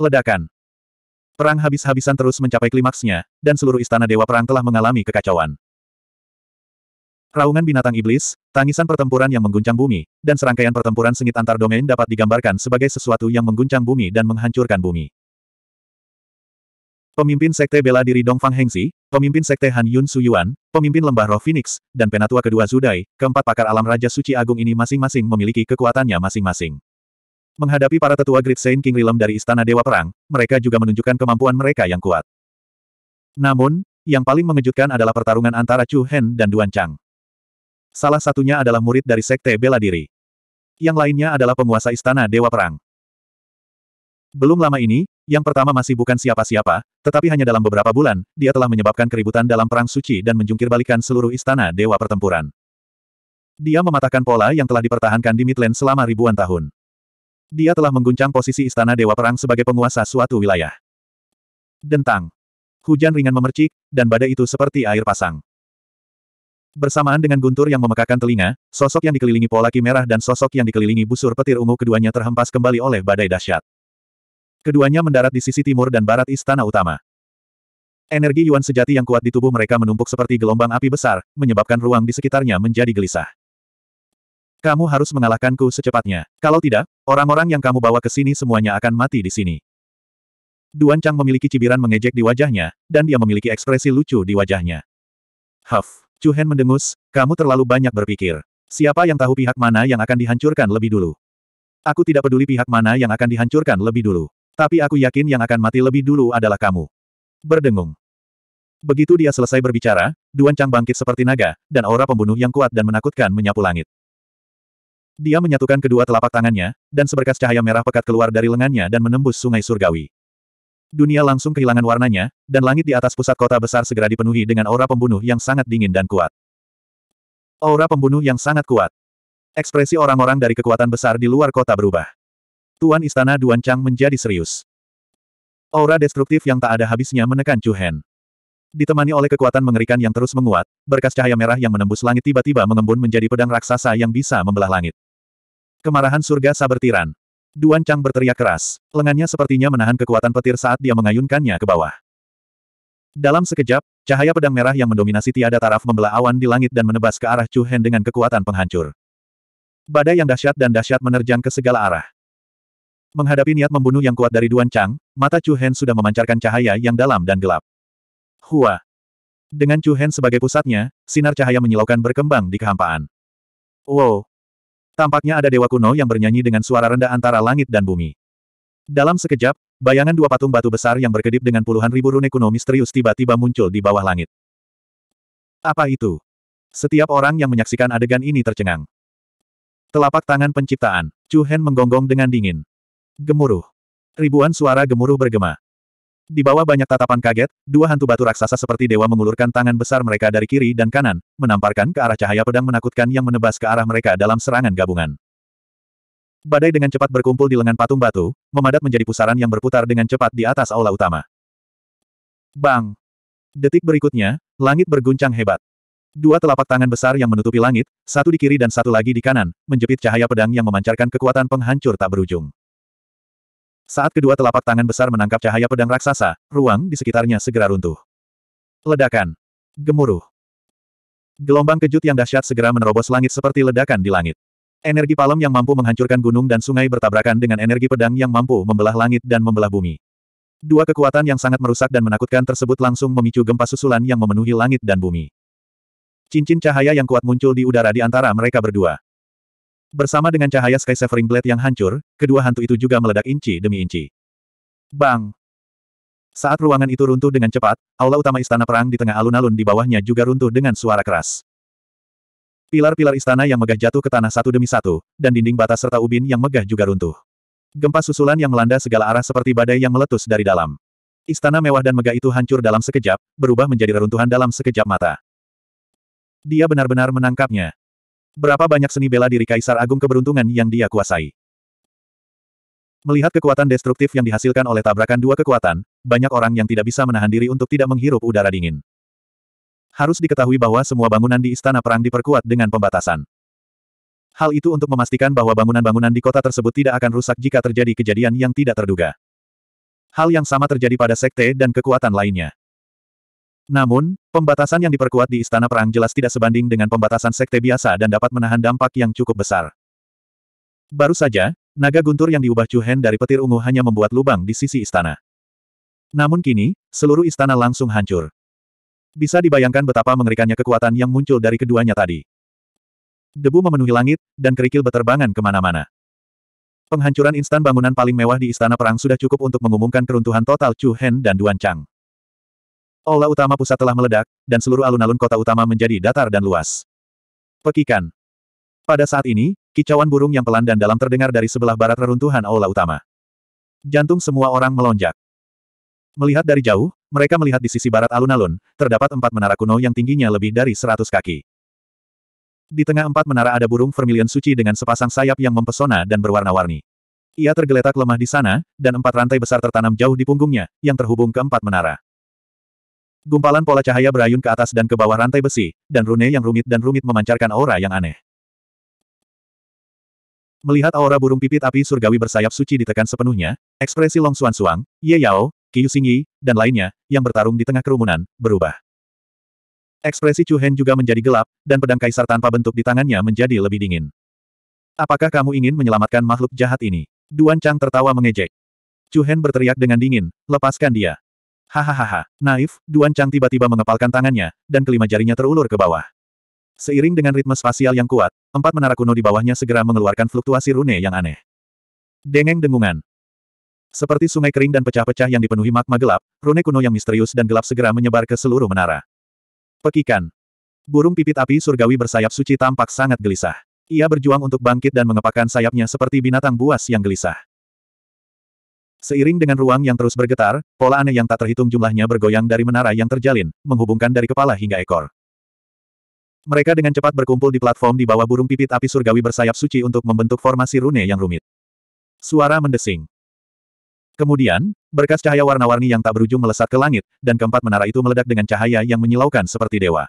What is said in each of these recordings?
Ledakan. Perang habis-habisan terus mencapai klimaksnya, dan seluruh istana Dewa Perang telah mengalami kekacauan. Raungan binatang iblis, tangisan pertempuran yang mengguncang bumi, dan serangkaian pertempuran sengit antar domain dapat digambarkan sebagai sesuatu yang mengguncang bumi dan menghancurkan bumi. Pemimpin Sekte Bela Diri Dongfang Hengzi, pemimpin Sekte Han Yun Su Yuan, pemimpin Lembah Roh Phoenix, dan Penatua kedua Zudai, keempat pakar alam Raja Suci Agung ini masing-masing memiliki kekuatannya masing-masing. Menghadapi para tetua Great Saint King Realm dari Istana Dewa Perang, mereka juga menunjukkan kemampuan mereka yang kuat. Namun, yang paling mengejutkan adalah pertarungan antara Chu Hen dan Duan Chang. Salah satunya adalah murid dari Sekte Bela Diri. Yang lainnya adalah penguasa Istana Dewa Perang. Belum lama ini, yang pertama masih bukan siapa-siapa, tetapi hanya dalam beberapa bulan, dia telah menyebabkan keributan dalam Perang Suci dan menjungkirbalikan seluruh istana Dewa Pertempuran. Dia mematahkan pola yang telah dipertahankan di Midland selama ribuan tahun. Dia telah mengguncang posisi istana Dewa Perang sebagai penguasa suatu wilayah. Dentang. Hujan ringan memercik, dan badai itu seperti air pasang. Bersamaan dengan guntur yang memekakan telinga, sosok yang dikelilingi pola merah dan sosok yang dikelilingi busur petir ungu keduanya terhempas kembali oleh badai dahsyat. Keduanya mendarat di sisi timur dan barat istana utama. Energi Yuan sejati yang kuat di tubuh mereka menumpuk seperti gelombang api besar, menyebabkan ruang di sekitarnya menjadi gelisah. Kamu harus mengalahkanku secepatnya. Kalau tidak, orang-orang yang kamu bawa ke sini semuanya akan mati di sini. Duan Chang memiliki cibiran mengejek di wajahnya, dan dia memiliki ekspresi lucu di wajahnya. Huff, Chu Hen mendengus, kamu terlalu banyak berpikir. Siapa yang tahu pihak mana yang akan dihancurkan lebih dulu? Aku tidak peduli pihak mana yang akan dihancurkan lebih dulu. Tapi aku yakin yang akan mati lebih dulu adalah kamu. Berdengung. Begitu dia selesai berbicara, Duan Chang bangkit seperti naga, dan aura pembunuh yang kuat dan menakutkan menyapu langit. Dia menyatukan kedua telapak tangannya, dan seberkas cahaya merah pekat keluar dari lengannya dan menembus sungai surgawi. Dunia langsung kehilangan warnanya, dan langit di atas pusat kota besar segera dipenuhi dengan aura pembunuh yang sangat dingin dan kuat. Aura pembunuh yang sangat kuat. Ekspresi orang-orang dari kekuatan besar di luar kota berubah. Tuan Istana Duan Chang menjadi serius. Aura destruktif yang tak ada habisnya menekan Chu Hen. Ditemani oleh kekuatan mengerikan yang terus menguat, berkas cahaya merah yang menembus langit tiba-tiba mengembun menjadi pedang raksasa yang bisa membelah langit. Kemarahan surga sabertiran. Duan Chang berteriak keras. Lengannya sepertinya menahan kekuatan petir saat dia mengayunkannya ke bawah. Dalam sekejap, cahaya pedang merah yang mendominasi tiada taraf membelah awan di langit dan menebas ke arah Chu Hen dengan kekuatan penghancur. Badai yang dahsyat dan dahsyat menerjang ke segala arah. Menghadapi niat membunuh yang kuat dari Duan Chang, mata Chu Hen sudah memancarkan cahaya yang dalam dan gelap. Hua! Dengan Chu Hen sebagai pusatnya, sinar cahaya menyilaukan berkembang di kehampaan. Wow, Tampaknya ada dewa kuno yang bernyanyi dengan suara rendah antara langit dan bumi. Dalam sekejap, bayangan dua patung batu besar yang berkedip dengan puluhan ribu rune kuno misterius tiba-tiba muncul di bawah langit. Apa itu? Setiap orang yang menyaksikan adegan ini tercengang. Telapak tangan penciptaan, Chu Hen menggonggong dengan dingin. Gemuruh. Ribuan suara gemuruh bergema. Di bawah banyak tatapan kaget, dua hantu batu raksasa seperti dewa mengulurkan tangan besar mereka dari kiri dan kanan, menamparkan ke arah cahaya pedang menakutkan yang menebas ke arah mereka dalam serangan gabungan. Badai dengan cepat berkumpul di lengan patung batu, memadat menjadi pusaran yang berputar dengan cepat di atas aula utama. Bang! Detik berikutnya, langit berguncang hebat. Dua telapak tangan besar yang menutupi langit, satu di kiri dan satu lagi di kanan, menjepit cahaya pedang yang memancarkan kekuatan penghancur tak berujung. Saat kedua telapak tangan besar menangkap cahaya pedang raksasa, ruang di sekitarnya segera runtuh. Ledakan. Gemuruh. Gelombang kejut yang dahsyat segera menerobos langit seperti ledakan di langit. Energi palem yang mampu menghancurkan gunung dan sungai bertabrakan dengan energi pedang yang mampu membelah langit dan membelah bumi. Dua kekuatan yang sangat merusak dan menakutkan tersebut langsung memicu gempa susulan yang memenuhi langit dan bumi. Cincin cahaya yang kuat muncul di udara di antara mereka berdua. Bersama dengan cahaya Sky Severing Blade yang hancur, kedua hantu itu juga meledak inci demi inci. Bang! Saat ruangan itu runtuh dengan cepat, aula utama istana perang di tengah alun-alun di bawahnya juga runtuh dengan suara keras. Pilar-pilar istana yang megah jatuh ke tanah satu demi satu, dan dinding batas serta ubin yang megah juga runtuh. Gempa susulan yang melanda segala arah seperti badai yang meletus dari dalam. Istana mewah dan megah itu hancur dalam sekejap, berubah menjadi reruntuhan dalam sekejap mata. Dia benar-benar menangkapnya. Berapa banyak seni bela diri Kaisar Agung keberuntungan yang dia kuasai. Melihat kekuatan destruktif yang dihasilkan oleh tabrakan dua kekuatan, banyak orang yang tidak bisa menahan diri untuk tidak menghirup udara dingin. Harus diketahui bahwa semua bangunan di istana perang diperkuat dengan pembatasan. Hal itu untuk memastikan bahwa bangunan-bangunan di kota tersebut tidak akan rusak jika terjadi kejadian yang tidak terduga. Hal yang sama terjadi pada sekte dan kekuatan lainnya. Namun, pembatasan yang diperkuat di Istana Perang jelas tidak sebanding dengan pembatasan sekte biasa dan dapat menahan dampak yang cukup besar. Baru saja, naga guntur yang diubah Chu Hen dari petir ungu hanya membuat lubang di sisi istana. Namun kini, seluruh istana langsung hancur. Bisa dibayangkan betapa mengerikannya kekuatan yang muncul dari keduanya tadi. Debu memenuhi langit, dan kerikil berterbangan kemana-mana. Penghancuran instan bangunan paling mewah di istana perang sudah cukup untuk mengumumkan keruntuhan total Chu Hen dan Duan Chang. Aula utama pusat telah meledak, dan seluruh alun-alun kota utama menjadi datar dan luas. Pekikan. Pada saat ini, kicauan burung yang pelan dan dalam terdengar dari sebelah barat reruntuhan aula utama. Jantung semua orang melonjak. Melihat dari jauh, mereka melihat di sisi barat alun-alun, terdapat empat menara kuno yang tingginya lebih dari seratus kaki. Di tengah empat menara ada burung vermilion suci dengan sepasang sayap yang mempesona dan berwarna-warni. Ia tergeletak lemah di sana, dan empat rantai besar tertanam jauh di punggungnya, yang terhubung ke empat menara. Gumpalan pola cahaya berayun ke atas dan ke bawah rantai besi, dan rune yang rumit dan rumit memancarkan aura yang aneh. Melihat aura burung pipit api surgawi bersayap suci ditekan sepenuhnya, ekspresi Long Suan Suang, Ye Yao, Qiu Xingyi, dan lainnya, yang bertarung di tengah kerumunan, berubah. Ekspresi Chu Hen juga menjadi gelap, dan pedang kaisar tanpa bentuk di tangannya menjadi lebih dingin. Apakah kamu ingin menyelamatkan makhluk jahat ini? Duan Chang tertawa mengejek. Chu Hen berteriak dengan dingin, lepaskan dia. Hahaha, naif, Duan Chang tiba-tiba mengepalkan tangannya, dan kelima jarinya terulur ke bawah. Seiring dengan ritme spasial yang kuat, empat menara kuno di bawahnya segera mengeluarkan fluktuasi rune yang aneh. Dengeng dengungan. Seperti sungai kering dan pecah-pecah yang dipenuhi magma gelap, rune kuno yang misterius dan gelap segera menyebar ke seluruh menara. Pekikan. Burung pipit api surgawi bersayap suci tampak sangat gelisah. Ia berjuang untuk bangkit dan mengepakkan sayapnya seperti binatang buas yang gelisah. Seiring dengan ruang yang terus bergetar, pola aneh yang tak terhitung jumlahnya bergoyang dari menara yang terjalin, menghubungkan dari kepala hingga ekor. Mereka dengan cepat berkumpul di platform di bawah burung pipit api surgawi bersayap suci untuk membentuk formasi rune yang rumit. Suara mendesing. Kemudian, berkas cahaya warna-warni yang tak berujung melesat ke langit, dan keempat menara itu meledak dengan cahaya yang menyilaukan seperti dewa.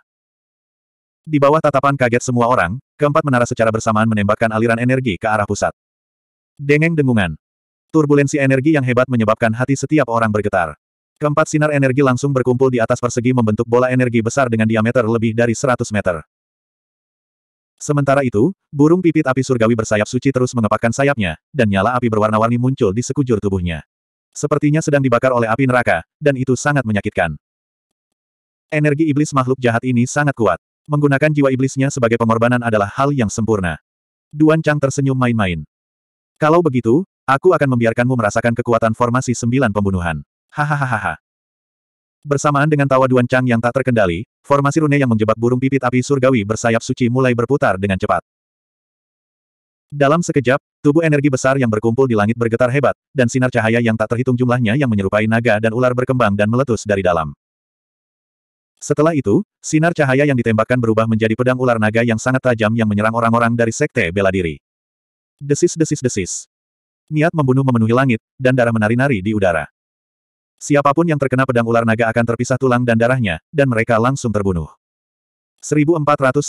Di bawah tatapan kaget semua orang, keempat menara secara bersamaan menembakkan aliran energi ke arah pusat. Dengeng dengungan. Turbulensi energi yang hebat menyebabkan hati setiap orang bergetar. Keempat sinar energi langsung berkumpul di atas persegi membentuk bola energi besar dengan diameter lebih dari 100 meter. Sementara itu, burung pipit api surgawi bersayap suci terus mengepakkan sayapnya, dan nyala api berwarna-warni muncul di sekujur tubuhnya. Sepertinya sedang dibakar oleh api neraka, dan itu sangat menyakitkan. Energi iblis makhluk jahat ini sangat kuat. Menggunakan jiwa iblisnya sebagai pengorbanan adalah hal yang sempurna. Duan Chang tersenyum main-main. Kalau begitu, Aku akan membiarkanmu merasakan kekuatan formasi sembilan pembunuhan. Hahaha. Bersamaan dengan tawa Duan Chang yang tak terkendali, formasi rune yang menjebak burung pipit api surgawi bersayap suci mulai berputar dengan cepat. Dalam sekejap, tubuh energi besar yang berkumpul di langit bergetar hebat, dan sinar cahaya yang tak terhitung jumlahnya yang menyerupai naga dan ular berkembang dan meletus dari dalam. Setelah itu, sinar cahaya yang ditembakkan berubah menjadi pedang ular naga yang sangat tajam yang menyerang orang-orang dari sekte bela diri. Desis-desis-desis. Niat membunuh memenuhi langit, dan darah menari-nari di udara. Siapapun yang terkena pedang ular naga akan terpisah tulang dan darahnya, dan mereka langsung terbunuh. 1492.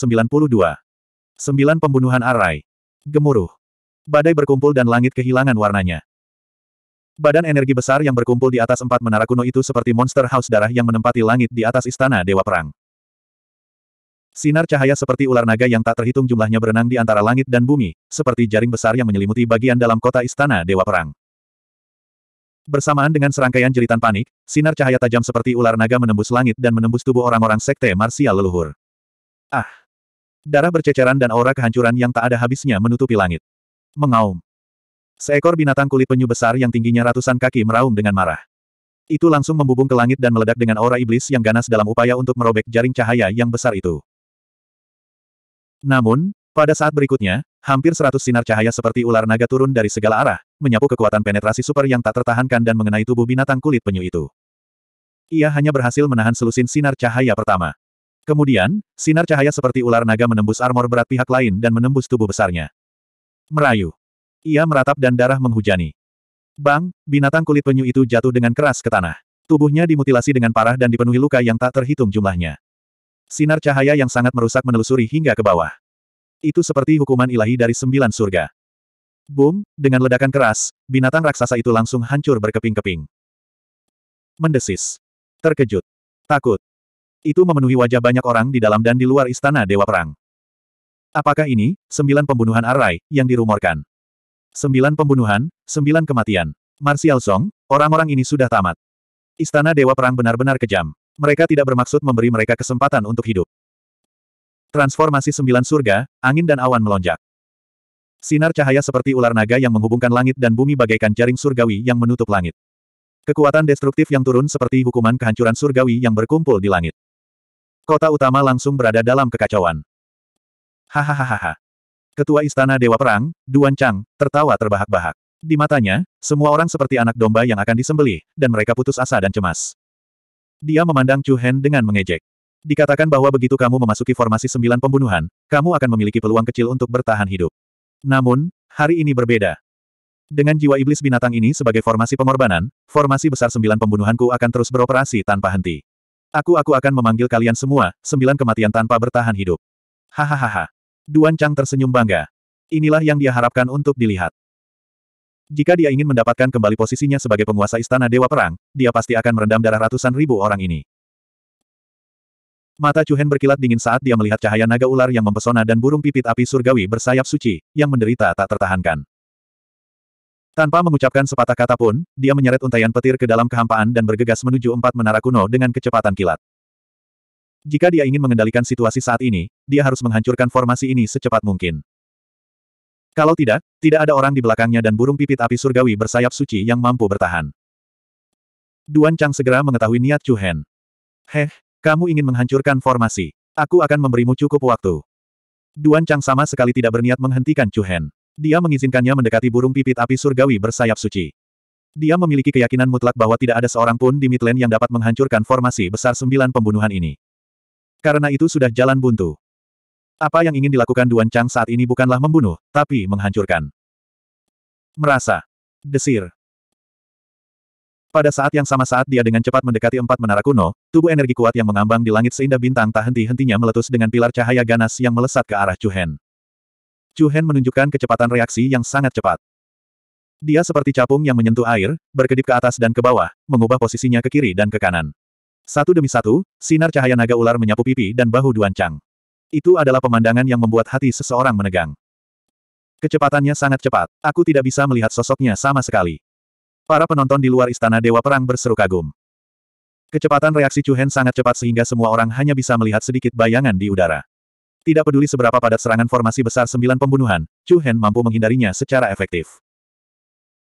Sembilan pembunuhan arai. Gemuruh. Badai berkumpul dan langit kehilangan warnanya. Badan energi besar yang berkumpul di atas empat menara kuno itu seperti monster haus darah yang menempati langit di atas istana Dewa Perang. Sinar cahaya seperti ular naga yang tak terhitung jumlahnya berenang di antara langit dan bumi, seperti jaring besar yang menyelimuti bagian dalam kota istana Dewa Perang. Bersamaan dengan serangkaian jeritan panik, sinar cahaya tajam seperti ular naga menembus langit dan menembus tubuh orang-orang sekte marsial leluhur. Ah! Darah berceceran dan aura kehancuran yang tak ada habisnya menutupi langit. Mengaum. Seekor binatang kulit penyu besar yang tingginya ratusan kaki meraung dengan marah. Itu langsung membubung ke langit dan meledak dengan aura iblis yang ganas dalam upaya untuk merobek jaring cahaya yang besar itu. Namun, pada saat berikutnya, hampir seratus sinar cahaya seperti ular naga turun dari segala arah, menyapu kekuatan penetrasi super yang tak tertahankan dan mengenai tubuh binatang kulit penyu itu. Ia hanya berhasil menahan selusin sinar cahaya pertama. Kemudian, sinar cahaya seperti ular naga menembus armor berat pihak lain dan menembus tubuh besarnya. Merayu. Ia meratap dan darah menghujani. Bang, binatang kulit penyu itu jatuh dengan keras ke tanah. Tubuhnya dimutilasi dengan parah dan dipenuhi luka yang tak terhitung jumlahnya. Sinar cahaya yang sangat merusak menelusuri hingga ke bawah. Itu seperti hukuman ilahi dari sembilan surga. Boom, dengan ledakan keras, binatang raksasa itu langsung hancur berkeping-keping. Mendesis. Terkejut. Takut. Itu memenuhi wajah banyak orang di dalam dan di luar istana Dewa Perang. Apakah ini, sembilan pembunuhan Arai, yang dirumorkan? Sembilan pembunuhan, sembilan kematian. Martial Song, orang-orang ini sudah tamat. Istana Dewa Perang benar-benar kejam. Mereka tidak bermaksud memberi mereka kesempatan untuk hidup. Transformasi sembilan surga, angin dan awan melonjak. Sinar cahaya seperti ular naga yang menghubungkan langit dan bumi bagaikan jaring surgawi yang menutup langit. Kekuatan destruktif yang turun seperti hukuman kehancuran surgawi yang berkumpul di langit. Kota utama langsung berada dalam kekacauan. Hahaha. Ketua Istana Dewa Perang, Duan Chang, tertawa terbahak-bahak. Di matanya, semua orang seperti anak domba yang akan disembelih, dan mereka putus asa dan cemas. Dia memandang Chu Hen dengan mengejek. Dikatakan bahwa begitu kamu memasuki formasi sembilan pembunuhan, kamu akan memiliki peluang kecil untuk bertahan hidup. Namun, hari ini berbeda. Dengan jiwa iblis binatang ini sebagai formasi pengorbanan, formasi besar sembilan pembunuhanku akan terus beroperasi tanpa henti. Aku-aku akan memanggil kalian semua, sembilan kematian tanpa bertahan hidup. Hahaha. Duan Chang tersenyum bangga. Inilah yang dia harapkan untuk dilihat. Jika dia ingin mendapatkan kembali posisinya sebagai penguasa istana Dewa Perang, dia pasti akan merendam darah ratusan ribu orang ini. Mata Chuhen berkilat dingin saat dia melihat cahaya naga ular yang mempesona dan burung pipit api surgawi bersayap suci, yang menderita tak tertahankan. Tanpa mengucapkan sepatah kata pun, dia menyeret untayan petir ke dalam kehampaan dan bergegas menuju empat menara kuno dengan kecepatan kilat. Jika dia ingin mengendalikan situasi saat ini, dia harus menghancurkan formasi ini secepat mungkin. Kalau tidak, tidak ada orang di belakangnya dan burung pipit api surgawi bersayap suci yang mampu bertahan. Duan Chang segera mengetahui niat Chu Hen. Heh, kamu ingin menghancurkan formasi. Aku akan memberimu cukup waktu. Duan Chang sama sekali tidak berniat menghentikan Chu Hen. Dia mengizinkannya mendekati burung pipit api surgawi bersayap suci. Dia memiliki keyakinan mutlak bahwa tidak ada seorang pun di Midland yang dapat menghancurkan formasi besar sembilan pembunuhan ini. Karena itu sudah jalan buntu. Apa yang ingin dilakukan Duan Chang saat ini bukanlah membunuh, tapi menghancurkan. Merasa. Desir. Pada saat yang sama saat dia dengan cepat mendekati empat menara kuno, tubuh energi kuat yang mengambang di langit seindah bintang tak henti-hentinya meletus dengan pilar cahaya ganas yang melesat ke arah Chuhen. Chuhen menunjukkan kecepatan reaksi yang sangat cepat. Dia seperti capung yang menyentuh air, berkedip ke atas dan ke bawah, mengubah posisinya ke kiri dan ke kanan. Satu demi satu, sinar cahaya naga ular menyapu pipi dan bahu Duan Chang. Itu adalah pemandangan yang membuat hati seseorang menegang. Kecepatannya sangat cepat. Aku tidak bisa melihat sosoknya sama sekali. Para penonton di luar istana Dewa Perang berseru kagum. Kecepatan reaksi Chuhen sangat cepat sehingga semua orang hanya bisa melihat sedikit bayangan di udara. Tidak peduli seberapa padat serangan formasi besar sembilan pembunuhan, Chuhen mampu menghindarinya secara efektif.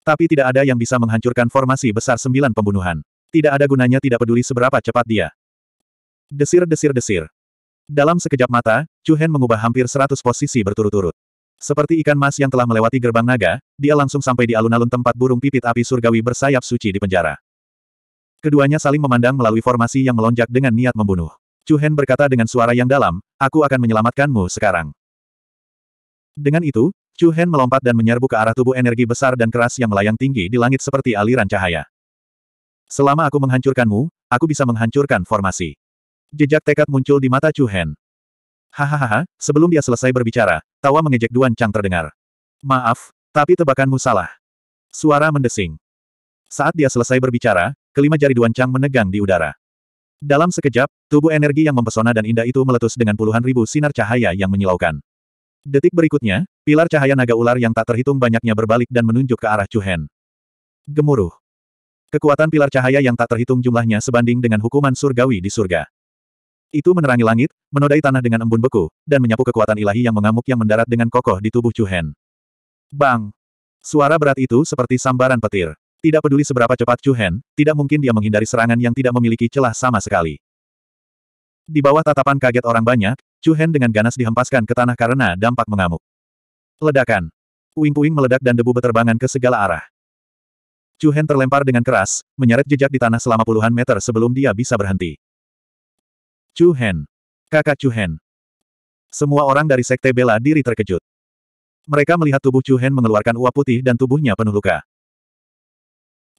Tapi tidak ada yang bisa menghancurkan formasi besar sembilan pembunuhan. Tidak ada gunanya tidak peduli seberapa cepat dia. Desir-desir-desir. Dalam sekejap mata, Chu Hen mengubah hampir seratus posisi berturut-turut. Seperti ikan mas yang telah melewati gerbang naga, dia langsung sampai di alun-alun tempat burung pipit api surgawi bersayap suci di penjara. Keduanya saling memandang melalui formasi yang melonjak dengan niat membunuh. Chu Hen berkata dengan suara yang dalam, aku akan menyelamatkanmu sekarang. Dengan itu, Chu Hen melompat dan menyerbu ke arah tubuh energi besar dan keras yang melayang tinggi di langit seperti aliran cahaya. Selama aku menghancurkanmu, aku bisa menghancurkan formasi. Jejak tekad muncul di mata Chu Hen. Hahaha, sebelum dia selesai berbicara, tawa mengejek Duan Chang terdengar. Maaf, tapi tebakanmu salah. Suara mendesing. Saat dia selesai berbicara, kelima jari Duan Chang menegang di udara. Dalam sekejap, tubuh energi yang mempesona dan indah itu meletus dengan puluhan ribu sinar cahaya yang menyilaukan. Detik berikutnya, pilar cahaya naga ular yang tak terhitung banyaknya berbalik dan menunjuk ke arah Chu Hen. Gemuruh. Kekuatan pilar cahaya yang tak terhitung jumlahnya sebanding dengan hukuman surgawi di surga. Itu menerangi langit, menodai tanah dengan embun beku, dan menyapu kekuatan ilahi yang mengamuk yang mendarat dengan kokoh di tubuh Chu Hen. Bang! Suara berat itu seperti sambaran petir. Tidak peduli seberapa cepat Chu Hen, tidak mungkin dia menghindari serangan yang tidak memiliki celah sama sekali. Di bawah tatapan kaget orang banyak, Chu Hen dengan ganas dihempaskan ke tanah karena dampak mengamuk. Ledakan. Puing-puing meledak dan debu beterbangan ke segala arah. Chu Hen terlempar dengan keras, menyeret jejak di tanah selama puluhan meter sebelum dia bisa berhenti. Chu Hen. Kakak Chu Hen. Semua orang dari sekte bela diri terkejut. Mereka melihat tubuh Chu Hen mengeluarkan uap putih dan tubuhnya penuh luka.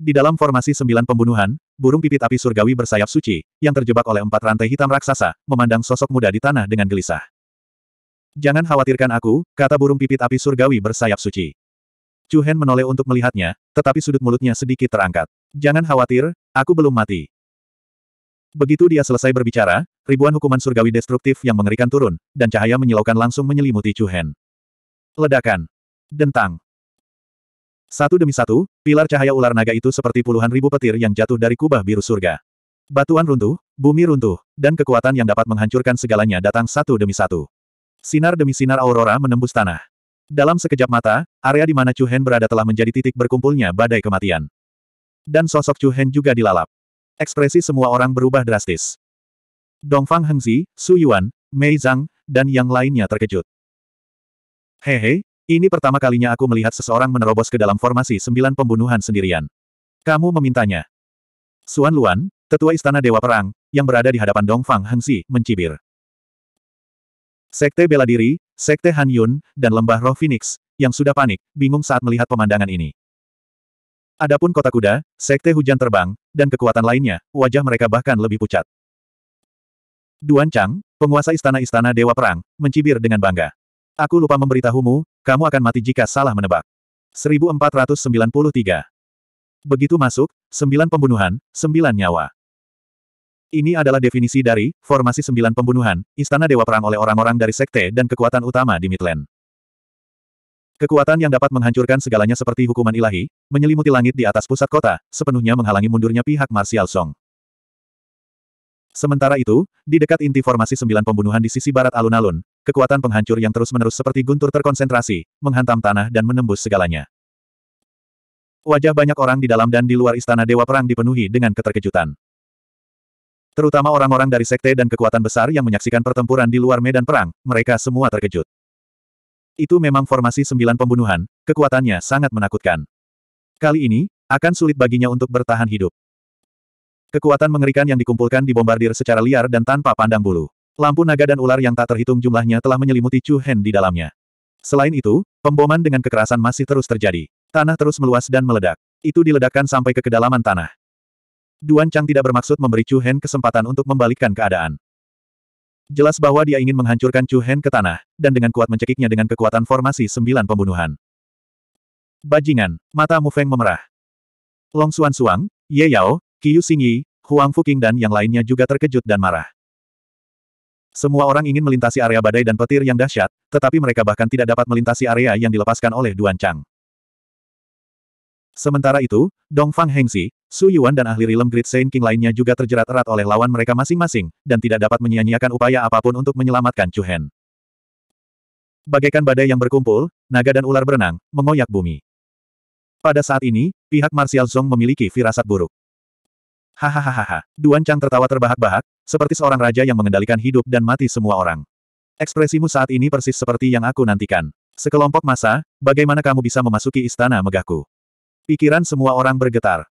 Di dalam formasi sembilan pembunuhan, burung pipit api surgawi bersayap suci, yang terjebak oleh empat rantai hitam raksasa, memandang sosok muda di tanah dengan gelisah. Jangan khawatirkan aku, kata burung pipit api surgawi bersayap suci. Chu Hen menoleh untuk melihatnya, tetapi sudut mulutnya sedikit terangkat. Jangan khawatir, aku belum mati. Begitu dia selesai berbicara, ribuan hukuman surgawi destruktif yang mengerikan turun, dan cahaya menyilaukan langsung menyelimuti Chu Hen. Ledakan. Dentang. Satu demi satu, pilar cahaya ular naga itu seperti puluhan ribu petir yang jatuh dari kubah biru surga. Batuan runtuh, bumi runtuh, dan kekuatan yang dapat menghancurkan segalanya datang satu demi satu. Sinar demi sinar aurora menembus tanah. Dalam sekejap mata, area di mana Chu Hen berada telah menjadi titik berkumpulnya badai kematian. Dan sosok Chu Hen juga dilalap ekspresi semua orang berubah drastis. Dongfang Hengzi, Su Yuan, Mei Zhang, dan yang lainnya terkejut. Hehe, ini pertama kalinya aku melihat seseorang menerobos ke dalam formasi sembilan pembunuhan sendirian. Kamu memintanya. Suan Luan, tetua istana Dewa Perang, yang berada di hadapan Dongfang Hengzi, mencibir. Sekte bela diri, Sekte Han Yun, dan Lembah Roh Phoenix, yang sudah panik, bingung saat melihat pemandangan ini. Adapun kota kuda, sekte hujan terbang, dan kekuatan lainnya, wajah mereka bahkan lebih pucat. Duan Chang, penguasa istana-istana Dewa Perang, mencibir dengan bangga. Aku lupa memberitahumu, kamu akan mati jika salah menebak. 1493 Begitu masuk, sembilan pembunuhan, sembilan nyawa. Ini adalah definisi dari formasi sembilan pembunuhan, istana Dewa Perang oleh orang-orang dari sekte dan kekuatan utama di Midland. Kekuatan yang dapat menghancurkan segalanya seperti hukuman ilahi, menyelimuti langit di atas pusat kota, sepenuhnya menghalangi mundurnya pihak Martial Song. Sementara itu, di dekat inti formasi sembilan pembunuhan di sisi barat alun-alun, kekuatan penghancur yang terus-menerus seperti guntur terkonsentrasi, menghantam tanah dan menembus segalanya. Wajah banyak orang di dalam dan di luar istana Dewa Perang dipenuhi dengan keterkejutan. Terutama orang-orang dari sekte dan kekuatan besar yang menyaksikan pertempuran di luar medan perang, mereka semua terkejut. Itu memang formasi sembilan pembunuhan, kekuatannya sangat menakutkan. Kali ini, akan sulit baginya untuk bertahan hidup. Kekuatan mengerikan yang dikumpulkan dibombardir secara liar dan tanpa pandang bulu. Lampu naga dan ular yang tak terhitung jumlahnya telah menyelimuti Chu Hen di dalamnya. Selain itu, pemboman dengan kekerasan masih terus terjadi. Tanah terus meluas dan meledak. Itu diledakkan sampai ke kedalaman tanah. Duan Chang tidak bermaksud memberi Chu Hen kesempatan untuk membalikkan keadaan. Jelas bahwa dia ingin menghancurkan Chu Hen ke tanah, dan dengan kuat mencekiknya dengan kekuatan formasi sembilan pembunuhan. Bajingan, mata Mu Feng memerah. Long Suan Suang, Ye Yao, Qiu Xingyi, Huang Fuking dan yang lainnya juga terkejut dan marah. Semua orang ingin melintasi area badai dan petir yang dahsyat, tetapi mereka bahkan tidak dapat melintasi area yang dilepaskan oleh Duan Chang. Sementara itu, Dong Dongfang Hengxi, Su Yuan dan ahli rilem Great Saint King lainnya juga terjerat erat oleh lawan mereka masing-masing, dan tidak dapat menyia-nyiakan upaya apapun untuk menyelamatkan Chu Hen. Bagaikan badai yang berkumpul, naga dan ular berenang, mengoyak bumi. Pada saat ini, pihak Martial Zong memiliki firasat buruk. Hahaha, Duan Chang tertawa terbahak-bahak, seperti seorang raja yang mengendalikan hidup dan mati semua orang. Ekspresimu saat ini persis seperti yang aku nantikan. Sekelompok masa, bagaimana kamu bisa memasuki istana megahku? Pikiran semua orang bergetar.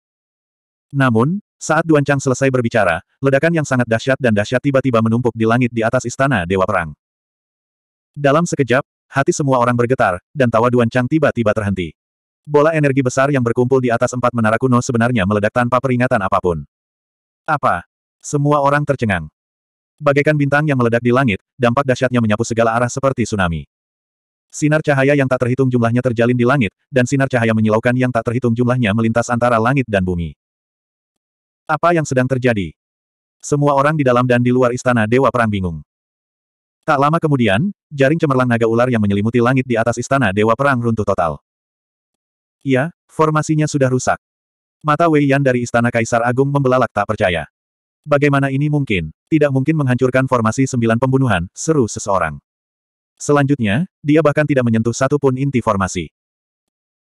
Namun, saat Duan Chang selesai berbicara, ledakan yang sangat dahsyat dan dahsyat tiba-tiba menumpuk di langit di atas istana Dewa Perang. Dalam sekejap, hati semua orang bergetar, dan tawa Duan Chang tiba-tiba terhenti. Bola energi besar yang berkumpul di atas empat menara kuno sebenarnya meledak tanpa peringatan apapun. Apa? Semua orang tercengang. Bagaikan bintang yang meledak di langit, dampak dahsyatnya menyapu segala arah seperti tsunami. Sinar cahaya yang tak terhitung jumlahnya terjalin di langit, dan sinar cahaya menyilaukan yang tak terhitung jumlahnya melintas antara langit dan bumi. Apa yang sedang terjadi? Semua orang di dalam dan di luar istana Dewa Perang bingung. Tak lama kemudian, jaring cemerlang naga ular yang menyelimuti langit di atas istana Dewa Perang runtuh total. Iya, formasinya sudah rusak. Mata Wei Yan dari istana Kaisar Agung membelalak tak percaya. Bagaimana ini mungkin? Tidak mungkin menghancurkan formasi sembilan pembunuhan, seru seseorang. Selanjutnya, dia bahkan tidak menyentuh satu pun inti formasi.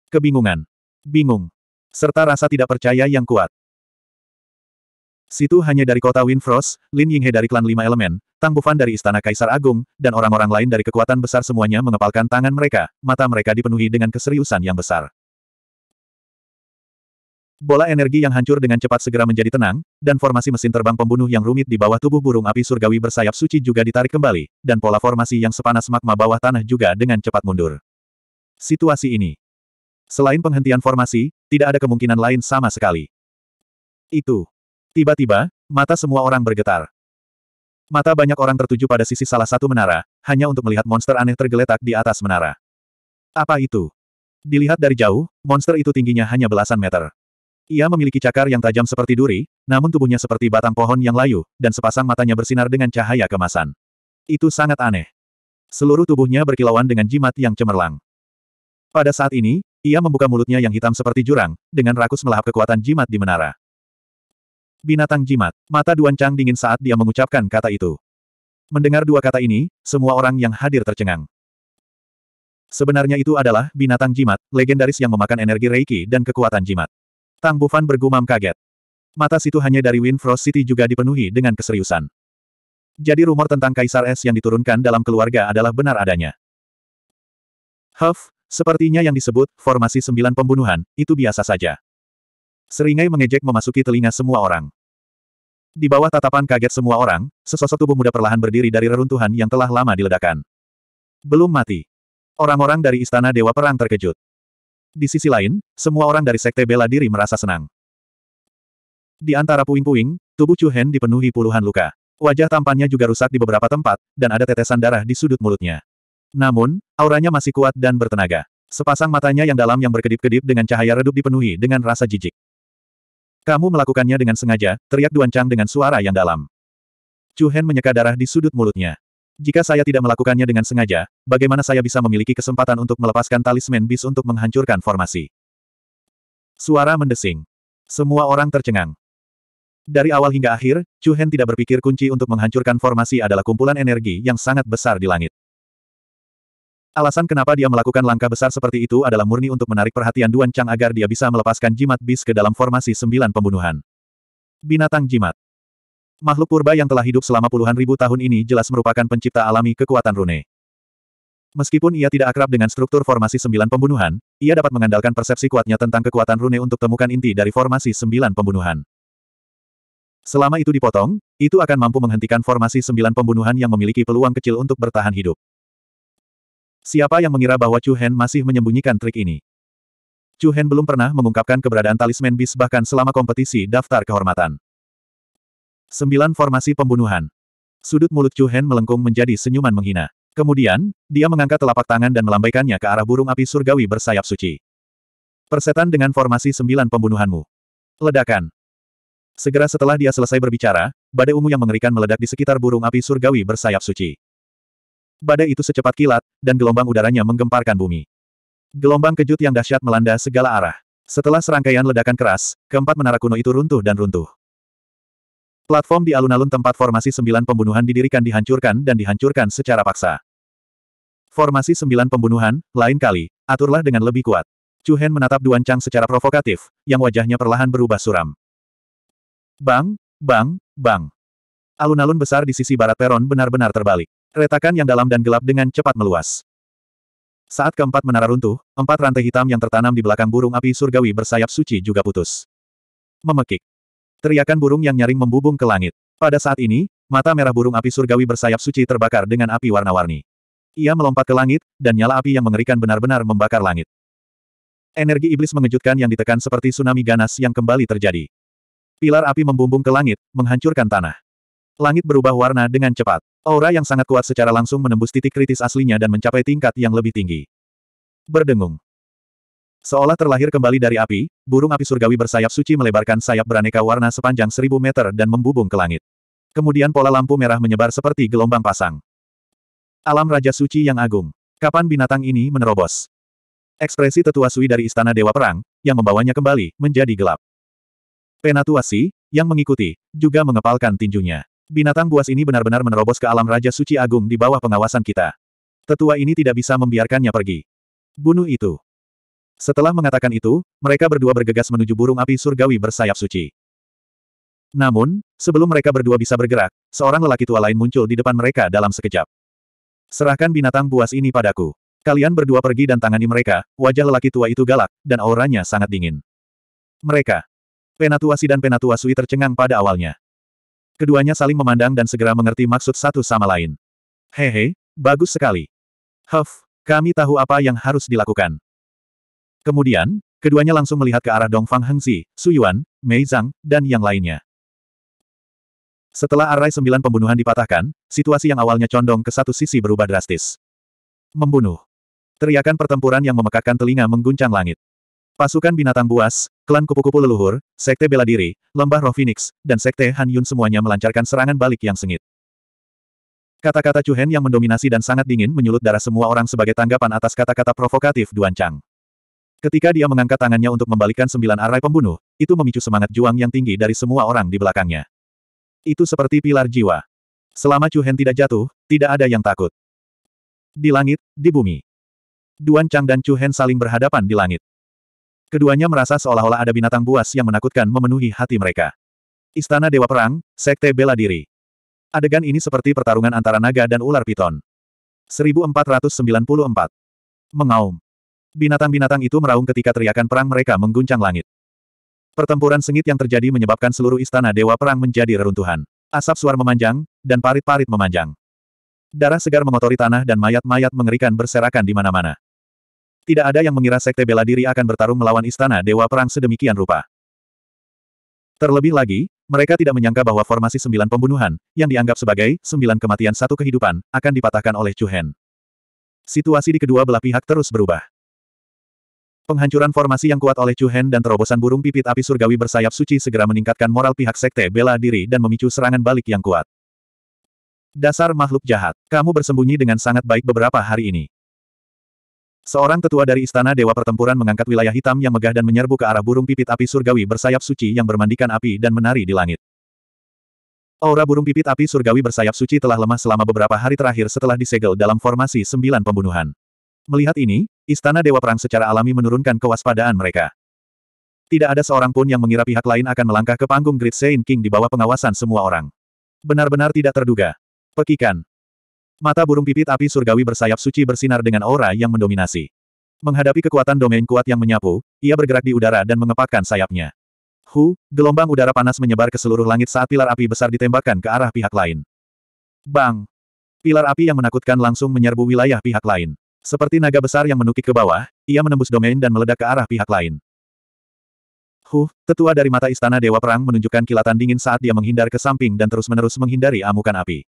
Kebingungan, bingung, serta rasa tidak percaya yang kuat. Situ hanya dari kota Windfrost, Lin Yinghe dari klan Lima Elemen, Tang Bufan dari Istana Kaisar Agung, dan orang-orang lain dari kekuatan besar semuanya mengepalkan tangan mereka, mata mereka dipenuhi dengan keseriusan yang besar. Bola energi yang hancur dengan cepat segera menjadi tenang, dan formasi mesin terbang pembunuh yang rumit di bawah tubuh burung api surgawi bersayap suci juga ditarik kembali, dan pola formasi yang sepanas magma bawah tanah juga dengan cepat mundur. Situasi ini. Selain penghentian formasi, tidak ada kemungkinan lain sama sekali. Itu. Tiba-tiba, mata semua orang bergetar. Mata banyak orang tertuju pada sisi salah satu menara, hanya untuk melihat monster aneh tergeletak di atas menara. Apa itu? Dilihat dari jauh, monster itu tingginya hanya belasan meter. Ia memiliki cakar yang tajam seperti duri, namun tubuhnya seperti batang pohon yang layu, dan sepasang matanya bersinar dengan cahaya kemasan. Itu sangat aneh. Seluruh tubuhnya berkilauan dengan jimat yang cemerlang. Pada saat ini, ia membuka mulutnya yang hitam seperti jurang, dengan rakus melahap kekuatan jimat di menara. Binatang jimat, mata Duan Chang dingin saat dia mengucapkan kata itu. Mendengar dua kata ini, semua orang yang hadir tercengang. Sebenarnya itu adalah binatang jimat, legendaris yang memakan energi reiki dan kekuatan jimat. Tang Bufan bergumam kaget. Mata situ hanya dari Frost City juga dipenuhi dengan keseriusan. Jadi rumor tentang Kaisar Es yang diturunkan dalam keluarga adalah benar adanya. Huff, sepertinya yang disebut, formasi sembilan pembunuhan, itu biasa saja. Seringai mengejek memasuki telinga semua orang. Di bawah tatapan kaget semua orang, sesosok tubuh muda perlahan berdiri dari reruntuhan yang telah lama diledakan. Belum mati. Orang-orang dari Istana Dewa Perang terkejut. Di sisi lain, semua orang dari sekte bela diri merasa senang. Di antara puing-puing, tubuh Chu Hen dipenuhi puluhan luka. Wajah tampannya juga rusak di beberapa tempat, dan ada tetesan darah di sudut mulutnya. Namun, auranya masih kuat dan bertenaga. Sepasang matanya yang dalam yang berkedip-kedip dengan cahaya redup dipenuhi dengan rasa jijik. Kamu melakukannya dengan sengaja, teriak Duan Chang dengan suara yang dalam. Chu Hen menyeka darah di sudut mulutnya. Jika saya tidak melakukannya dengan sengaja, bagaimana saya bisa memiliki kesempatan untuk melepaskan talisman bis untuk menghancurkan formasi? Suara mendesing. Semua orang tercengang. Dari awal hingga akhir, Chu Hen tidak berpikir kunci untuk menghancurkan formasi adalah kumpulan energi yang sangat besar di langit. Alasan kenapa dia melakukan langkah besar seperti itu adalah murni untuk menarik perhatian Duan Chang agar dia bisa melepaskan jimat bis ke dalam formasi sembilan pembunuhan. Binatang jimat. Makhluk purba yang telah hidup selama puluhan ribu tahun ini jelas merupakan pencipta alami kekuatan rune. Meskipun ia tidak akrab dengan struktur formasi sembilan pembunuhan, ia dapat mengandalkan persepsi kuatnya tentang kekuatan rune untuk temukan inti dari formasi sembilan pembunuhan. Selama itu dipotong, itu akan mampu menghentikan formasi sembilan pembunuhan yang memiliki peluang kecil untuk bertahan hidup. Siapa yang mengira bahwa Chu Hen masih menyembunyikan trik ini? Chu Hen belum pernah mengungkapkan keberadaan talisman bis bahkan selama kompetisi daftar kehormatan. Sembilan formasi pembunuhan. Sudut mulut Chu Hen melengkung menjadi senyuman menghina. Kemudian, dia mengangkat telapak tangan dan melambaikannya ke arah burung api surgawi bersayap suci. Persetan dengan formasi sembilan pembunuhanmu. Ledakan. Segera setelah dia selesai berbicara, badai ungu yang mengerikan meledak di sekitar burung api surgawi bersayap suci. Badai itu secepat kilat, dan gelombang udaranya menggemparkan bumi. Gelombang kejut yang dahsyat melanda segala arah. Setelah serangkaian ledakan keras, keempat menara kuno itu runtuh dan runtuh. Platform di alun-alun tempat formasi sembilan pembunuhan didirikan dihancurkan dan dihancurkan secara paksa. Formasi sembilan pembunuhan, lain kali, aturlah dengan lebih kuat. Chu Hen menatap Duan Chang secara provokatif, yang wajahnya perlahan berubah suram. Bang, bang, bang. Alun-alun besar di sisi barat peron benar-benar terbalik. Retakan yang dalam dan gelap dengan cepat meluas. Saat keempat menara runtuh, empat rantai hitam yang tertanam di belakang burung api surgawi bersayap suci juga putus. Memekik. Teriakan burung yang nyaring membubung ke langit. Pada saat ini, mata merah burung api surgawi bersayap suci terbakar dengan api warna-warni. Ia melompat ke langit, dan nyala api yang mengerikan benar-benar membakar langit. Energi iblis mengejutkan yang ditekan seperti tsunami ganas yang kembali terjadi. Pilar api membumbung ke langit, menghancurkan tanah. Langit berubah warna dengan cepat. Aura yang sangat kuat secara langsung menembus titik kritis aslinya dan mencapai tingkat yang lebih tinggi. Berdengung. Seolah terlahir kembali dari api, burung api surgawi bersayap suci melebarkan sayap beraneka warna sepanjang seribu meter dan membubung ke langit. Kemudian pola lampu merah menyebar seperti gelombang pasang. Alam Raja Suci yang agung. Kapan binatang ini menerobos? Ekspresi tetua Sui dari Istana Dewa Perang, yang membawanya kembali, menjadi gelap. Penatuasi, yang mengikuti, juga mengepalkan tinjunya. Binatang buas ini benar-benar menerobos ke alam Raja Suci Agung di bawah pengawasan kita. Tetua ini tidak bisa membiarkannya pergi. Bunuh itu. Setelah mengatakan itu, mereka berdua bergegas menuju burung api surgawi bersayap suci. Namun, sebelum mereka berdua bisa bergerak, seorang lelaki tua lain muncul di depan mereka dalam sekejap. Serahkan binatang buas ini padaku. Kalian berdua pergi dan tangani mereka, wajah lelaki tua itu galak, dan auranya sangat dingin. Mereka. Penatuasi dan Penatua tercengang pada awalnya. Keduanya saling memandang dan segera mengerti maksud satu sama lain. Hehe, bagus sekali. Huff, kami tahu apa yang harus dilakukan. Kemudian, keduanya langsung melihat ke arah Dongfang Hengzi, Suyuan, Mei Zhang, dan yang lainnya. Setelah arai sembilan pembunuhan dipatahkan, situasi yang awalnya condong ke satu sisi berubah drastis. Membunuh. Teriakan pertempuran yang memekakkan telinga mengguncang langit. Pasukan binatang buas, klan kupu-kupu leluhur, sekte bela diri, lembah roh phoenix, dan sekte Han Yun semuanya melancarkan serangan balik yang sengit. Kata-kata Chu Hen yang mendominasi dan sangat dingin menyulut darah semua orang sebagai tanggapan atas kata-kata provokatif Duan Chang. Ketika dia mengangkat tangannya untuk membalikan sembilan arai pembunuh, itu memicu semangat juang yang tinggi dari semua orang di belakangnya. Itu seperti pilar jiwa. Selama Chu Hen tidak jatuh, tidak ada yang takut. Di langit, di bumi. Duan Chang dan Chu Hen saling berhadapan di langit. Keduanya merasa seolah-olah ada binatang buas yang menakutkan memenuhi hati mereka. Istana Dewa Perang, Sekte Bela Diri. Adegan ini seperti pertarungan antara naga dan ular piton. 1494. Mengaum. Binatang-binatang itu meraung ketika teriakan perang mereka mengguncang langit. Pertempuran sengit yang terjadi menyebabkan seluruh istana Dewa Perang menjadi reruntuhan. Asap suar memanjang, dan parit-parit memanjang. Darah segar mengotori tanah dan mayat-mayat mengerikan berserakan di mana-mana. Tidak ada yang mengira sekte bela diri akan bertarung melawan istana Dewa Perang sedemikian rupa. Terlebih lagi, mereka tidak menyangka bahwa formasi sembilan pembunuhan, yang dianggap sebagai sembilan kematian satu kehidupan, akan dipatahkan oleh Chu Hen. Situasi di kedua belah pihak terus berubah. Penghancuran formasi yang kuat oleh Chu Hen dan terobosan burung pipit api surgawi bersayap suci segera meningkatkan moral pihak sekte bela diri dan memicu serangan balik yang kuat. Dasar makhluk jahat, kamu bersembunyi dengan sangat baik beberapa hari ini. Seorang tetua dari Istana Dewa Pertempuran mengangkat wilayah hitam yang megah dan menyerbu ke arah burung pipit api surgawi bersayap suci yang bermandikan api dan menari di langit. Aura burung pipit api surgawi bersayap suci telah lemah selama beberapa hari terakhir setelah disegel dalam formasi sembilan pembunuhan. Melihat ini, Istana Dewa Perang secara alami menurunkan kewaspadaan mereka. Tidak ada seorang pun yang mengira pihak lain akan melangkah ke panggung Great Saint King di bawah pengawasan semua orang. Benar-benar tidak terduga. Pekikan. Mata burung pipit api surgawi bersayap suci bersinar dengan aura yang mendominasi. Menghadapi kekuatan domain kuat yang menyapu, ia bergerak di udara dan mengepakkan sayapnya. Hu, gelombang udara panas menyebar ke seluruh langit saat pilar api besar ditembakkan ke arah pihak lain. Bang! Pilar api yang menakutkan langsung menyerbu wilayah pihak lain. Seperti naga besar yang menukik ke bawah, ia menembus domain dan meledak ke arah pihak lain. Huh, tetua dari mata istana Dewa Perang menunjukkan kilatan dingin saat dia menghindar ke samping dan terus-menerus menghindari amukan api.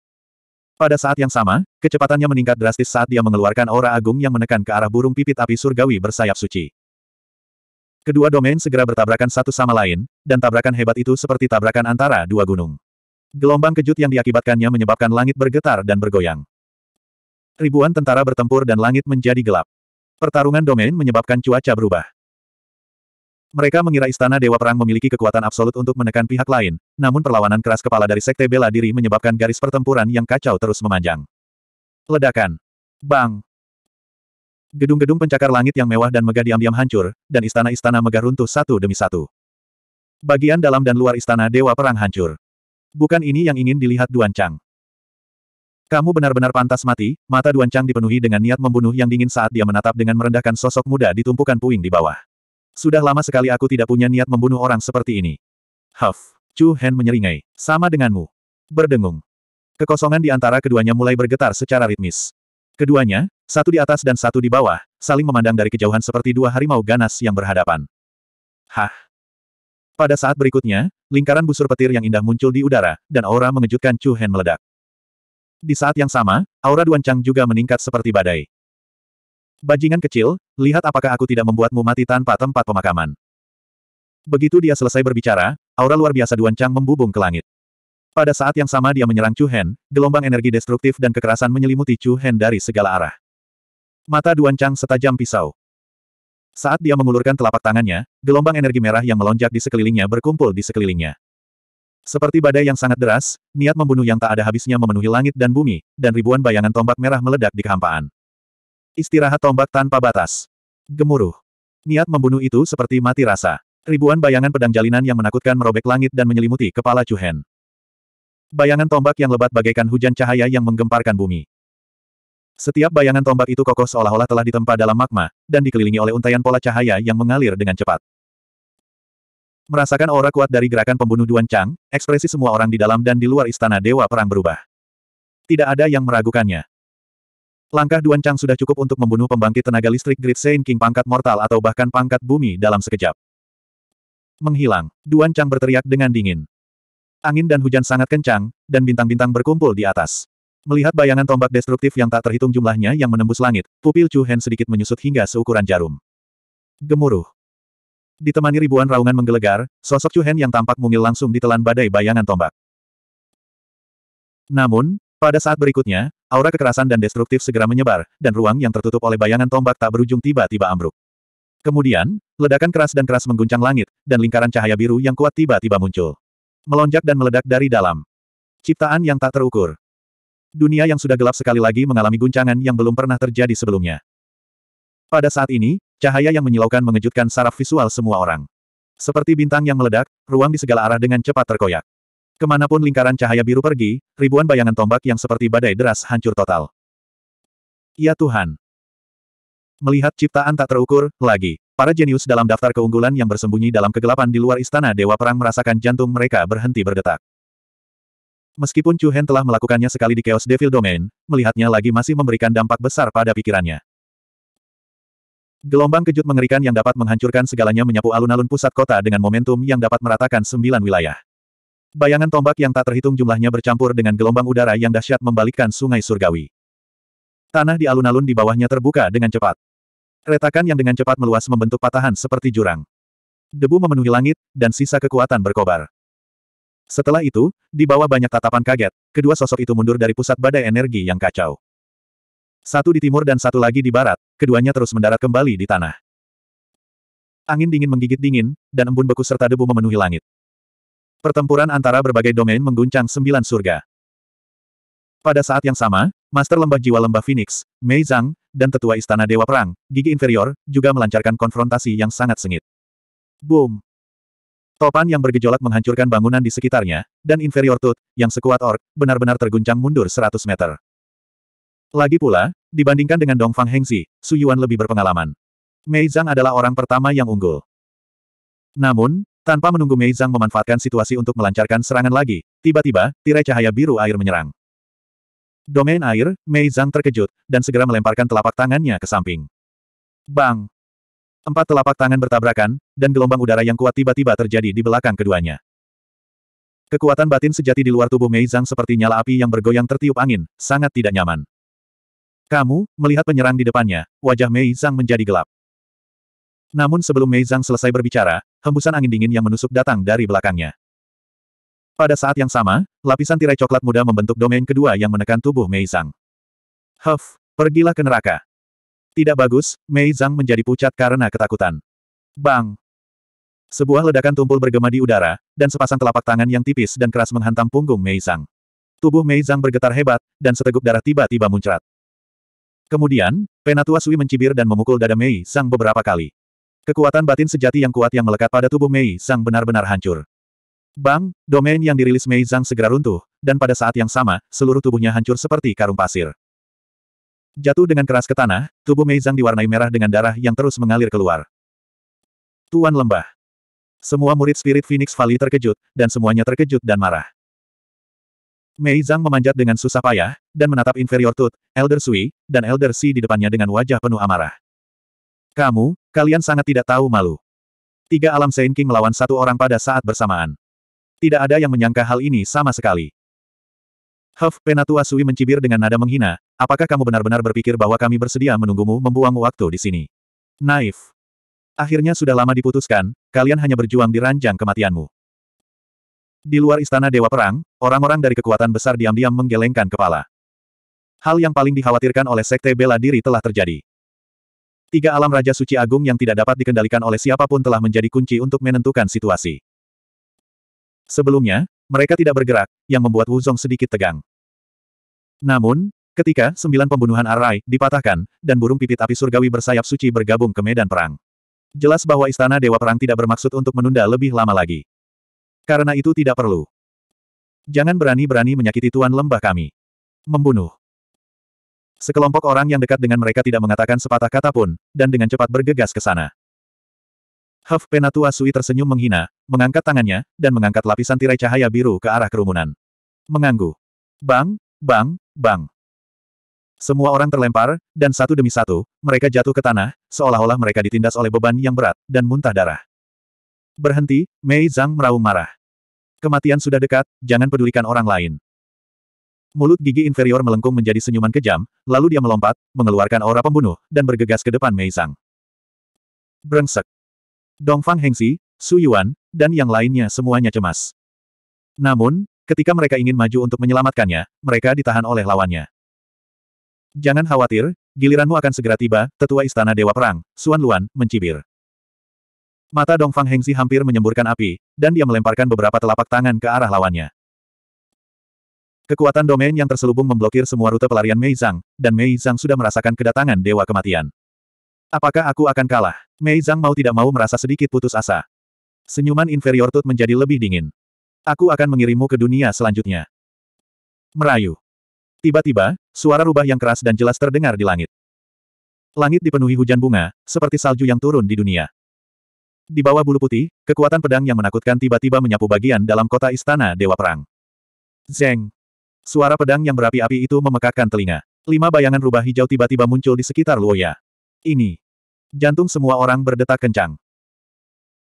Pada saat yang sama, kecepatannya meningkat drastis saat dia mengeluarkan aura agung yang menekan ke arah burung pipit api surgawi bersayap suci. Kedua domain segera bertabrakan satu sama lain, dan tabrakan hebat itu seperti tabrakan antara dua gunung. Gelombang kejut yang diakibatkannya menyebabkan langit bergetar dan bergoyang. Ribuan tentara bertempur dan langit menjadi gelap. Pertarungan domain menyebabkan cuaca berubah. Mereka mengira istana Dewa Perang memiliki kekuatan absolut untuk menekan pihak lain, namun perlawanan keras kepala dari Sekte Bela Diri menyebabkan garis pertempuran yang kacau terus memanjang. Ledakan. Bang. Gedung-gedung pencakar langit yang mewah dan megah diam-diam hancur, dan istana-istana megah runtuh satu demi satu. Bagian dalam dan luar istana Dewa Perang hancur. Bukan ini yang ingin dilihat Duan Chang. Kamu benar-benar pantas mati, mata Duan Chang dipenuhi dengan niat membunuh yang dingin saat dia menatap dengan merendahkan sosok muda di tumpukan puing di bawah. Sudah lama sekali aku tidak punya niat membunuh orang seperti ini. Huff. Chu Hen menyeringai. Sama denganmu. Berdengung. Kekosongan di antara keduanya mulai bergetar secara ritmis. Keduanya, satu di atas dan satu di bawah, saling memandang dari kejauhan seperti dua harimau ganas yang berhadapan. Hah. Pada saat berikutnya, lingkaran busur petir yang indah muncul di udara, dan aura mengejutkan Chu Hen meledak. Di saat yang sama, aura Duan Chang juga meningkat seperti badai. Bajingan kecil, lihat apakah aku tidak membuatmu mati tanpa tempat pemakaman. Begitu dia selesai berbicara, aura luar biasa Duan Chang membubung ke langit. Pada saat yang sama dia menyerang Chu Hen, gelombang energi destruktif dan kekerasan menyelimuti Chu Hen dari segala arah. Mata Duan Chang setajam pisau. Saat dia mengulurkan telapak tangannya, gelombang energi merah yang melonjak di sekelilingnya berkumpul di sekelilingnya. Seperti badai yang sangat deras, niat membunuh yang tak ada habisnya memenuhi langit dan bumi, dan ribuan bayangan tombak merah meledak di kehampaan. Istirahat tombak tanpa batas. Gemuruh. Niat membunuh itu seperti mati rasa. Ribuan bayangan pedang jalinan yang menakutkan merobek langit dan menyelimuti kepala Cuhen. Bayangan tombak yang lebat bagaikan hujan cahaya yang menggemparkan bumi. Setiap bayangan tombak itu kokoh seolah-olah telah ditempa dalam magma, dan dikelilingi oleh untaian pola cahaya yang mengalir dengan cepat. Merasakan aura kuat dari gerakan pembunuh Duan Chang, ekspresi semua orang di dalam dan di luar istana Dewa Perang berubah. Tidak ada yang meragukannya. Langkah Duan Chang sudah cukup untuk membunuh pembangkit tenaga listrik Great Saint King pangkat mortal atau bahkan pangkat bumi dalam sekejap. Menghilang, Duan Chang berteriak dengan dingin. Angin dan hujan sangat kencang, dan bintang-bintang berkumpul di atas. Melihat bayangan tombak destruktif yang tak terhitung jumlahnya yang menembus langit, pupil Chu Hen sedikit menyusut hingga seukuran jarum. Gemuruh. Ditemani ribuan raungan menggelegar, sosok Chu Hen yang tampak mungil langsung ditelan badai bayangan tombak. Namun, pada saat berikutnya, aura kekerasan dan destruktif segera menyebar, dan ruang yang tertutup oleh bayangan tombak tak berujung tiba-tiba ambruk. Kemudian, ledakan keras dan keras mengguncang langit, dan lingkaran cahaya biru yang kuat tiba-tiba muncul. Melonjak dan meledak dari dalam. Ciptaan yang tak terukur. Dunia yang sudah gelap sekali lagi mengalami guncangan yang belum pernah terjadi sebelumnya. Pada saat ini, Cahaya yang menyilaukan mengejutkan saraf visual semua orang. Seperti bintang yang meledak, ruang di segala arah dengan cepat terkoyak. Kemanapun lingkaran cahaya biru pergi, ribuan bayangan tombak yang seperti badai deras hancur total. Ya Tuhan! Melihat ciptaan tak terukur, lagi, para jenius dalam daftar keunggulan yang bersembunyi dalam kegelapan di luar istana Dewa Perang merasakan jantung mereka berhenti berdetak. Meskipun Chu Hen telah melakukannya sekali di Chaos Devil Domain, melihatnya lagi masih memberikan dampak besar pada pikirannya. Gelombang kejut mengerikan yang dapat menghancurkan segalanya menyapu alun-alun pusat kota dengan momentum yang dapat meratakan sembilan wilayah. Bayangan tombak yang tak terhitung jumlahnya bercampur dengan gelombang udara yang dahsyat membalikkan sungai surgawi. Tanah di alun-alun di bawahnya terbuka dengan cepat. Retakan yang dengan cepat meluas membentuk patahan seperti jurang. Debu memenuhi langit, dan sisa kekuatan berkobar. Setelah itu, di bawah banyak tatapan kaget, kedua sosok itu mundur dari pusat badai energi yang kacau. Satu di timur dan satu lagi di barat, keduanya terus mendarat kembali di tanah. Angin dingin menggigit dingin, dan embun beku serta debu memenuhi langit. Pertempuran antara berbagai domain mengguncang sembilan surga. Pada saat yang sama, Master Lembah Jiwa Lembah Phoenix, Mei Zhang, dan Tetua Istana Dewa Perang, Gigi Inferior, juga melancarkan konfrontasi yang sangat sengit. Boom! Topan yang bergejolak menghancurkan bangunan di sekitarnya, dan Inferior Tooth, yang sekuat ork, benar-benar terguncang mundur 100 meter. Lagi pula, dibandingkan dengan Dongfang Hengzi, Su Yuan lebih berpengalaman. Mei Zhang adalah orang pertama yang unggul. Namun, tanpa menunggu Mei Zhang memanfaatkan situasi untuk melancarkan serangan lagi, tiba-tiba, tirai cahaya biru air menyerang. Domain air, Mei Zhang terkejut, dan segera melemparkan telapak tangannya ke samping. Bang! Empat telapak tangan bertabrakan, dan gelombang udara yang kuat tiba-tiba terjadi di belakang keduanya. Kekuatan batin sejati di luar tubuh Mei Zhang seperti nyala api yang bergoyang tertiup angin, sangat tidak nyaman. Kamu, melihat penyerang di depannya, wajah Mei Zhang menjadi gelap. Namun sebelum Mei Zhang selesai berbicara, hembusan angin dingin yang menusuk datang dari belakangnya. Pada saat yang sama, lapisan tirai coklat muda membentuk domain kedua yang menekan tubuh Mei Zhang. Huff, pergilah ke neraka. Tidak bagus, Mei Zhang menjadi pucat karena ketakutan. Bang! Sebuah ledakan tumpul bergema di udara, dan sepasang telapak tangan yang tipis dan keras menghantam punggung Mei Zhang. Tubuh Mei Zhang bergetar hebat, dan seteguk darah tiba-tiba muncrat. Kemudian, Penatua Sui mencibir dan memukul dada Mei Sang beberapa kali. Kekuatan batin sejati yang kuat yang melekat pada tubuh Mei Sang benar-benar hancur. Bang, domain yang dirilis Mei Zhang segera runtuh, dan pada saat yang sama, seluruh tubuhnya hancur seperti karung pasir. Jatuh dengan keras ke tanah, tubuh Mei Zhang diwarnai merah dengan darah yang terus mengalir keluar. Tuan Lembah. Semua murid Spirit Phoenix Valley terkejut, dan semuanya terkejut dan marah. Mei Zhang memanjat dengan susah payah, dan menatap inferior Tut, Elder Sui, dan Elder Si di depannya dengan wajah penuh amarah. Kamu, kalian sangat tidak tahu malu. Tiga alam Sein King melawan satu orang pada saat bersamaan. Tidak ada yang menyangka hal ini sama sekali. Huff Penatua Sui mencibir dengan nada menghina, apakah kamu benar-benar berpikir bahwa kami bersedia menunggumu membuang waktu di sini? Naif. Akhirnya sudah lama diputuskan, kalian hanya berjuang di ranjang kematianmu. Di luar istana Dewa Perang, Orang-orang dari kekuatan besar diam-diam menggelengkan kepala. Hal yang paling dikhawatirkan oleh Sekte Bela Diri telah terjadi. Tiga alam Raja Suci Agung yang tidak dapat dikendalikan oleh siapapun telah menjadi kunci untuk menentukan situasi. Sebelumnya, mereka tidak bergerak, yang membuat Wuzong sedikit tegang. Namun, ketika sembilan pembunuhan Arai dipatahkan, dan burung pipit api surgawi bersayap suci bergabung ke medan perang. Jelas bahwa Istana Dewa Perang tidak bermaksud untuk menunda lebih lama lagi. Karena itu tidak perlu. Jangan berani-berani menyakiti tuan lembah kami. Membunuh. Sekelompok orang yang dekat dengan mereka tidak mengatakan sepatah kata pun, dan dengan cepat bergegas ke sana. Huff Penatua Sui tersenyum menghina, mengangkat tangannya, dan mengangkat lapisan tirai cahaya biru ke arah kerumunan. Menganggu. Bang, bang, bang. Semua orang terlempar, dan satu demi satu, mereka jatuh ke tanah, seolah-olah mereka ditindas oleh beban yang berat, dan muntah darah. Berhenti, Mei Zhang meraung marah. Kematian sudah dekat, jangan pedulikan orang lain. Mulut gigi inferior melengkung menjadi senyuman kejam, lalu dia melompat, mengeluarkan aura pembunuh, dan bergegas ke depan Mei Sang. Brengsek. Dongfang Hengsi, Su Yuan, dan yang lainnya semuanya cemas. Namun, ketika mereka ingin maju untuk menyelamatkannya, mereka ditahan oleh lawannya. Jangan khawatir, giliranmu akan segera tiba, tetua istana Dewa Perang, Suan Luan, mencibir. Mata Dongfang Hengzi hampir menyemburkan api, dan dia melemparkan beberapa telapak tangan ke arah lawannya. Kekuatan domain yang terselubung memblokir semua rute pelarian Mei Zhang, dan Mei Zhang sudah merasakan kedatangan Dewa Kematian. Apakah aku akan kalah? Mei Zhang mau tidak mau merasa sedikit putus asa. Senyuman inferior Tut menjadi lebih dingin. Aku akan mengirimmu ke dunia selanjutnya. Merayu. Tiba-tiba, suara rubah yang keras dan jelas terdengar di langit. Langit dipenuhi hujan bunga, seperti salju yang turun di dunia. Di bawah bulu putih, kekuatan pedang yang menakutkan tiba-tiba menyapu bagian dalam kota istana Dewa Perang. Zeng! Suara pedang yang berapi-api itu memekakkan telinga. Lima bayangan rubah hijau tiba-tiba muncul di sekitar Luoya. Ini. Jantung semua orang berdetak kencang.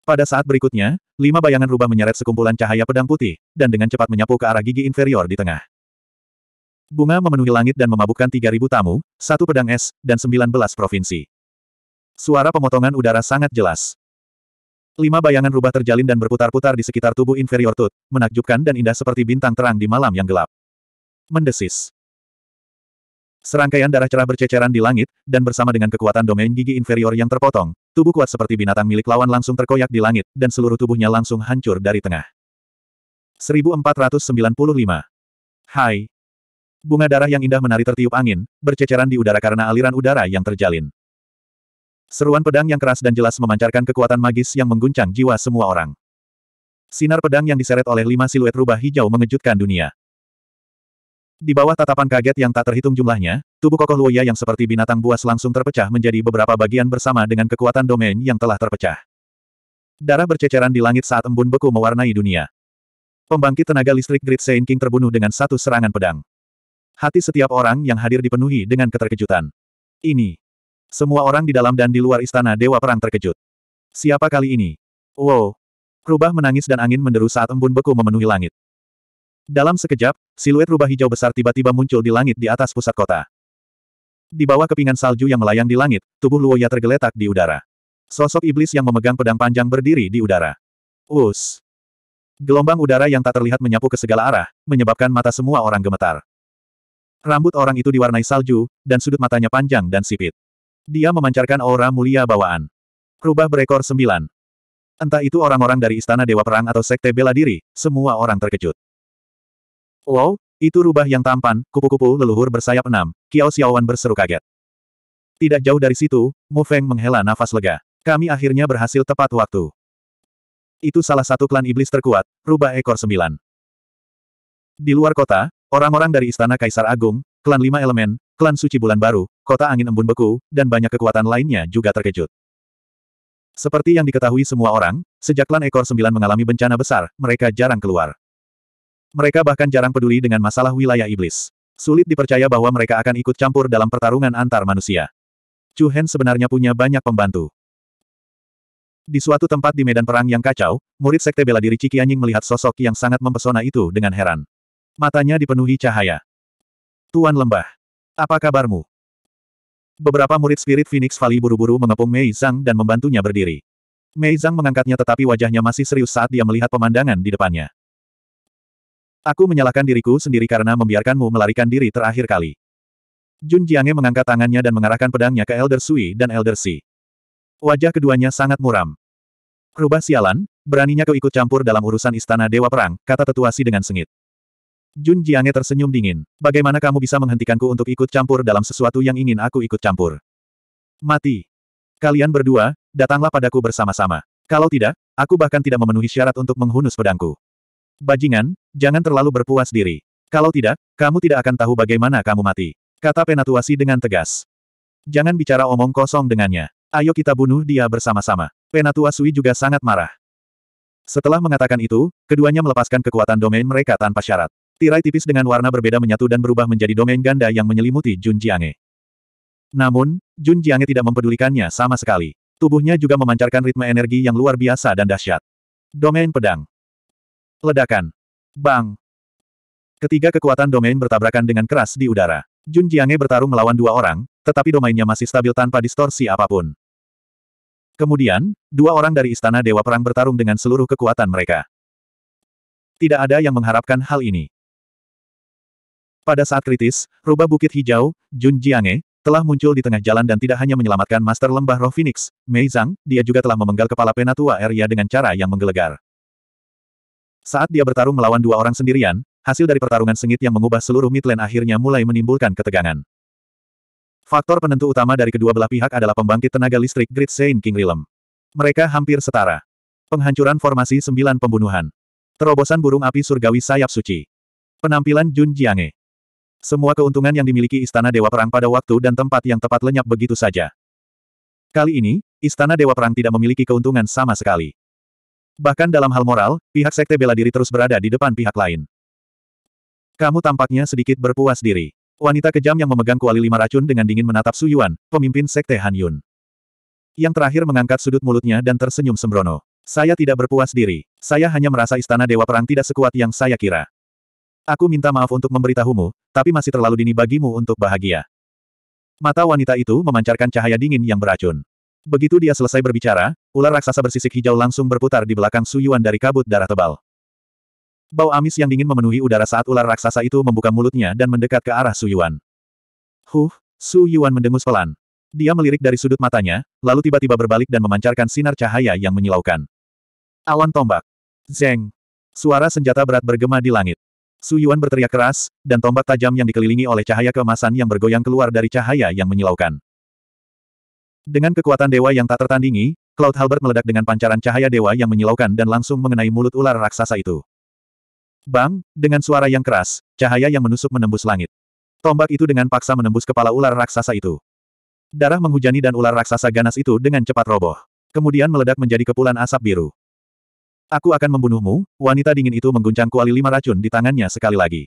Pada saat berikutnya, lima bayangan rubah menyeret sekumpulan cahaya pedang putih, dan dengan cepat menyapu ke arah gigi inferior di tengah. Bunga memenuhi langit dan memabukkan 3.000 tamu, satu pedang es, dan 19 provinsi. Suara pemotongan udara sangat jelas. Lima bayangan rubah terjalin dan berputar-putar di sekitar tubuh inferior Tut, menakjubkan dan indah seperti bintang terang di malam yang gelap. Mendesis. Serangkaian darah cerah berceceran di langit, dan bersama dengan kekuatan domain gigi inferior yang terpotong, tubuh kuat seperti binatang milik lawan langsung terkoyak di langit, dan seluruh tubuhnya langsung hancur dari tengah. 1495. Hai. Bunga darah yang indah menari tertiup angin, berceceran di udara karena aliran udara yang terjalin. Seruan pedang yang keras dan jelas memancarkan kekuatan magis yang mengguncang jiwa semua orang. Sinar pedang yang diseret oleh lima siluet rubah hijau mengejutkan dunia. Di bawah tatapan kaget yang tak terhitung jumlahnya, tubuh kokoh Luoya yang seperti binatang buas langsung terpecah menjadi beberapa bagian bersama dengan kekuatan domain yang telah terpecah. Darah berceceran di langit saat embun beku mewarnai dunia. Pembangkit tenaga listrik Great Saint King terbunuh dengan satu serangan pedang. Hati setiap orang yang hadir dipenuhi dengan keterkejutan. Ini semua orang di dalam dan di luar istana Dewa Perang terkejut. Siapa kali ini? Wow! Rubah menangis dan angin menderu saat embun beku memenuhi langit. Dalam sekejap, siluet rubah hijau besar tiba-tiba muncul di langit di atas pusat kota. Di bawah kepingan salju yang melayang di langit, tubuh Luoya tergeletak di udara. Sosok iblis yang memegang pedang panjang berdiri di udara. Us! Gelombang udara yang tak terlihat menyapu ke segala arah, menyebabkan mata semua orang gemetar. Rambut orang itu diwarnai salju, dan sudut matanya panjang dan sipit. Dia memancarkan aura mulia bawaan. Rubah berekor sembilan. Entah itu orang-orang dari Istana Dewa Perang atau Sekte Bela Diri, semua orang terkejut. Wow, itu rubah yang tampan, kupu-kupu leluhur bersayap enam, Kiao Xiaowan berseru kaget. Tidak jauh dari situ, Mu Feng menghela nafas lega. Kami akhirnya berhasil tepat waktu. Itu salah satu klan iblis terkuat, rubah ekor sembilan. Di luar kota, orang-orang dari Istana Kaisar Agung, klan lima elemen, klan suci bulan baru, kota angin embun beku, dan banyak kekuatan lainnya juga terkejut. Seperti yang diketahui semua orang, sejak klan ekor sembilan mengalami bencana besar, mereka jarang keluar. Mereka bahkan jarang peduli dengan masalah wilayah iblis. Sulit dipercaya bahwa mereka akan ikut campur dalam pertarungan antar manusia. Chu Hen sebenarnya punya banyak pembantu. Di suatu tempat di medan perang yang kacau, murid sekte bela diri Ciki Anjing melihat sosok yang sangat mempesona itu dengan heran. Matanya dipenuhi cahaya. Tuan Lembah, apa kabarmu? Beberapa murid Spirit Phoenix Valley buru-buru mengepung Mei Zhang dan membantunya berdiri. Mei Zhang mengangkatnya tetapi wajahnya masih serius saat dia melihat pemandangan di depannya. Aku menyalahkan diriku sendiri karena membiarkanmu melarikan diri terakhir kali. Jun Jiange mengangkat tangannya dan mengarahkan pedangnya ke Elder Sui dan Elder Si. Wajah keduanya sangat muram. Rubah sialan, beraninya kau ikut campur dalam urusan istana Dewa Perang, kata tetua Si dengan sengit. Jun Jiange tersenyum dingin. Bagaimana kamu bisa menghentikanku untuk ikut campur dalam sesuatu yang ingin aku ikut campur? Mati. Kalian berdua, datanglah padaku bersama-sama. Kalau tidak, aku bahkan tidak memenuhi syarat untuk menghunus pedangku. Bajingan, jangan terlalu berpuas diri. Kalau tidak, kamu tidak akan tahu bagaimana kamu mati. Kata Penatuasi dengan tegas. Jangan bicara omong kosong dengannya. Ayo kita bunuh dia bersama-sama. Penatua Sui juga sangat marah. Setelah mengatakan itu, keduanya melepaskan kekuatan domain mereka tanpa syarat. Tirai tipis dengan warna berbeda menyatu dan berubah menjadi domain ganda yang menyelimuti Jun Jiange. Namun, Jun Jiange tidak mempedulikannya sama sekali. Tubuhnya juga memancarkan ritme energi yang luar biasa dan dahsyat. Domain pedang. Ledakan. Bang. Ketiga kekuatan domain bertabrakan dengan keras di udara. Jun Jiange bertarung melawan dua orang, tetapi domainnya masih stabil tanpa distorsi apapun. Kemudian, dua orang dari Istana Dewa Perang bertarung dengan seluruh kekuatan mereka. Tidak ada yang mengharapkan hal ini. Pada saat kritis, rubah bukit hijau, Jun Jiange, telah muncul di tengah jalan dan tidak hanya menyelamatkan Master Lembah Roh Phoenix, Mei Zhang, dia juga telah memenggal kepala penatua Erya dengan cara yang menggelegar. Saat dia bertarung melawan dua orang sendirian, hasil dari pertarungan sengit yang mengubah seluruh Midland akhirnya mulai menimbulkan ketegangan. Faktor penentu utama dari kedua belah pihak adalah pembangkit tenaga listrik Great Saint King Realm. Mereka hampir setara. Penghancuran formasi sembilan pembunuhan. Terobosan burung api surgawi sayap suci. Penampilan Jun Jiange. Semua keuntungan yang dimiliki Istana Dewa Perang pada waktu dan tempat yang tepat lenyap begitu saja. Kali ini, Istana Dewa Perang tidak memiliki keuntungan sama sekali. Bahkan dalam hal moral, pihak Sekte Bela Diri terus berada di depan pihak lain. Kamu tampaknya sedikit berpuas diri. Wanita kejam yang memegang kuali lima racun dengan dingin menatap Su Yuan, pemimpin Sekte Han Yun. Yang terakhir mengangkat sudut mulutnya dan tersenyum sembrono. Saya tidak berpuas diri. Saya hanya merasa Istana Dewa Perang tidak sekuat yang saya kira. Aku minta maaf untuk memberitahumu, tapi masih terlalu dini bagimu untuk bahagia. Mata wanita itu memancarkan cahaya dingin yang beracun. Begitu dia selesai berbicara, ular raksasa bersisik hijau langsung berputar di belakang Suyuan dari kabut darah tebal. Bau amis yang dingin memenuhi udara saat ular raksasa itu membuka mulutnya dan mendekat ke arah Suyuan. Huh, Suyuan mendengus pelan. Dia melirik dari sudut matanya, lalu tiba-tiba berbalik dan memancarkan sinar cahaya yang menyilaukan. Awan tombak. Zeng. Suara senjata berat bergema di langit. Su Yuan berteriak keras, dan tombak tajam yang dikelilingi oleh cahaya keemasan yang bergoyang keluar dari cahaya yang menyilaukan. Dengan kekuatan dewa yang tak tertandingi, Cloud Halbert meledak dengan pancaran cahaya dewa yang menyilaukan dan langsung mengenai mulut ular raksasa itu. Bang, dengan suara yang keras, cahaya yang menusuk menembus langit. Tombak itu dengan paksa menembus kepala ular raksasa itu. Darah menghujani dan ular raksasa ganas itu dengan cepat roboh. Kemudian meledak menjadi kepulan asap biru. Aku akan membunuhmu, wanita dingin itu mengguncang kuali lima racun di tangannya sekali lagi.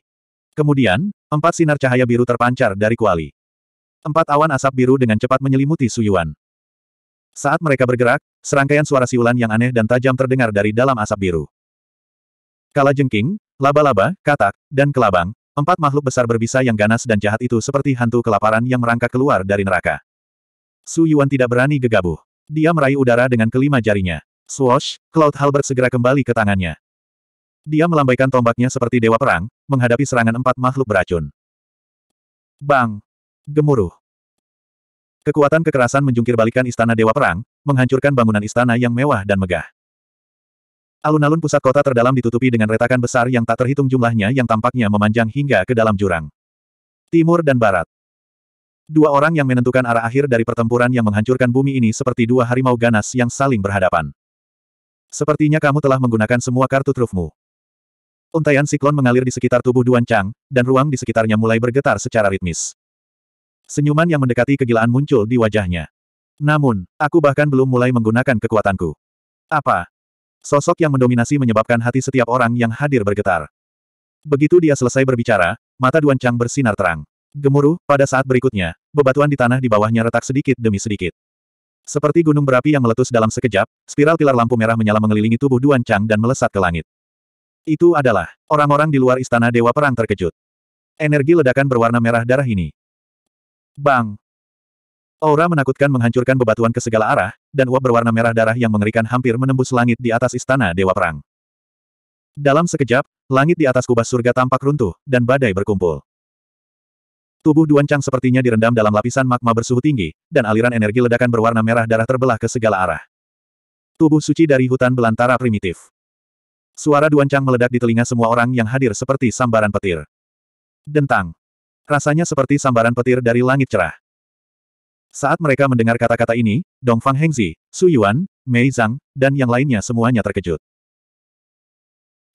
Kemudian, empat sinar cahaya biru terpancar dari kuali. Empat awan asap biru dengan cepat menyelimuti Suyuan. Saat mereka bergerak, serangkaian suara siulan yang aneh dan tajam terdengar dari dalam asap biru. Kala jengking, laba-laba, katak, dan kelabang, empat makhluk besar berbisa yang ganas dan jahat itu seperti hantu kelaparan yang merangkak keluar dari neraka. Su Yuan tidak berani gegabah. Dia meraih udara dengan kelima jarinya. Swoosh, Cloud Halberd segera kembali ke tangannya. Dia melambaikan tombaknya seperti dewa perang, menghadapi serangan empat makhluk beracun. Bang! Gemuruh! Kekuatan kekerasan menjungkir balikan istana dewa perang, menghancurkan bangunan istana yang mewah dan megah. Alun-alun pusat kota terdalam ditutupi dengan retakan besar yang tak terhitung jumlahnya yang tampaknya memanjang hingga ke dalam jurang. Timur dan barat. Dua orang yang menentukan arah akhir dari pertempuran yang menghancurkan bumi ini seperti dua harimau ganas yang saling berhadapan. Sepertinya kamu telah menggunakan semua kartu trufmu. Untaian siklon mengalir di sekitar tubuh Duan Chang, dan ruang di sekitarnya mulai bergetar secara ritmis. Senyuman yang mendekati kegilaan muncul di wajahnya. Namun, aku bahkan belum mulai menggunakan kekuatanku. Apa? Sosok yang mendominasi menyebabkan hati setiap orang yang hadir bergetar. Begitu dia selesai berbicara, mata Duan Chang bersinar terang. Gemuruh, pada saat berikutnya, bebatuan di tanah di bawahnya retak sedikit demi sedikit. Seperti gunung berapi yang meletus dalam sekejap, spiral pilar lampu merah menyala mengelilingi tubuh Duan Chang dan melesat ke langit. Itu adalah orang-orang di luar istana Dewa Perang terkejut. Energi ledakan berwarna merah darah ini. Bang! Aura menakutkan menghancurkan bebatuan ke segala arah, dan uap berwarna merah darah yang mengerikan hampir menembus langit di atas istana Dewa Perang. Dalam sekejap, langit di atas kubah surga tampak runtuh, dan badai berkumpul. Tubuh Duan Chang sepertinya direndam dalam lapisan magma bersuhu tinggi, dan aliran energi ledakan berwarna merah darah terbelah ke segala arah. Tubuh suci dari hutan belantara primitif. Suara Duan Chang meledak di telinga semua orang yang hadir seperti sambaran petir. Dentang. Rasanya seperti sambaran petir dari langit cerah. Saat mereka mendengar kata-kata ini, Dongfang Hengzi, Su Yuan, Mei Zhang, dan yang lainnya semuanya terkejut.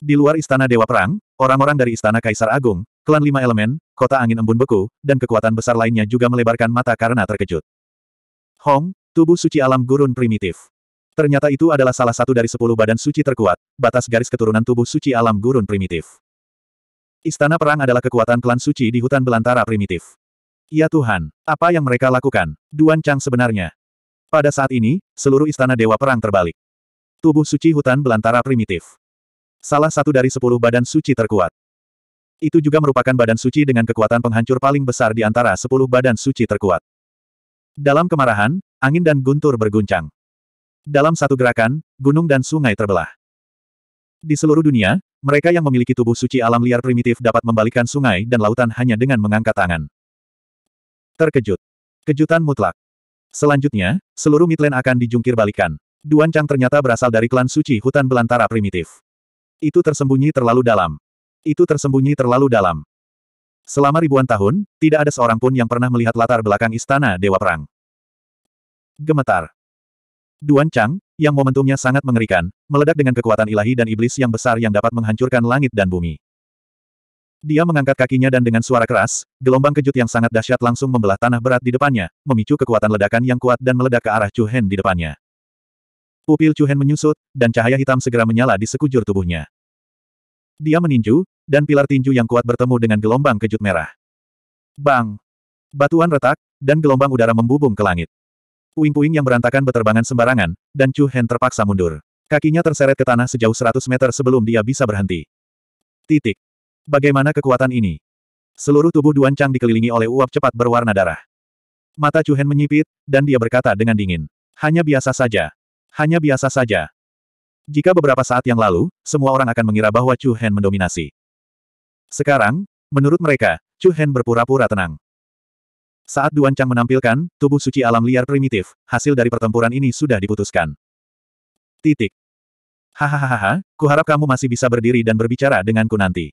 Di luar istana Dewa Perang, orang-orang dari istana Kaisar Agung, Klan lima elemen, kota angin embun beku, dan kekuatan besar lainnya juga melebarkan mata karena terkejut. Hong, tubuh suci alam gurun primitif. Ternyata itu adalah salah satu dari sepuluh badan suci terkuat, batas garis keturunan tubuh suci alam gurun primitif. Istana perang adalah kekuatan klan suci di hutan belantara primitif. Ya Tuhan, apa yang mereka lakukan? Duan Chang sebenarnya. Pada saat ini, seluruh istana dewa perang terbalik. Tubuh suci hutan belantara primitif. Salah satu dari sepuluh badan suci terkuat. Itu juga merupakan badan suci dengan kekuatan penghancur paling besar di antara sepuluh badan suci terkuat. Dalam kemarahan, angin dan guntur berguncang. Dalam satu gerakan, gunung dan sungai terbelah. Di seluruh dunia, mereka yang memiliki tubuh suci alam liar primitif dapat membalikkan sungai dan lautan hanya dengan mengangkat tangan. Terkejut. Kejutan mutlak. Selanjutnya, seluruh Midland akan dijungkir balikan. Duan Chang ternyata berasal dari klan suci hutan belantara primitif. Itu tersembunyi terlalu dalam. Itu tersembunyi terlalu dalam. Selama ribuan tahun, tidak ada seorang pun yang pernah melihat latar belakang istana Dewa Perang. Gemetar. Duan Chang, yang momentumnya sangat mengerikan, meledak dengan kekuatan ilahi dan iblis yang besar yang dapat menghancurkan langit dan bumi. Dia mengangkat kakinya dan dengan suara keras, gelombang kejut yang sangat dahsyat langsung membelah tanah berat di depannya, memicu kekuatan ledakan yang kuat dan meledak ke arah Chu Hen di depannya. Pupil Chu Hen menyusut, dan cahaya hitam segera menyala di sekujur tubuhnya. Dia meninju, dan pilar tinju yang kuat bertemu dengan gelombang kejut merah. Bang! Batuan retak, dan gelombang udara membubung ke langit. Puing-puing yang berantakan beterbangan sembarangan, dan Chu Hen terpaksa mundur. Kakinya terseret ke tanah sejauh 100 meter sebelum dia bisa berhenti. Titik. Bagaimana kekuatan ini? Seluruh tubuh Duan Chang dikelilingi oleh uap cepat berwarna darah. Mata Chu Hen menyipit, dan dia berkata dengan dingin. Hanya biasa saja. Hanya biasa saja. Jika beberapa saat yang lalu, semua orang akan mengira bahwa Chu Hen mendominasi. Sekarang, menurut mereka, Chu Hen berpura-pura tenang. Saat Duan Chang menampilkan, tubuh suci alam liar primitif, hasil dari pertempuran ini sudah diputuskan. Titik. Hahaha, kuharap kamu masih bisa berdiri dan berbicara denganku nanti.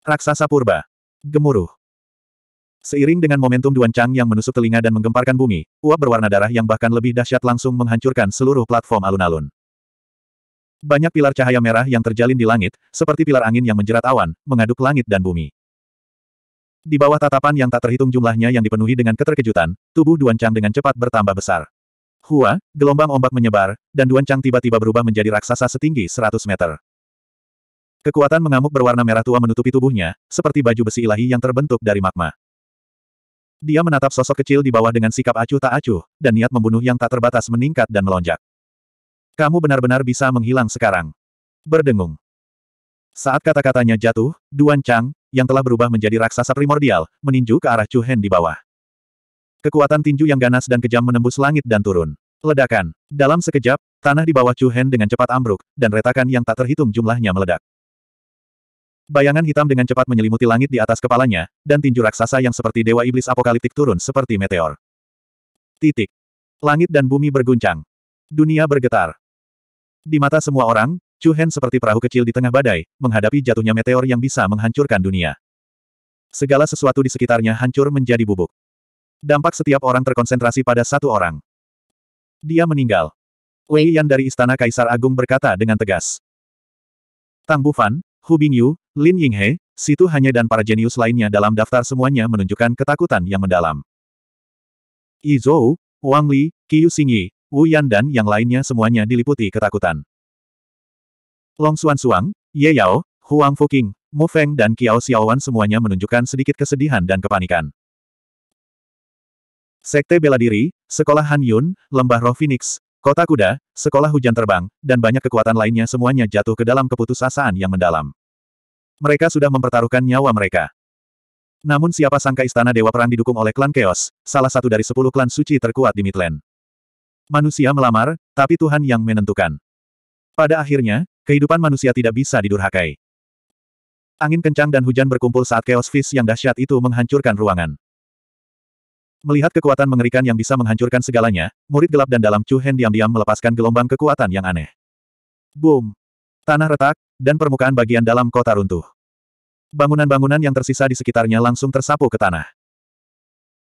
Raksasa purba. Gemuruh. Seiring dengan momentum Duan Chang yang menusuk telinga dan menggemparkan bumi, uap berwarna darah yang bahkan lebih dahsyat langsung menghancurkan seluruh platform alun-alun. Banyak pilar cahaya merah yang terjalin di langit, seperti pilar angin yang menjerat awan, mengaduk langit dan bumi. Di bawah tatapan yang tak terhitung jumlahnya yang dipenuhi dengan keterkejutan, tubuh Duan Chang dengan cepat bertambah besar. Hua, gelombang ombak menyebar, dan Duan Chang tiba-tiba berubah menjadi raksasa setinggi 100 meter. Kekuatan mengamuk berwarna merah tua menutupi tubuhnya, seperti baju besi ilahi yang terbentuk dari magma. Dia menatap sosok kecil di bawah dengan sikap acuh tak acuh, dan niat membunuh yang tak terbatas meningkat dan melonjak. Kamu benar-benar bisa menghilang sekarang. Berdengung. Saat kata-katanya jatuh, Duan Chang, yang telah berubah menjadi raksasa primordial, meninju ke arah Chu Hen di bawah. Kekuatan tinju yang ganas dan kejam menembus langit dan turun. Ledakan. Dalam sekejap, tanah di bawah Chu Hen dengan cepat ambruk, dan retakan yang tak terhitung jumlahnya meledak. Bayangan hitam dengan cepat menyelimuti langit di atas kepalanya, dan tinju raksasa yang seperti dewa iblis apokaliptik turun seperti meteor. Titik. Langit dan bumi berguncang. Dunia bergetar. Di mata semua orang, Chu Hen seperti perahu kecil di tengah badai, menghadapi jatuhnya meteor yang bisa menghancurkan dunia. Segala sesuatu di sekitarnya hancur menjadi bubuk. Dampak setiap orang terkonsentrasi pada satu orang. Dia meninggal. Wei Yan dari Istana Kaisar Agung berkata dengan tegas. Tang Bufan, Hu Bingyu, Lin Yinghe, Situ Hanya dan para jenius lainnya dalam daftar semuanya menunjukkan ketakutan yang mendalam. Yi Zhou, Wang Li, Qiu Xingyi, Wu Yan dan yang lainnya semuanya diliputi ketakutan. Long Xuan Suang, Ye Yao, Huang Fuqing, Mu Feng dan Qiao Xiaowan semuanya menunjukkan sedikit kesedihan dan kepanikan. Sekte Bela Diri, Sekolah Han Yun, Lembah Roh Phoenix, Kota Kuda, Sekolah Hujan Terbang, dan banyak kekuatan lainnya semuanya jatuh ke dalam keputusasaan yang mendalam. Mereka sudah mempertaruhkan nyawa mereka. Namun siapa sangka Istana Dewa Perang didukung oleh klan Chaos, salah satu dari sepuluh klan suci terkuat di Midland. Manusia melamar, tapi Tuhan yang menentukan. Pada akhirnya, kehidupan manusia tidak bisa didurhakai. Angin kencang dan hujan berkumpul saat chaos fish yang dahsyat itu menghancurkan ruangan. Melihat kekuatan mengerikan yang bisa menghancurkan segalanya, murid gelap dan dalam Chuhen diam-diam melepaskan gelombang kekuatan yang aneh. Boom! Tanah retak, dan permukaan bagian dalam kota runtuh. Bangunan-bangunan yang tersisa di sekitarnya langsung tersapu ke tanah.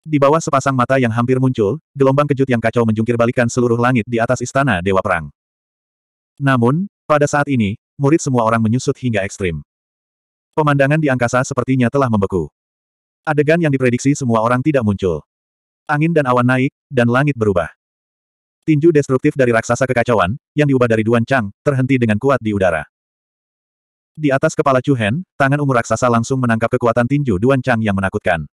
Di bawah sepasang mata yang hampir muncul, gelombang kejut yang kacau menjungkir seluruh langit di atas istana Dewa Perang. Namun, pada saat ini, murid semua orang menyusut hingga ekstrim. Pemandangan di angkasa sepertinya telah membeku. Adegan yang diprediksi semua orang tidak muncul. Angin dan awan naik, dan langit berubah. Tinju destruktif dari raksasa kekacauan, yang diubah dari Duan Chang, terhenti dengan kuat di udara. Di atas kepala Chu Hen, tangan ungu raksasa langsung menangkap kekuatan tinju Duan Chang yang menakutkan.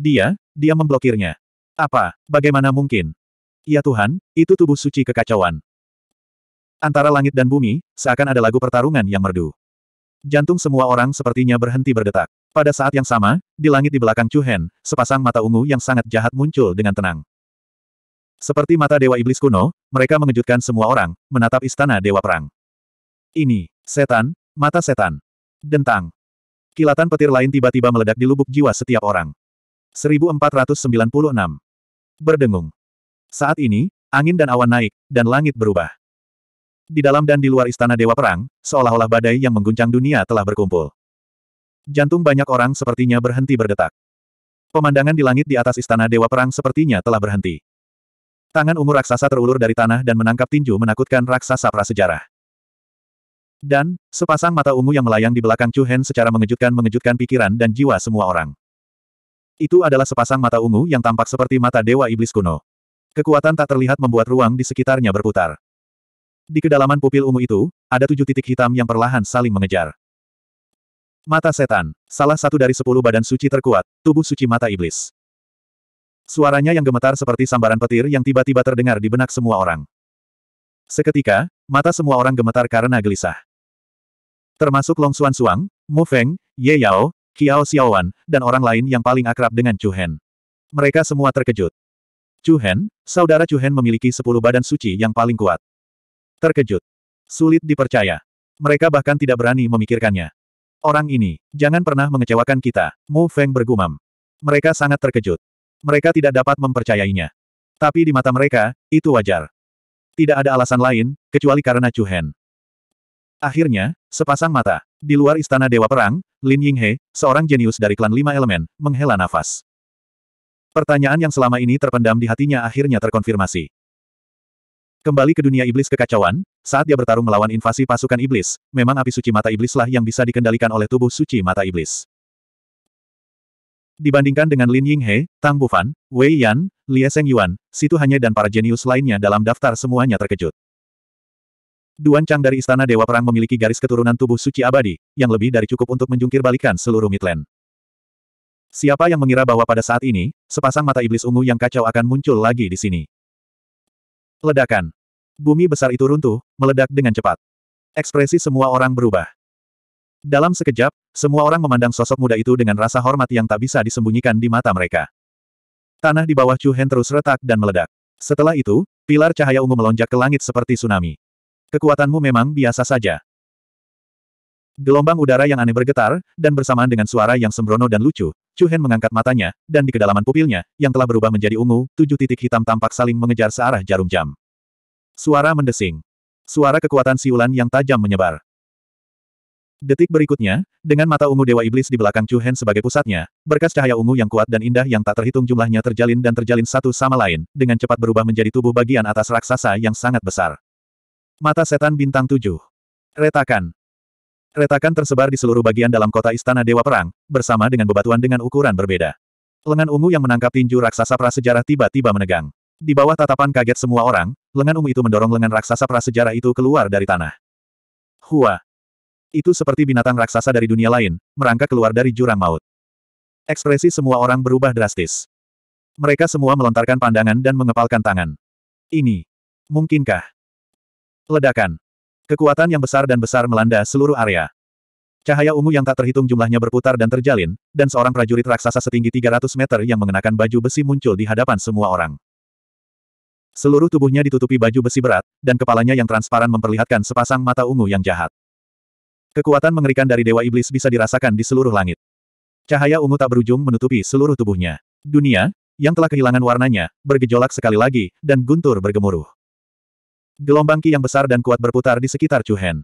Dia, dia memblokirnya. Apa, bagaimana mungkin? Ya Tuhan, itu tubuh suci kekacauan. Antara langit dan bumi, seakan ada lagu pertarungan yang merdu. Jantung semua orang sepertinya berhenti berdetak. Pada saat yang sama, di langit di belakang Chuhen, sepasang mata ungu yang sangat jahat muncul dengan tenang. Seperti mata Dewa Iblis kuno, mereka mengejutkan semua orang, menatap istana Dewa Perang. Ini, setan, mata setan. Dentang. Kilatan petir lain tiba-tiba meledak di lubuk jiwa setiap orang. 1496. Berdengung. Saat ini, angin dan awan naik, dan langit berubah. Di dalam dan di luar istana Dewa Perang, seolah-olah badai yang mengguncang dunia telah berkumpul. Jantung banyak orang sepertinya berhenti berdetak. Pemandangan di langit di atas istana Dewa Perang sepertinya telah berhenti. Tangan ungu raksasa terulur dari tanah dan menangkap tinju menakutkan raksasa prasejarah. Dan, sepasang mata ungu yang melayang di belakang Chu Hen secara mengejutkan mengejutkan pikiran dan jiwa semua orang. Itu adalah sepasang mata ungu yang tampak seperti mata dewa iblis kuno. Kekuatan tak terlihat membuat ruang di sekitarnya berputar. Di kedalaman pupil ungu itu, ada tujuh titik hitam yang perlahan saling mengejar. Mata setan, salah satu dari sepuluh badan suci terkuat, tubuh suci mata iblis. Suaranya yang gemetar seperti sambaran petir yang tiba-tiba terdengar di benak semua orang. Seketika, mata semua orang gemetar karena gelisah. Termasuk Long Suan Suang, Mu Feng, Ye Yao, Qiao Xiaowan, dan orang lain yang paling akrab dengan Chu Hen. Mereka semua terkejut. Chu Hen, saudara Chu Hen memiliki sepuluh badan suci yang paling kuat. Terkejut. Sulit dipercaya. Mereka bahkan tidak berani memikirkannya. Orang ini, jangan pernah mengecewakan kita, Mu Feng bergumam. Mereka sangat terkejut. Mereka tidak dapat mempercayainya. Tapi di mata mereka, itu wajar. Tidak ada alasan lain, kecuali karena Chu Hen. Akhirnya, sepasang mata. Di luar istana Dewa Perang, Lin Yinghe, seorang jenius dari klan lima elemen, menghela nafas. Pertanyaan yang selama ini terpendam di hatinya akhirnya terkonfirmasi. Kembali ke dunia iblis kekacauan, saat dia bertarung melawan invasi pasukan iblis, memang api suci mata iblislah yang bisa dikendalikan oleh tubuh suci mata iblis. Dibandingkan dengan Lin Yinghe, Tang Bufan, Wei Yan, Lie Seng Yuan, Situ Hanye dan para jenius lainnya dalam daftar semuanya terkejut. Duan Chang dari Istana Dewa Perang memiliki garis keturunan tubuh suci abadi, yang lebih dari cukup untuk menjungkir balikan seluruh Midland. Siapa yang mengira bahwa pada saat ini, sepasang mata iblis ungu yang kacau akan muncul lagi di sini? Ledakan. Bumi besar itu runtuh, meledak dengan cepat. Ekspresi semua orang berubah. Dalam sekejap, semua orang memandang sosok muda itu dengan rasa hormat yang tak bisa disembunyikan di mata mereka. Tanah di bawah Chu Hen terus retak dan meledak. Setelah itu, pilar cahaya ungu melonjak ke langit seperti tsunami. Kekuatanmu memang biasa saja. Gelombang udara yang aneh bergetar, dan bersamaan dengan suara yang sembrono dan lucu, Chu Hen mengangkat matanya, dan di kedalaman pupilnya, yang telah berubah menjadi ungu, tujuh titik hitam tampak saling mengejar searah jarum jam. Suara mendesing. Suara kekuatan siulan yang tajam menyebar. Detik berikutnya, dengan mata ungu Dewa Iblis di belakang Chu Hen sebagai pusatnya, berkas cahaya ungu yang kuat dan indah yang tak terhitung jumlahnya terjalin dan terjalin satu sama lain, dengan cepat berubah menjadi tubuh bagian atas raksasa yang sangat besar. Mata setan bintang tujuh. Retakan. Retakan tersebar di seluruh bagian dalam kota Istana Dewa Perang, bersama dengan bebatuan dengan ukuran berbeda. Lengan ungu yang menangkap tinju raksasa prasejarah tiba-tiba menegang. Di bawah tatapan kaget semua orang, lengan ungu itu mendorong lengan raksasa prasejarah itu keluar dari tanah. Hua. Itu seperti binatang raksasa dari dunia lain, merangkak keluar dari jurang maut. Ekspresi semua orang berubah drastis. Mereka semua melontarkan pandangan dan mengepalkan tangan. Ini. Mungkinkah? Ledakan. Kekuatan yang besar dan besar melanda seluruh area. Cahaya ungu yang tak terhitung jumlahnya berputar dan terjalin, dan seorang prajurit raksasa setinggi 300 meter yang mengenakan baju besi muncul di hadapan semua orang. Seluruh tubuhnya ditutupi baju besi berat, dan kepalanya yang transparan memperlihatkan sepasang mata ungu yang jahat. Kekuatan mengerikan dari Dewa Iblis bisa dirasakan di seluruh langit. Cahaya ungu tak berujung menutupi seluruh tubuhnya. Dunia, yang telah kehilangan warnanya, bergejolak sekali lagi, dan guntur bergemuruh. Gelombang ki yang besar dan kuat berputar di sekitar Chu Hen.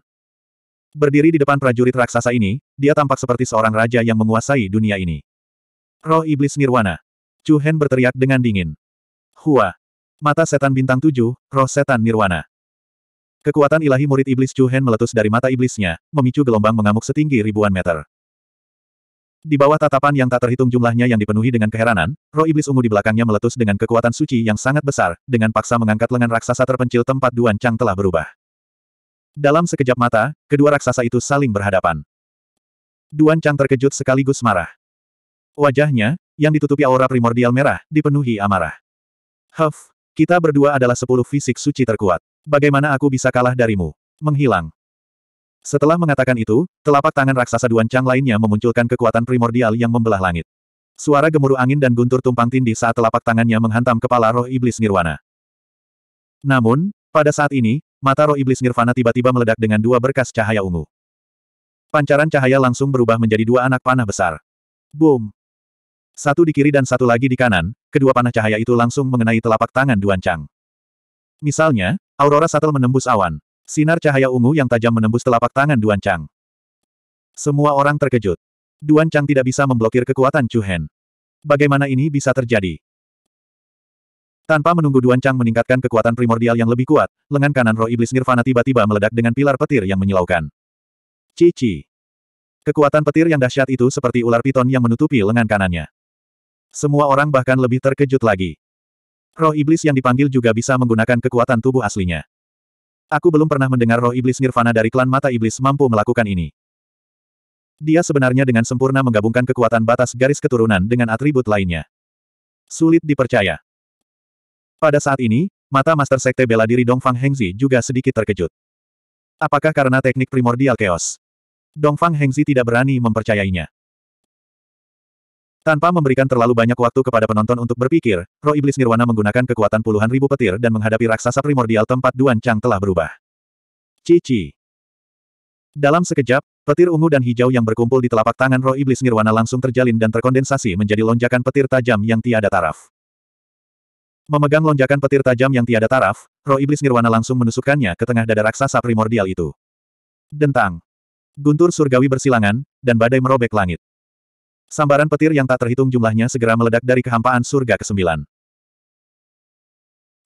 Berdiri di depan prajurit raksasa ini, dia tampak seperti seorang raja yang menguasai dunia ini. Roh Iblis Nirwana. Chu Hen berteriak dengan dingin. Hua. Mata setan bintang tujuh, roh setan Nirwana. Kekuatan ilahi murid iblis Chu Hen meletus dari mata iblisnya, memicu gelombang mengamuk setinggi ribuan meter. Di bawah tatapan yang tak terhitung jumlahnya yang dipenuhi dengan keheranan, roh iblis ungu di belakangnya meletus dengan kekuatan suci yang sangat besar, dengan paksa mengangkat lengan raksasa terpencil tempat Duan Chang telah berubah. Dalam sekejap mata, kedua raksasa itu saling berhadapan. Duan Chang terkejut sekaligus marah. Wajahnya, yang ditutupi aura primordial merah, dipenuhi amarah. Huff, kita berdua adalah sepuluh fisik suci terkuat. Bagaimana aku bisa kalah darimu? Menghilang. Setelah mengatakan itu, telapak tangan raksasa Duan Chang lainnya memunculkan kekuatan primordial yang membelah langit. Suara gemuruh angin dan guntur tumpang tindih saat telapak tangannya menghantam kepala roh iblis Nirwana. Namun, pada saat ini, mata roh iblis Nirvana tiba-tiba meledak dengan dua berkas cahaya ungu. Pancaran cahaya langsung berubah menjadi dua anak panah besar. Boom! Satu di kiri dan satu lagi di kanan, kedua panah cahaya itu langsung mengenai telapak tangan Duan Chang. Misalnya, aurora satel menembus awan, Sinar cahaya ungu yang tajam menembus telapak tangan Duan Chang. Semua orang terkejut. Duan Chang tidak bisa memblokir kekuatan Chu Hen. Bagaimana ini bisa terjadi? Tanpa menunggu Duan Chang meningkatkan kekuatan primordial yang lebih kuat, lengan kanan roh iblis Nirvana tiba-tiba meledak dengan pilar petir yang menyilaukan. Cici. Kekuatan petir yang dahsyat itu seperti ular piton yang menutupi lengan kanannya. Semua orang bahkan lebih terkejut lagi. Roh iblis yang dipanggil juga bisa menggunakan kekuatan tubuh aslinya. Aku belum pernah mendengar roh iblis nirvana dari klan mata iblis mampu melakukan ini. Dia sebenarnya dengan sempurna menggabungkan kekuatan batas garis keturunan dengan atribut lainnya. Sulit dipercaya. Pada saat ini, mata Master Sekte bela diri Dongfang Hengzi juga sedikit terkejut. Apakah karena teknik primordial chaos? Dongfang Hengzi tidak berani mempercayainya. Tanpa memberikan terlalu banyak waktu kepada penonton untuk berpikir, roh iblis nirwana menggunakan kekuatan puluhan ribu petir dan menghadapi raksasa primordial tempat Duan Chang telah berubah. Cici. Dalam sekejap, petir ungu dan hijau yang berkumpul di telapak tangan roh iblis nirwana langsung terjalin dan terkondensasi menjadi lonjakan petir tajam yang tiada taraf. Memegang lonjakan petir tajam yang tiada taraf, roh iblis nirwana langsung menusukkannya ke tengah dada raksasa primordial itu. Dentang. Guntur surgawi bersilangan, dan badai merobek langit. Sambaran petir yang tak terhitung jumlahnya segera meledak dari kehampaan surga ke-9.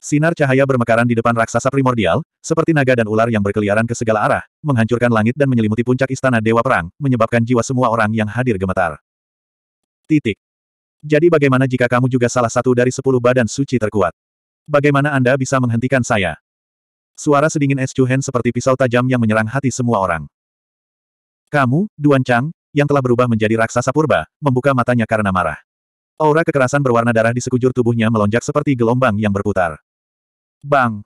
Sinar cahaya bermekaran di depan raksasa primordial, seperti naga dan ular yang berkeliaran ke segala arah, menghancurkan langit dan menyelimuti puncak istana Dewa Perang, menyebabkan jiwa semua orang yang hadir gemetar. Titik. Jadi bagaimana jika kamu juga salah satu dari sepuluh badan suci terkuat? Bagaimana Anda bisa menghentikan saya? Suara sedingin Es Chuhen seperti pisau tajam yang menyerang hati semua orang. Kamu, Duan Chang, yang telah berubah menjadi raksasa purba, membuka matanya karena marah. Aura kekerasan berwarna darah di sekujur tubuhnya melonjak seperti gelombang yang berputar. Bang!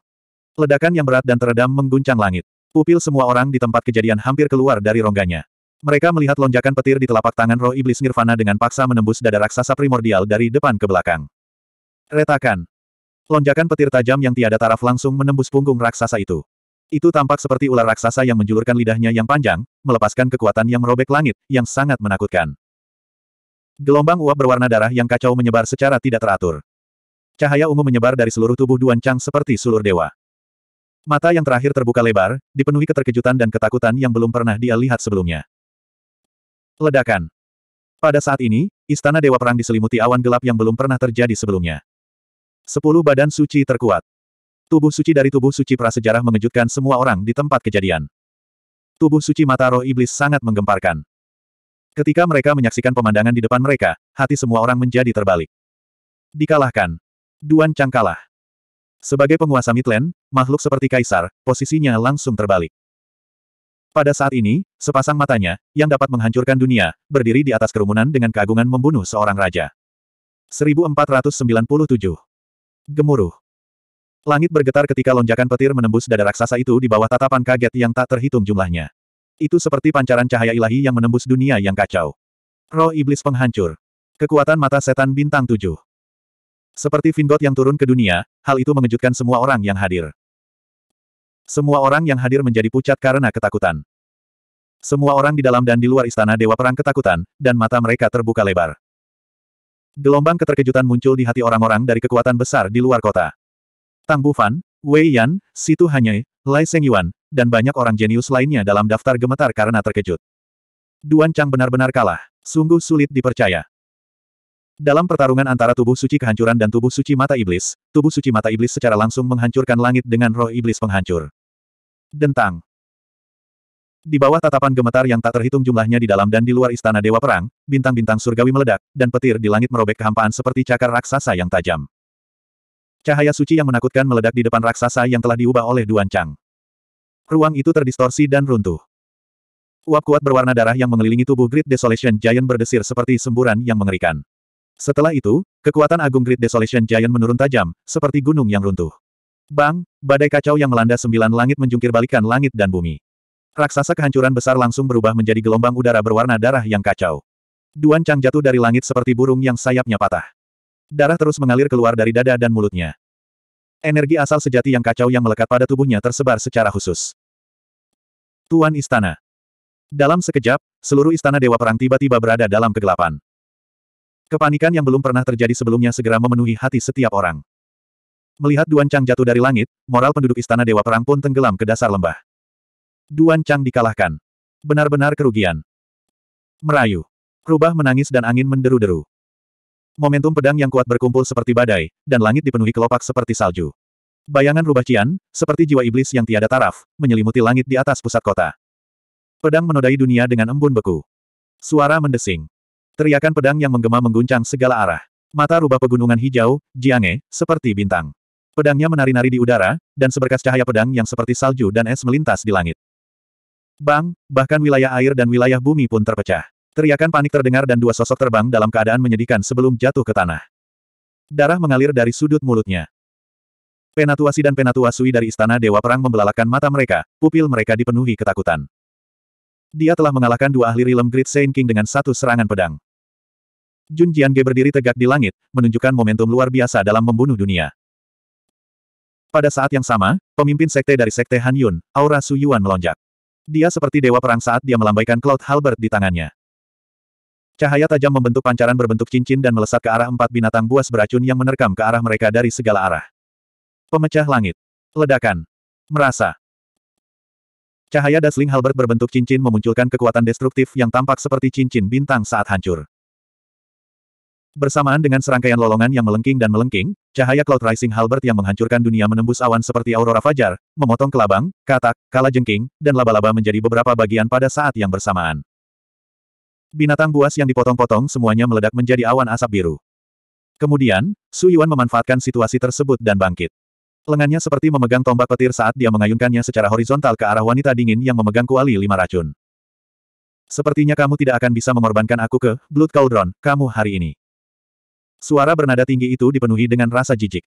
Ledakan yang berat dan teredam mengguncang langit. Pupil semua orang di tempat kejadian hampir keluar dari rongganya. Mereka melihat lonjakan petir di telapak tangan roh iblis Nirvana dengan paksa menembus dada raksasa primordial dari depan ke belakang. Retakan! Lonjakan petir tajam yang tiada taraf langsung menembus punggung raksasa itu. Itu tampak seperti ular raksasa yang menjulurkan lidahnya yang panjang, melepaskan kekuatan yang merobek langit, yang sangat menakutkan. Gelombang uap berwarna darah yang kacau menyebar secara tidak teratur. Cahaya ungu menyebar dari seluruh tubuh Duan Chang seperti sulur dewa. Mata yang terakhir terbuka lebar, dipenuhi keterkejutan dan ketakutan yang belum pernah dia lihat sebelumnya. Ledakan. Pada saat ini, istana Dewa Perang diselimuti awan gelap yang belum pernah terjadi sebelumnya. Sepuluh badan suci terkuat. Tubuh suci dari tubuh suci prasejarah mengejutkan semua orang di tempat kejadian. Tubuh suci mata roh iblis sangat menggemparkan. Ketika mereka menyaksikan pemandangan di depan mereka, hati semua orang menjadi terbalik. Dikalahkan. Duan Chang kalah. Sebagai penguasa Midland, makhluk seperti kaisar, posisinya langsung terbalik. Pada saat ini, sepasang matanya, yang dapat menghancurkan dunia, berdiri di atas kerumunan dengan keagungan membunuh seorang raja. 1497. Gemuruh. Langit bergetar ketika lonjakan petir menembus dada raksasa itu di bawah tatapan kaget yang tak terhitung jumlahnya. Itu seperti pancaran cahaya ilahi yang menembus dunia yang kacau. Roh iblis penghancur. Kekuatan mata setan bintang tujuh. Seperti Vingot yang turun ke dunia, hal itu mengejutkan semua orang yang hadir. Semua orang yang hadir menjadi pucat karena ketakutan. Semua orang di dalam dan di luar istana Dewa Perang ketakutan, dan mata mereka terbuka lebar. Gelombang keterkejutan muncul di hati orang-orang dari kekuatan besar di luar kota. Tang Bufan, Wei Yan, Situ Hanye, Lai Seng Yuan, dan banyak orang jenius lainnya dalam daftar gemetar karena terkejut. Duan Chang benar-benar kalah. Sungguh sulit dipercaya. Dalam pertarungan antara tubuh suci kehancuran dan tubuh suci mata iblis, tubuh suci mata iblis secara langsung menghancurkan langit dengan roh iblis penghancur. Dentang. Di bawah tatapan gemetar yang tak terhitung jumlahnya di dalam dan di luar istana Dewa Perang, bintang-bintang surgawi meledak, dan petir di langit merobek kehampaan seperti cakar raksasa yang tajam. Cahaya suci yang menakutkan meledak di depan raksasa yang telah diubah oleh Duan Chang. Ruang itu terdistorsi dan runtuh. Uap kuat berwarna darah yang mengelilingi tubuh Great Desolation Giant berdesir seperti semburan yang mengerikan. Setelah itu, kekuatan agung Great Desolation Giant menurun tajam, seperti gunung yang runtuh. Bang, badai kacau yang melanda sembilan langit menjungkir balikan langit dan bumi. Raksasa kehancuran besar langsung berubah menjadi gelombang udara berwarna darah yang kacau. Duan Chang jatuh dari langit seperti burung yang sayapnya patah. Darah terus mengalir keluar dari dada dan mulutnya. Energi asal sejati yang kacau yang melekat pada tubuhnya tersebar secara khusus. Tuan Istana. Dalam sekejap, seluruh istana Dewa Perang tiba-tiba berada dalam kegelapan. Kepanikan yang belum pernah terjadi sebelumnya segera memenuhi hati setiap orang. Melihat Duan Chang jatuh dari langit, moral penduduk istana Dewa Perang pun tenggelam ke dasar lembah. Duan Chang dikalahkan. Benar-benar kerugian. Merayu. Rubah menangis dan angin menderu-deru. Momentum pedang yang kuat berkumpul seperti badai, dan langit dipenuhi kelopak seperti salju. Bayangan rubah Cian, seperti jiwa iblis yang tiada taraf, menyelimuti langit di atas pusat kota. Pedang menodai dunia dengan embun beku. Suara mendesing. Teriakan pedang yang menggema mengguncang segala arah. Mata rubah pegunungan hijau, Jiange, seperti bintang. Pedangnya menari-nari di udara, dan seberkas cahaya pedang yang seperti salju dan es melintas di langit. Bang, bahkan wilayah air dan wilayah bumi pun terpecah. Teriakan panik terdengar dan dua sosok terbang dalam keadaan menyedihkan sebelum jatuh ke tanah. Darah mengalir dari sudut mulutnya. Penatuasi dan penatuasui dari Istana Dewa Perang membelalakan mata mereka, pupil mereka dipenuhi ketakutan. Dia telah mengalahkan dua ahli rilem Great Saint King dengan satu serangan pedang. Jun Jiange berdiri tegak di langit, menunjukkan momentum luar biasa dalam membunuh dunia. Pada saat yang sama, pemimpin sekte dari sekte Han Yun, aura Su Yuan melonjak. Dia seperti dewa perang saat dia melambaikan Cloud halbert di tangannya. Cahaya tajam membentuk pancaran berbentuk cincin dan melesat ke arah empat binatang buas beracun yang menerkam ke arah mereka dari segala arah. Pemecah langit. Ledakan. Merasa. Cahaya Dasling Halbert berbentuk cincin memunculkan kekuatan destruktif yang tampak seperti cincin bintang saat hancur. Bersamaan dengan serangkaian lolongan yang melengking dan melengking, cahaya Cloud Rising Halbert yang menghancurkan dunia menembus awan seperti aurora fajar, memotong kelabang, katak, kala jengking, dan laba-laba menjadi beberapa bagian pada saat yang bersamaan. Binatang buas yang dipotong-potong semuanya meledak menjadi awan asap biru. Kemudian, Su Yuan memanfaatkan situasi tersebut dan bangkit. Lengannya seperti memegang tombak petir saat dia mengayunkannya secara horizontal ke arah wanita dingin yang memegang kuali lima racun. Sepertinya kamu tidak akan bisa mengorbankan aku ke Blood Cauldron, kamu hari ini. Suara bernada tinggi itu dipenuhi dengan rasa jijik.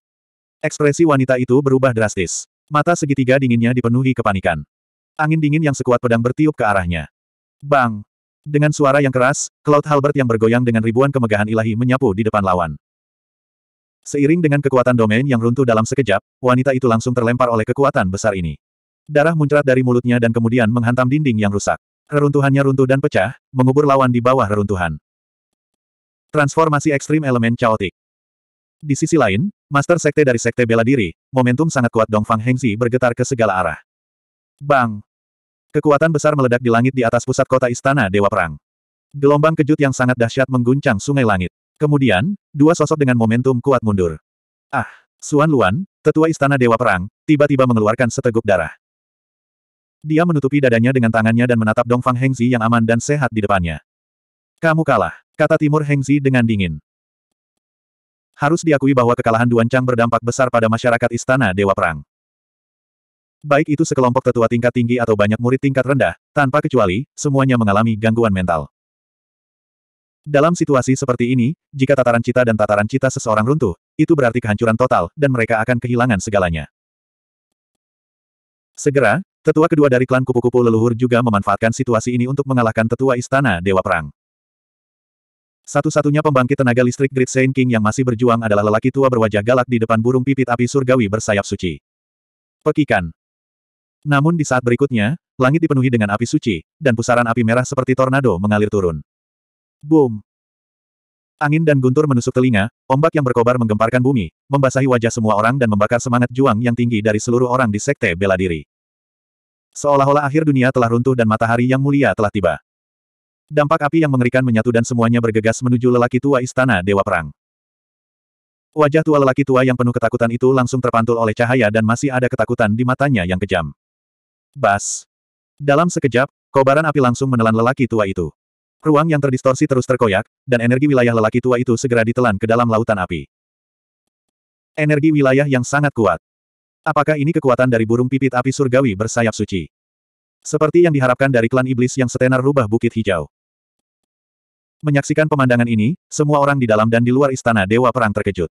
Ekspresi wanita itu berubah drastis. Mata segitiga dinginnya dipenuhi kepanikan. Angin dingin yang sekuat pedang bertiup ke arahnya. Bang! Dengan suara yang keras, Cloud Halbert yang bergoyang dengan ribuan kemegahan ilahi menyapu di depan lawan. Seiring dengan kekuatan domain yang runtuh dalam sekejap, wanita itu langsung terlempar oleh kekuatan besar ini. Darah muncrat dari mulutnya dan kemudian menghantam dinding yang rusak. Reruntuhannya runtuh dan pecah, mengubur lawan di bawah reruntuhan. Transformasi ekstrim elemen chaotic. Di sisi lain, Master Sekte dari Sekte Bela Diri, momentum sangat kuat Dongfang Hengzi bergetar ke segala arah. Bang! Kekuatan besar meledak di langit di atas pusat kota istana Dewa Perang. Gelombang kejut yang sangat dahsyat mengguncang sungai langit. Kemudian, dua sosok dengan momentum kuat mundur. Ah, Suan Luan, tetua istana Dewa Perang, tiba-tiba mengeluarkan seteguk darah. Dia menutupi dadanya dengan tangannya dan menatap Dongfang Hengzi yang aman dan sehat di depannya. Kamu kalah, kata Timur Hengzi dengan dingin. Harus diakui bahwa kekalahan Duan Chang berdampak besar pada masyarakat istana Dewa Perang. Baik itu sekelompok tetua tingkat tinggi atau banyak murid tingkat rendah, tanpa kecuali, semuanya mengalami gangguan mental. Dalam situasi seperti ini, jika tataran cita dan tataran cita seseorang runtuh, itu berarti kehancuran total, dan mereka akan kehilangan segalanya. Segera, tetua kedua dari klan kupu-kupu leluhur juga memanfaatkan situasi ini untuk mengalahkan tetua istana Dewa Perang. Satu-satunya pembangkit tenaga listrik Great Saint King yang masih berjuang adalah lelaki tua berwajah galak di depan burung pipit api surgawi bersayap suci. Pekikan. Namun di saat berikutnya, langit dipenuhi dengan api suci, dan pusaran api merah seperti tornado mengalir turun. Boom! Angin dan guntur menusuk telinga, ombak yang berkobar menggemparkan bumi, membasahi wajah semua orang dan membakar semangat juang yang tinggi dari seluruh orang di sekte bela diri. Seolah-olah akhir dunia telah runtuh dan matahari yang mulia telah tiba. Dampak api yang mengerikan menyatu dan semuanya bergegas menuju lelaki tua istana Dewa Perang. Wajah tua lelaki tua yang penuh ketakutan itu langsung terpantul oleh cahaya dan masih ada ketakutan di matanya yang kejam. Bas. Dalam sekejap, kobaran api langsung menelan lelaki tua itu. Ruang yang terdistorsi terus terkoyak, dan energi wilayah lelaki tua itu segera ditelan ke dalam lautan api. Energi wilayah yang sangat kuat. Apakah ini kekuatan dari burung pipit api surgawi bersayap suci? Seperti yang diharapkan dari klan iblis yang setenar rubah bukit hijau. Menyaksikan pemandangan ini, semua orang di dalam dan di luar istana Dewa Perang terkejut.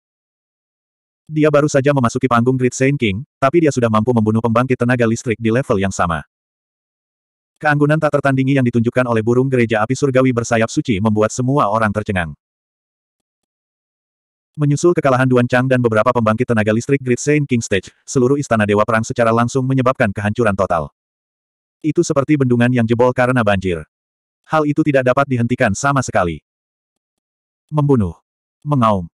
Dia baru saja memasuki panggung Great Saint King, tapi dia sudah mampu membunuh pembangkit tenaga listrik di level yang sama. Keanggunan tak tertandingi yang ditunjukkan oleh burung gereja api surgawi bersayap suci membuat semua orang tercengang. Menyusul kekalahan Duan Chang dan beberapa pembangkit tenaga listrik Great Saint King Stage, seluruh istana dewa perang secara langsung menyebabkan kehancuran total. Itu seperti bendungan yang jebol karena banjir. Hal itu tidak dapat dihentikan sama sekali. Membunuh. Mengaum.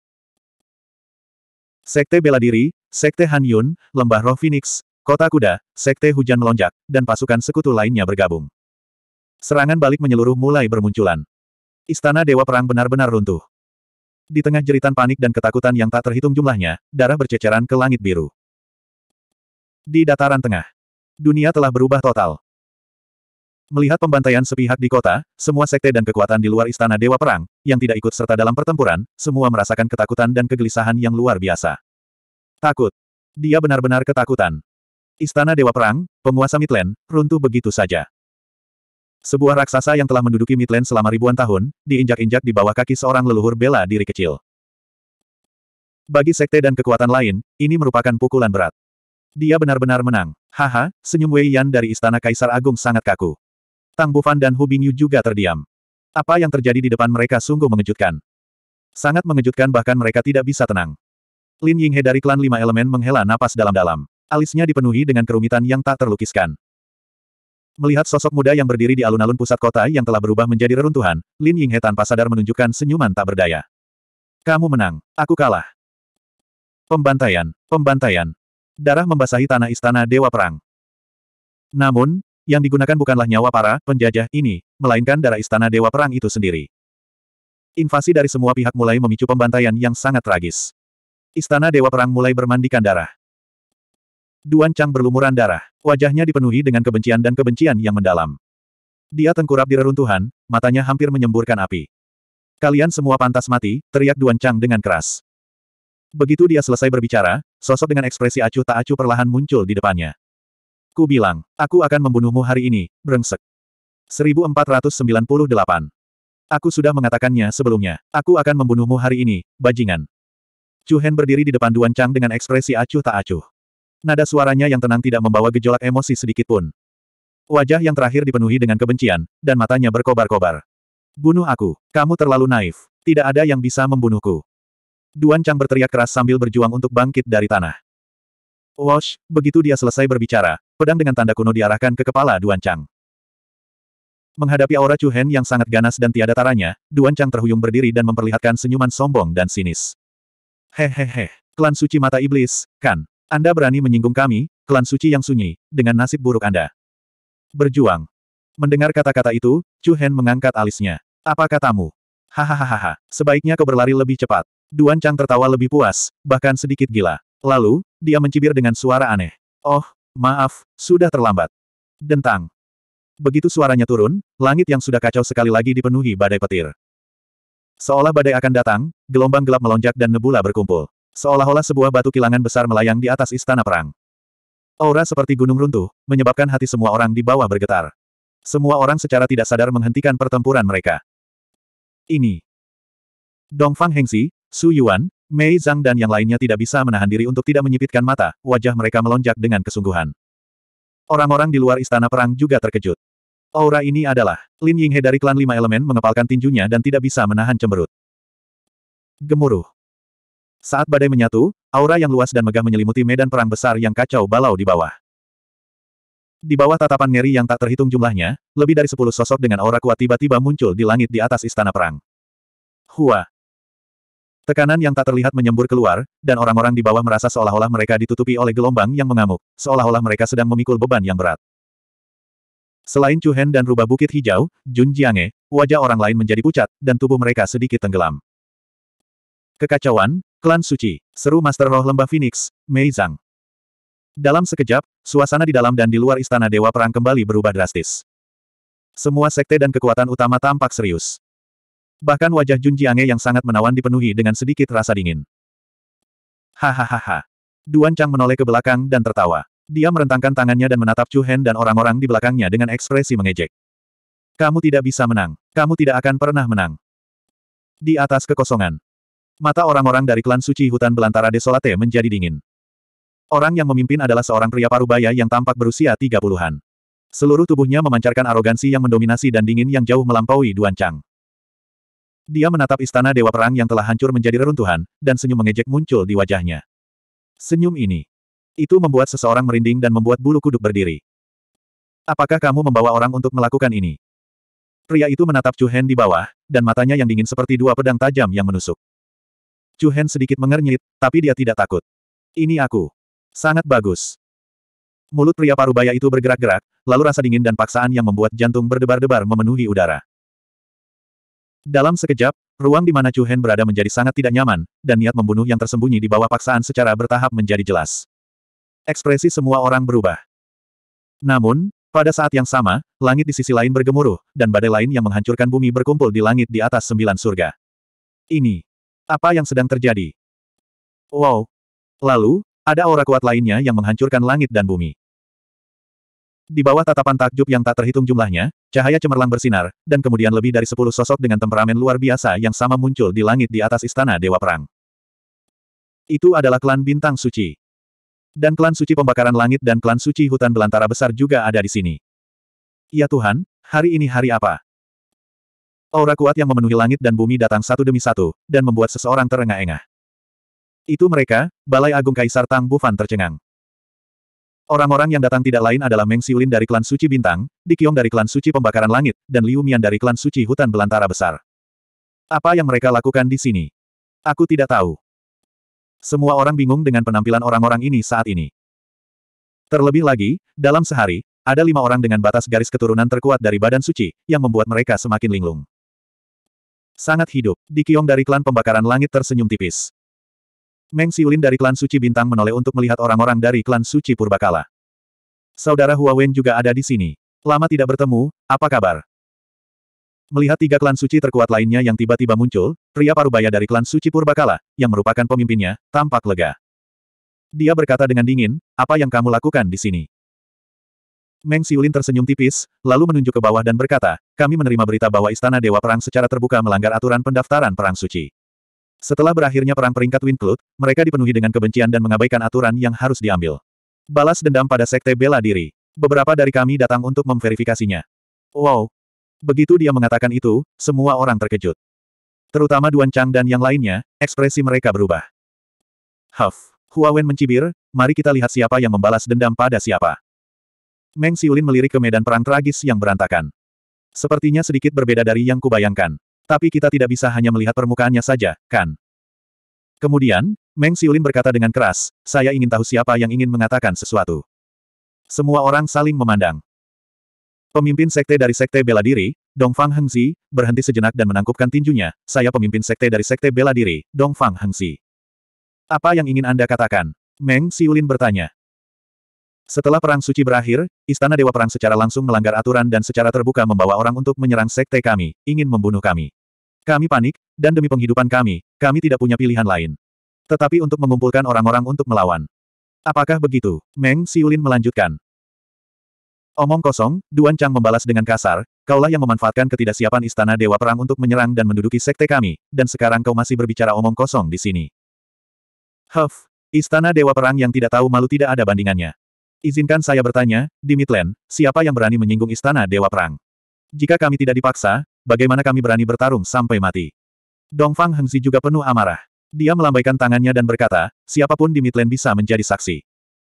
Sekte Bela Diri, Sekte Han Yun, Lembah Roh Phoenix, Kota Kuda, Sekte Hujan Melonjak, dan pasukan sekutu lainnya bergabung. Serangan balik menyeluruh mulai bermunculan. Istana Dewa Perang benar-benar runtuh. Di tengah jeritan panik dan ketakutan yang tak terhitung jumlahnya, darah berceceran ke langit biru. Di dataran tengah, dunia telah berubah total. Melihat pembantaian sepihak di kota, semua sekte dan kekuatan di luar istana Dewa Perang, yang tidak ikut serta dalam pertempuran, semua merasakan ketakutan dan kegelisahan yang luar biasa. Takut. Dia benar-benar ketakutan. Istana Dewa Perang, penguasa Midland, runtuh begitu saja. Sebuah raksasa yang telah menduduki Midland selama ribuan tahun, diinjak-injak di bawah kaki seorang leluhur bela diri kecil. Bagi sekte dan kekuatan lain, ini merupakan pukulan berat. Dia benar-benar menang. Haha, senyum Wei Yan dari Istana Kaisar Agung sangat kaku. Tang Bufan dan Hu Bingyu juga terdiam. Apa yang terjadi di depan mereka sungguh mengejutkan. Sangat mengejutkan bahkan mereka tidak bisa tenang. Lin Yinghe dari klan lima elemen menghela napas dalam-dalam. Alisnya dipenuhi dengan kerumitan yang tak terlukiskan. Melihat sosok muda yang berdiri di alun-alun pusat kota yang telah berubah menjadi reruntuhan, Lin Yinghe tanpa sadar menunjukkan senyuman tak berdaya. Kamu menang, aku kalah. Pembantaian, pembantaian. Darah membasahi tanah istana Dewa Perang. Namun, yang digunakan bukanlah nyawa para penjajah ini, melainkan darah istana Dewa Perang itu sendiri. Invasi dari semua pihak mulai memicu pembantaian yang sangat tragis. Istana Dewa Perang mulai bermandikan darah. Duan Chang berlumuran darah, wajahnya dipenuhi dengan kebencian dan kebencian yang mendalam. Dia tengkurap di reruntuhan, matanya hampir menyemburkan api. Kalian semua pantas mati, teriak Duan Chang dengan keras. Begitu dia selesai berbicara, sosok dengan ekspresi acuh tak acuh perlahan muncul di depannya. Ku bilang, aku akan membunuhmu hari ini, brengsek. 1498. Aku sudah mengatakannya sebelumnya, aku akan membunuhmu hari ini, bajingan. Chu Hen berdiri di depan Duan Chang dengan ekspresi acuh tak acuh. Nada suaranya yang tenang tidak membawa gejolak emosi sedikit pun. Wajah yang terakhir dipenuhi dengan kebencian, dan matanya berkobar-kobar. Bunuh aku, kamu terlalu naif. Tidak ada yang bisa membunuhku. Duan Chang berteriak keras sambil berjuang untuk bangkit dari tanah. Wash, begitu dia selesai berbicara, Pedang dengan tanda kuno diarahkan ke kepala Duan Chang. Menghadapi aura Chu Hen yang sangat ganas dan tiada taranya, Duan Chang terhuyung berdiri dan memperlihatkan senyuman sombong dan sinis. Hehehe, klan suci mata iblis, kan? Anda berani menyinggung kami, klan suci yang sunyi, dengan nasib buruk Anda. Berjuang. Mendengar kata-kata itu, Chu Hen mengangkat alisnya. Apa katamu? Hahaha, sebaiknya kau berlari lebih cepat. Duan Chang tertawa lebih puas, bahkan sedikit gila. Lalu, dia mencibir dengan suara aneh. Oh, Maaf, sudah terlambat. Dentang. Begitu suaranya turun, langit yang sudah kacau sekali lagi dipenuhi badai petir. Seolah badai akan datang, gelombang gelap melonjak dan nebula berkumpul. Seolah-olah sebuah batu kilangan besar melayang di atas istana perang. Aura seperti gunung runtuh, menyebabkan hati semua orang di bawah bergetar. Semua orang secara tidak sadar menghentikan pertempuran mereka. Ini. Dongfang Hengsi, Su Yuan, Mei Zhang dan yang lainnya tidak bisa menahan diri untuk tidak menyipitkan mata, wajah mereka melonjak dengan kesungguhan. Orang-orang di luar istana perang juga terkejut. Aura ini adalah Lin Yinghe dari klan lima elemen mengepalkan tinjunya dan tidak bisa menahan cemberut. Gemuruh. Saat badai menyatu, aura yang luas dan megah menyelimuti medan perang besar yang kacau balau di bawah. Di bawah tatapan ngeri yang tak terhitung jumlahnya, lebih dari sepuluh sosok dengan aura kuat tiba-tiba muncul di langit di atas istana perang. Hua, Tekanan yang tak terlihat menyembur keluar, dan orang-orang di bawah merasa seolah-olah mereka ditutupi oleh gelombang yang mengamuk, seolah-olah mereka sedang memikul beban yang berat. Selain Chu Hen dan rubah bukit hijau, Jun Jiange, wajah orang lain menjadi pucat, dan tubuh mereka sedikit tenggelam. Kekacauan, klan suci, seru Master Roh Lembah Phoenix, Mei Zhang. Dalam sekejap, suasana di dalam dan di luar Istana Dewa Perang kembali berubah drastis. Semua sekte dan kekuatan utama tampak serius. Bahkan wajah Jun Jiange yang sangat menawan dipenuhi dengan sedikit rasa dingin. Hahaha. Duan Chang menoleh ke belakang dan tertawa. Dia merentangkan tangannya dan menatap Chu Hen dan orang-orang di belakangnya dengan ekspresi mengejek. Kamu tidak bisa menang. Kamu tidak akan pernah menang. Di atas kekosongan. Mata orang-orang dari klan suci hutan belantara desolate menjadi dingin. Orang yang memimpin adalah seorang pria parubaya yang tampak berusia tiga puluhan. Seluruh tubuhnya memancarkan arogansi yang mendominasi dan dingin yang jauh melampaui Duan Chang. Dia menatap istana Dewa Perang yang telah hancur menjadi reruntuhan, dan senyum mengejek muncul di wajahnya. Senyum ini. Itu membuat seseorang merinding dan membuat bulu kuduk berdiri. Apakah kamu membawa orang untuk melakukan ini? Pria itu menatap Chu Hen di bawah, dan matanya yang dingin seperti dua pedang tajam yang menusuk. Chu Hen sedikit mengernyit, tapi dia tidak takut. Ini aku. Sangat bagus. Mulut pria parubaya itu bergerak-gerak, lalu rasa dingin dan paksaan yang membuat jantung berdebar-debar memenuhi udara. Dalam sekejap, ruang di mana Chu Hen berada menjadi sangat tidak nyaman, dan niat membunuh yang tersembunyi di bawah paksaan secara bertahap menjadi jelas. Ekspresi semua orang berubah. Namun, pada saat yang sama, langit di sisi lain bergemuruh, dan badai lain yang menghancurkan bumi berkumpul di langit di atas sembilan surga. Ini. Apa yang sedang terjadi? Wow. Lalu, ada aura kuat lainnya yang menghancurkan langit dan bumi. Di bawah tatapan takjub yang tak terhitung jumlahnya, cahaya cemerlang bersinar, dan kemudian lebih dari sepuluh sosok dengan temperamen luar biasa yang sama muncul di langit di atas istana Dewa Perang. Itu adalah klan Bintang Suci. Dan klan Suci Pembakaran Langit dan klan Suci Hutan Belantara Besar juga ada di sini. Ya Tuhan, hari ini hari apa? Aura kuat yang memenuhi langit dan bumi datang satu demi satu, dan membuat seseorang terengah-engah. Itu mereka, Balai Agung Kaisar Tang Bufan tercengang. Orang-orang yang datang tidak lain adalah Meng Xiulin dari klan Suci Bintang, Dikiong dari klan Suci Pembakaran Langit, dan Liu Mian dari klan Suci Hutan Belantara Besar. Apa yang mereka lakukan di sini? Aku tidak tahu. Semua orang bingung dengan penampilan orang-orang ini saat ini. Terlebih lagi, dalam sehari, ada lima orang dengan batas garis keturunan terkuat dari badan suci, yang membuat mereka semakin linglung. Sangat hidup, Dikiong dari klan Pembakaran Langit tersenyum tipis. Meng Xiulin dari klan suci bintang menoleh untuk melihat orang-orang dari klan suci purbakala. Saudara Hua Wen juga ada di sini. Lama tidak bertemu, apa kabar? Melihat tiga klan suci terkuat lainnya yang tiba-tiba muncul, pria parubaya dari klan suci purbakala, yang merupakan pemimpinnya, tampak lega. Dia berkata dengan dingin, apa yang kamu lakukan di sini? Meng Xiulin tersenyum tipis, lalu menunjuk ke bawah dan berkata, kami menerima berita bahwa Istana Dewa Perang secara terbuka melanggar aturan pendaftaran Perang Suci. Setelah berakhirnya perang peringkat Winklut, mereka dipenuhi dengan kebencian dan mengabaikan aturan yang harus diambil. Balas dendam pada sekte bela diri. Beberapa dari kami datang untuk memverifikasinya. Wow. Begitu dia mengatakan itu, semua orang terkejut. Terutama Duan Chang dan yang lainnya, ekspresi mereka berubah. Huff. Huawen mencibir, mari kita lihat siapa yang membalas dendam pada siapa. Meng Siulin melirik ke medan perang tragis yang berantakan. Sepertinya sedikit berbeda dari yang kubayangkan tapi kita tidak bisa hanya melihat permukaannya saja, kan? Kemudian, Meng Siulin berkata dengan keras, saya ingin tahu siapa yang ingin mengatakan sesuatu. Semua orang saling memandang. Pemimpin sekte dari sekte bela diri, Dongfang Hengzi, berhenti sejenak dan menangkupkan tinjunya, saya pemimpin sekte dari sekte bela diri, Dongfang Hengzi. Apa yang ingin Anda katakan? Meng Siulin bertanya. Setelah Perang Suci berakhir, Istana Dewa Perang secara langsung melanggar aturan dan secara terbuka membawa orang untuk menyerang sekte kami, ingin membunuh kami. Kami panik, dan demi penghidupan kami, kami tidak punya pilihan lain. Tetapi untuk mengumpulkan orang-orang untuk melawan. Apakah begitu? Meng Siulin melanjutkan. Omong kosong, Duan Chang membalas dengan kasar, kaulah yang memanfaatkan ketidaksiapan Istana Dewa Perang untuk menyerang dan menduduki sekte kami, dan sekarang kau masih berbicara omong kosong di sini. Huff, Istana Dewa Perang yang tidak tahu malu tidak ada bandingannya. Izinkan saya bertanya, di Midland, siapa yang berani menyinggung Istana Dewa Perang? Jika kami tidak dipaksa, bagaimana kami berani bertarung sampai mati? Dongfang Hengzi juga penuh amarah. Dia melambaikan tangannya dan berkata, siapapun di Midland bisa menjadi saksi.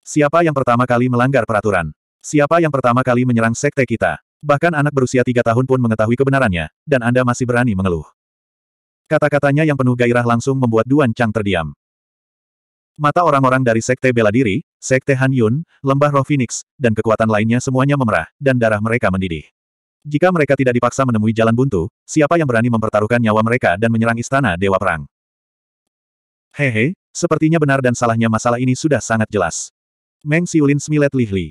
Siapa yang pertama kali melanggar peraturan? Siapa yang pertama kali menyerang sekte kita? Bahkan anak berusia tiga tahun pun mengetahui kebenarannya, dan Anda masih berani mengeluh. Kata-katanya yang penuh gairah langsung membuat Duan Chang terdiam. Mata orang-orang dari Sekte Bela Diri, Sekte Han Yun, Lembah Roh Phoenix, dan kekuatan lainnya semuanya memerah, dan darah mereka mendidih. Jika mereka tidak dipaksa menemui jalan buntu, siapa yang berani mempertaruhkan nyawa mereka dan menyerang istana Dewa Perang? Hehe, sepertinya benar dan salahnya masalah ini sudah sangat jelas. Meng Siulin Smilet lihli.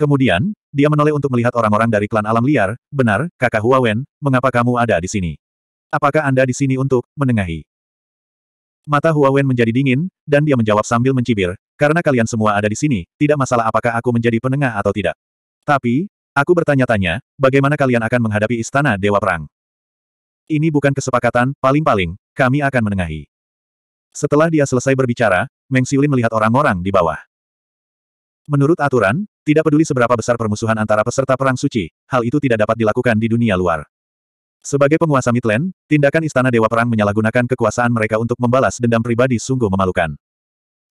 Kemudian, dia menoleh untuk melihat orang-orang dari klan alam liar, benar, kakak Huawen, mengapa kamu ada di sini? Apakah Anda di sini untuk menengahi? Mata Huawen menjadi dingin, dan dia menjawab sambil mencibir, karena kalian semua ada di sini, tidak masalah apakah aku menjadi penengah atau tidak. Tapi, Aku bertanya-tanya, bagaimana kalian akan menghadapi istana Dewa Perang? Ini bukan kesepakatan, paling-paling, kami akan menengahi. Setelah dia selesai berbicara, Meng Xiulin melihat orang-orang di bawah. Menurut aturan, tidak peduli seberapa besar permusuhan antara peserta perang suci, hal itu tidak dapat dilakukan di dunia luar. Sebagai penguasa Midland, tindakan Istana Dewa Perang menyalahgunakan kekuasaan mereka untuk membalas dendam pribadi sungguh memalukan.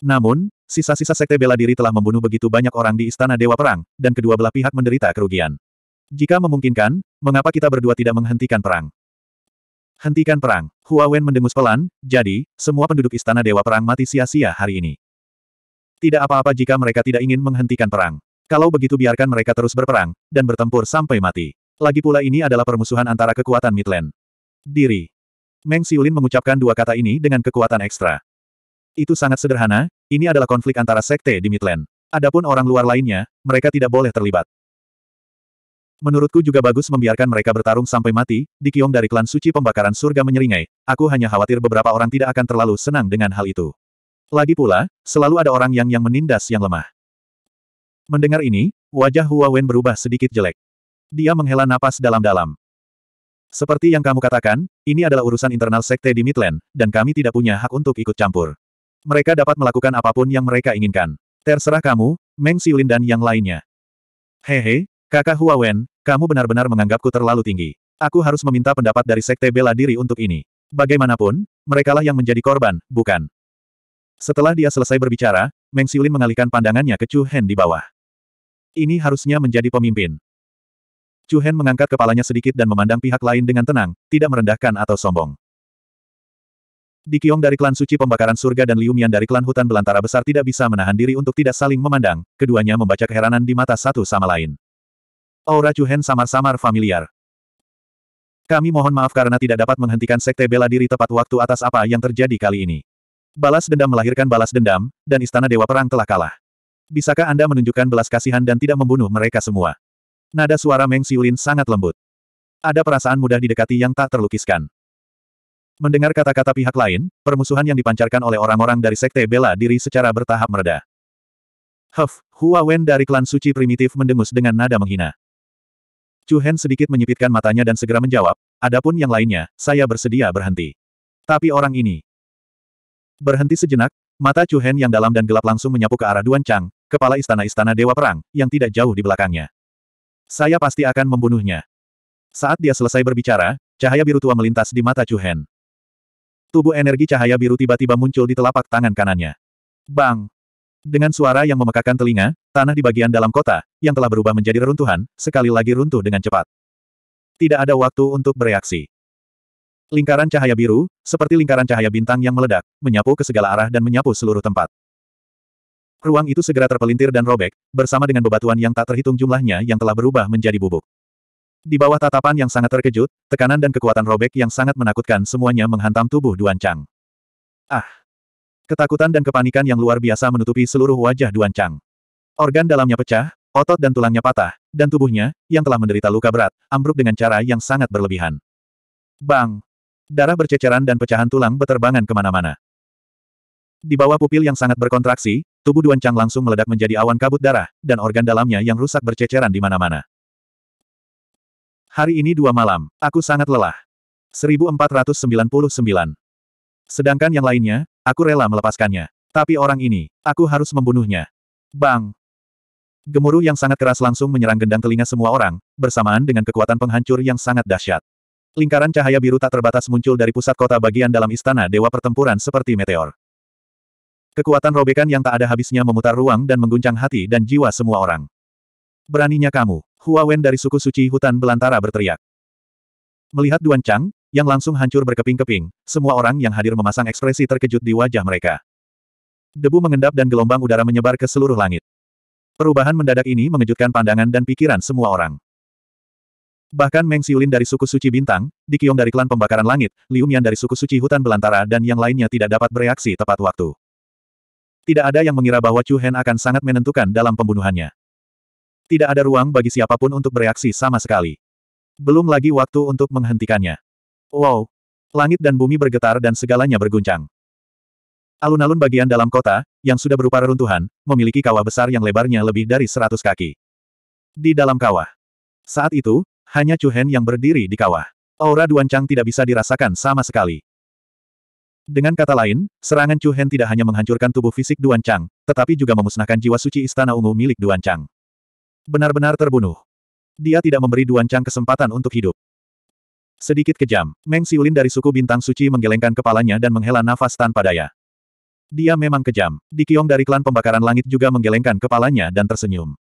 Namun, sisa-sisa sekte bela diri telah membunuh begitu banyak orang di Istana Dewa Perang, dan kedua belah pihak menderita kerugian. Jika memungkinkan, mengapa kita berdua tidak menghentikan perang? Hentikan perang. Hua Wen mendengus pelan, jadi, semua penduduk Istana Dewa Perang mati sia-sia hari ini. Tidak apa-apa jika mereka tidak ingin menghentikan perang. Kalau begitu biarkan mereka terus berperang, dan bertempur sampai mati. Lagi pula ini adalah permusuhan antara kekuatan Midland. Diri. Meng Siulin mengucapkan dua kata ini dengan kekuatan ekstra. Itu sangat sederhana, ini adalah konflik antara sekte di Midland. Adapun orang luar lainnya, mereka tidak boleh terlibat. Menurutku juga bagus membiarkan mereka bertarung sampai mati, di kiong dari klan suci pembakaran surga menyeringai, aku hanya khawatir beberapa orang tidak akan terlalu senang dengan hal itu. Lagi pula, selalu ada orang yang yang menindas yang lemah. Mendengar ini, wajah Hua Wen berubah sedikit jelek. Dia menghela napas dalam-dalam. Seperti yang kamu katakan, ini adalah urusan internal sekte di Midland, dan kami tidak punya hak untuk ikut campur. Mereka dapat melakukan apapun yang mereka inginkan. Terserah kamu, Meng Xiulin dan yang lainnya. Hehe, kakak Huawen, kamu benar-benar menganggapku terlalu tinggi. Aku harus meminta pendapat dari Sekte Bela Diri untuk ini. Bagaimanapun, merekalah yang menjadi korban, bukan? Setelah dia selesai berbicara, Meng Xiulin mengalihkan pandangannya ke Chu Hen di bawah. Ini harusnya menjadi pemimpin. Chu Hen mengangkat kepalanya sedikit dan memandang pihak lain dengan tenang, tidak merendahkan atau sombong. Dikiong dari klan suci pembakaran surga dan Liumian dari klan hutan belantara besar tidak bisa menahan diri untuk tidak saling memandang, keduanya membaca keheranan di mata satu sama lain. Aura Chuhen samar-samar familiar. Kami mohon maaf karena tidak dapat menghentikan sekte bela diri tepat waktu atas apa yang terjadi kali ini. Balas dendam melahirkan balas dendam, dan Istana Dewa Perang telah kalah. Bisakah Anda menunjukkan belas kasihan dan tidak membunuh mereka semua? Nada suara Meng Siulin sangat lembut. Ada perasaan mudah didekati yang tak terlukiskan. Mendengar kata-kata pihak lain, permusuhan yang dipancarkan oleh orang-orang dari sekte bela diri secara bertahap mereda. Huf, Hua Wen dari klan suci primitif mendengus dengan nada menghina. Chu Hen sedikit menyipitkan matanya dan segera menjawab, adapun yang lainnya, saya bersedia berhenti. Tapi orang ini. Berhenti sejenak, mata Chu Hen yang dalam dan gelap langsung menyapu ke arah Duan Chang, kepala istana-istana Dewa Perang, yang tidak jauh di belakangnya. Saya pasti akan membunuhnya. Saat dia selesai berbicara, cahaya biru tua melintas di mata Chu Hen tubuh energi cahaya biru tiba-tiba muncul di telapak tangan kanannya. Bang! Dengan suara yang memekakan telinga, tanah di bagian dalam kota, yang telah berubah menjadi reruntuhan, sekali lagi runtuh dengan cepat. Tidak ada waktu untuk bereaksi. Lingkaran cahaya biru, seperti lingkaran cahaya bintang yang meledak, menyapu ke segala arah dan menyapu seluruh tempat. Ruang itu segera terpelintir dan robek, bersama dengan bebatuan yang tak terhitung jumlahnya yang telah berubah menjadi bubuk. Di bawah tatapan yang sangat terkejut, tekanan dan kekuatan robek yang sangat menakutkan semuanya menghantam tubuh Duan Chang. Ah! Ketakutan dan kepanikan yang luar biasa menutupi seluruh wajah Duan Chang. Organ dalamnya pecah, otot dan tulangnya patah, dan tubuhnya, yang telah menderita luka berat, ambruk dengan cara yang sangat berlebihan. Bang! Darah berceceran dan pecahan tulang beterbangan kemana-mana. Di bawah pupil yang sangat berkontraksi, tubuh Duan Chang langsung meledak menjadi awan kabut darah, dan organ dalamnya yang rusak berceceran di mana-mana. Hari ini dua malam, aku sangat lelah. 1499. Sedangkan yang lainnya, aku rela melepaskannya. Tapi orang ini, aku harus membunuhnya. Bang! Gemuruh yang sangat keras langsung menyerang gendang telinga semua orang, bersamaan dengan kekuatan penghancur yang sangat dahsyat. Lingkaran cahaya biru tak terbatas muncul dari pusat kota bagian dalam istana dewa pertempuran seperti meteor. Kekuatan robekan yang tak ada habisnya memutar ruang dan mengguncang hati dan jiwa semua orang. Beraninya kamu. Hua Wen dari suku suci hutan belantara berteriak. Melihat Duan Chang, yang langsung hancur berkeping-keping, semua orang yang hadir memasang ekspresi terkejut di wajah mereka. Debu mengendap dan gelombang udara menyebar ke seluruh langit. Perubahan mendadak ini mengejutkan pandangan dan pikiran semua orang. Bahkan Meng Xiulin dari suku suci bintang, Dikiong dari klan pembakaran langit, Liu Mian dari suku suci hutan belantara dan yang lainnya tidak dapat bereaksi tepat waktu. Tidak ada yang mengira bahwa Chu Hen akan sangat menentukan dalam pembunuhannya. Tidak ada ruang bagi siapapun untuk bereaksi sama sekali. Belum lagi waktu untuk menghentikannya. Wow! Langit dan bumi bergetar dan segalanya berguncang. Alun-alun bagian dalam kota, yang sudah berupa reruntuhan, memiliki kawah besar yang lebarnya lebih dari seratus kaki. Di dalam kawah. Saat itu, hanya Chu Hen yang berdiri di kawah. Aura Duancang tidak bisa dirasakan sama sekali. Dengan kata lain, serangan Chu Hen tidak hanya menghancurkan tubuh fisik Duan Chang, tetapi juga memusnahkan jiwa suci Istana Ungu milik Duan Chang. Benar-benar terbunuh. Dia tidak memberi Duan Chang kesempatan untuk hidup. Sedikit kejam, Meng Siulin dari suku Bintang Suci menggelengkan kepalanya dan menghela nafas tanpa daya. Dia memang kejam. Dikiong dari klan pembakaran langit juga menggelengkan kepalanya dan tersenyum.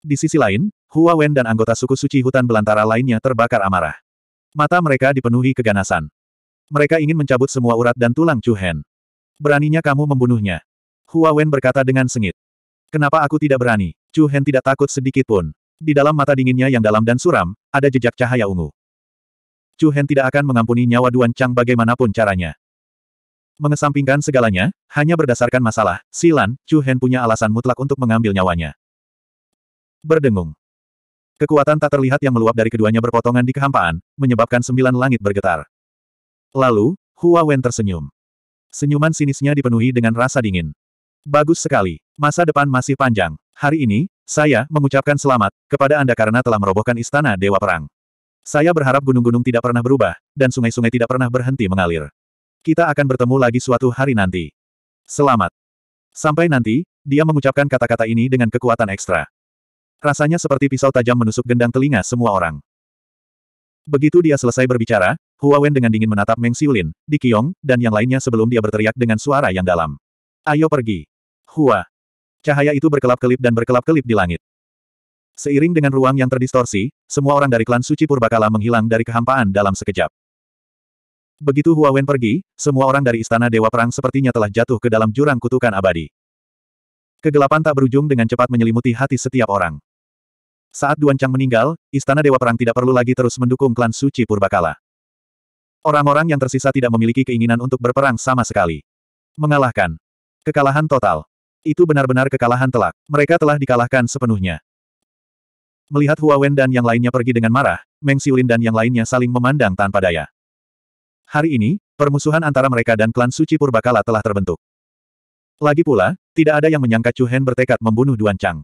Di sisi lain, Hua Wen dan anggota suku suci hutan belantara lainnya terbakar amarah. Mata mereka dipenuhi keganasan. Mereka ingin mencabut semua urat dan tulang Chu Hen. Beraninya kamu membunuhnya. Hua Wen berkata dengan sengit. Kenapa aku tidak berani? Chu Hen tidak takut sedikit pun. Di dalam mata dinginnya yang dalam dan suram, ada jejak cahaya ungu. Chu Hen tidak akan mengampuni nyawa Duan Chang bagaimanapun caranya. Mengesampingkan segalanya, hanya berdasarkan masalah, Silan, Chu Hen punya alasan mutlak untuk mengambil nyawanya. Berdengung. Kekuatan tak terlihat yang meluap dari keduanya berpotongan di kehampaan, menyebabkan sembilan langit bergetar. Lalu, Hua Wen tersenyum. Senyuman sinisnya dipenuhi dengan rasa dingin. Bagus sekali. Masa depan masih panjang. Hari ini, saya mengucapkan selamat kepada Anda karena telah merobohkan istana Dewa Perang. Saya berharap gunung-gunung tidak pernah berubah, dan sungai-sungai tidak pernah berhenti mengalir. Kita akan bertemu lagi suatu hari nanti. Selamat. Sampai nanti, dia mengucapkan kata-kata ini dengan kekuatan ekstra. Rasanya seperti pisau tajam menusuk gendang telinga semua orang. Begitu dia selesai berbicara, Hua Wen dengan dingin menatap Meng Siulin, Di Qiong, dan yang lainnya sebelum dia berteriak dengan suara yang dalam. Ayo pergi. Hua. Cahaya itu berkelap-kelip dan berkelap-kelip di langit. Seiring dengan ruang yang terdistorsi, semua orang dari klan suci Purbakala menghilang dari kehampaan dalam sekejap. Begitu Hua Wen pergi, semua orang dari istana Dewa Perang sepertinya telah jatuh ke dalam jurang kutukan abadi. Kegelapan tak berujung dengan cepat menyelimuti hati setiap orang. Saat Duan Chang meninggal, istana Dewa Perang tidak perlu lagi terus mendukung klan suci Purbakala. Orang-orang yang tersisa tidak memiliki keinginan untuk berperang sama sekali. Mengalahkan. Kekalahan total. Itu benar-benar kekalahan telak. Mereka telah dikalahkan sepenuhnya. Melihat Hua Wen dan yang lainnya pergi dengan marah, Meng Xiulin dan yang lainnya saling memandang tanpa daya. Hari ini, permusuhan antara mereka dan klan suci Purbakala telah terbentuk. Lagi pula, tidak ada yang menyangka Chu Hen bertekad membunuh Duan Chang.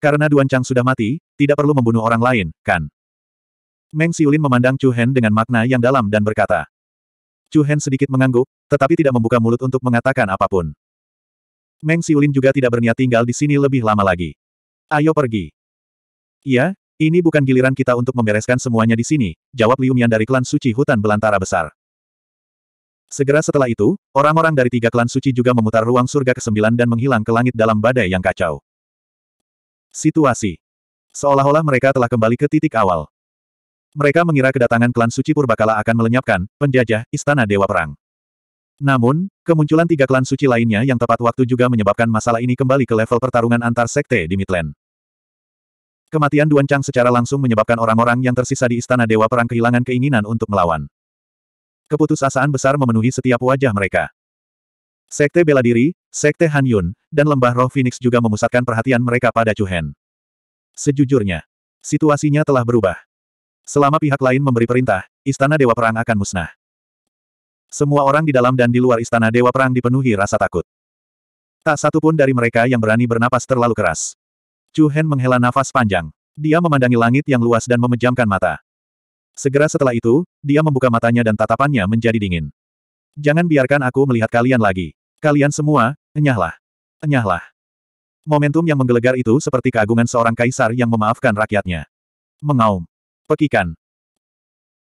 Karena Duan Chang sudah mati, tidak perlu membunuh orang lain, kan? Meng Xiulin memandang Chu Hen dengan makna yang dalam dan berkata. Chu Hen sedikit mengangguk, tetapi tidak membuka mulut untuk mengatakan apapun. Meng Xiulin juga tidak berniat tinggal di sini lebih lama lagi. Ayo pergi. Iya, ini bukan giliran kita untuk membereskan semuanya di sini, jawab Liu Mian dari klan suci hutan belantara besar. Segera setelah itu, orang-orang dari tiga klan suci juga memutar ruang surga ke-9 dan menghilang ke langit dalam badai yang kacau. Situasi. Seolah-olah mereka telah kembali ke titik awal. Mereka mengira kedatangan klan suci Purbakala akan melenyapkan penjajah istana Dewa Perang. Namun, kemunculan tiga klan suci lainnya yang tepat waktu juga menyebabkan masalah ini kembali ke level pertarungan antar sekte di Midland. Kematian Duan Chang secara langsung menyebabkan orang-orang yang tersisa di Istana Dewa Perang kehilangan keinginan untuk melawan. Keputusasaan besar memenuhi setiap wajah mereka. Sekte bela diri, Sekte Han Yun, dan Lembah Roh Phoenix juga memusatkan perhatian mereka pada Chu Hen. Sejujurnya, situasinya telah berubah. Selama pihak lain memberi perintah, Istana Dewa Perang akan musnah. Semua orang di dalam dan di luar istana Dewa Perang dipenuhi rasa takut. Tak satu pun dari mereka yang berani bernapas terlalu keras. Chu Hen menghela nafas panjang. Dia memandangi langit yang luas dan memejamkan mata. Segera setelah itu, dia membuka matanya dan tatapannya menjadi dingin. Jangan biarkan aku melihat kalian lagi. Kalian semua, enyahlah. Enyahlah. Momentum yang menggelegar itu seperti keagungan seorang kaisar yang memaafkan rakyatnya. Mengaum. Pekikan.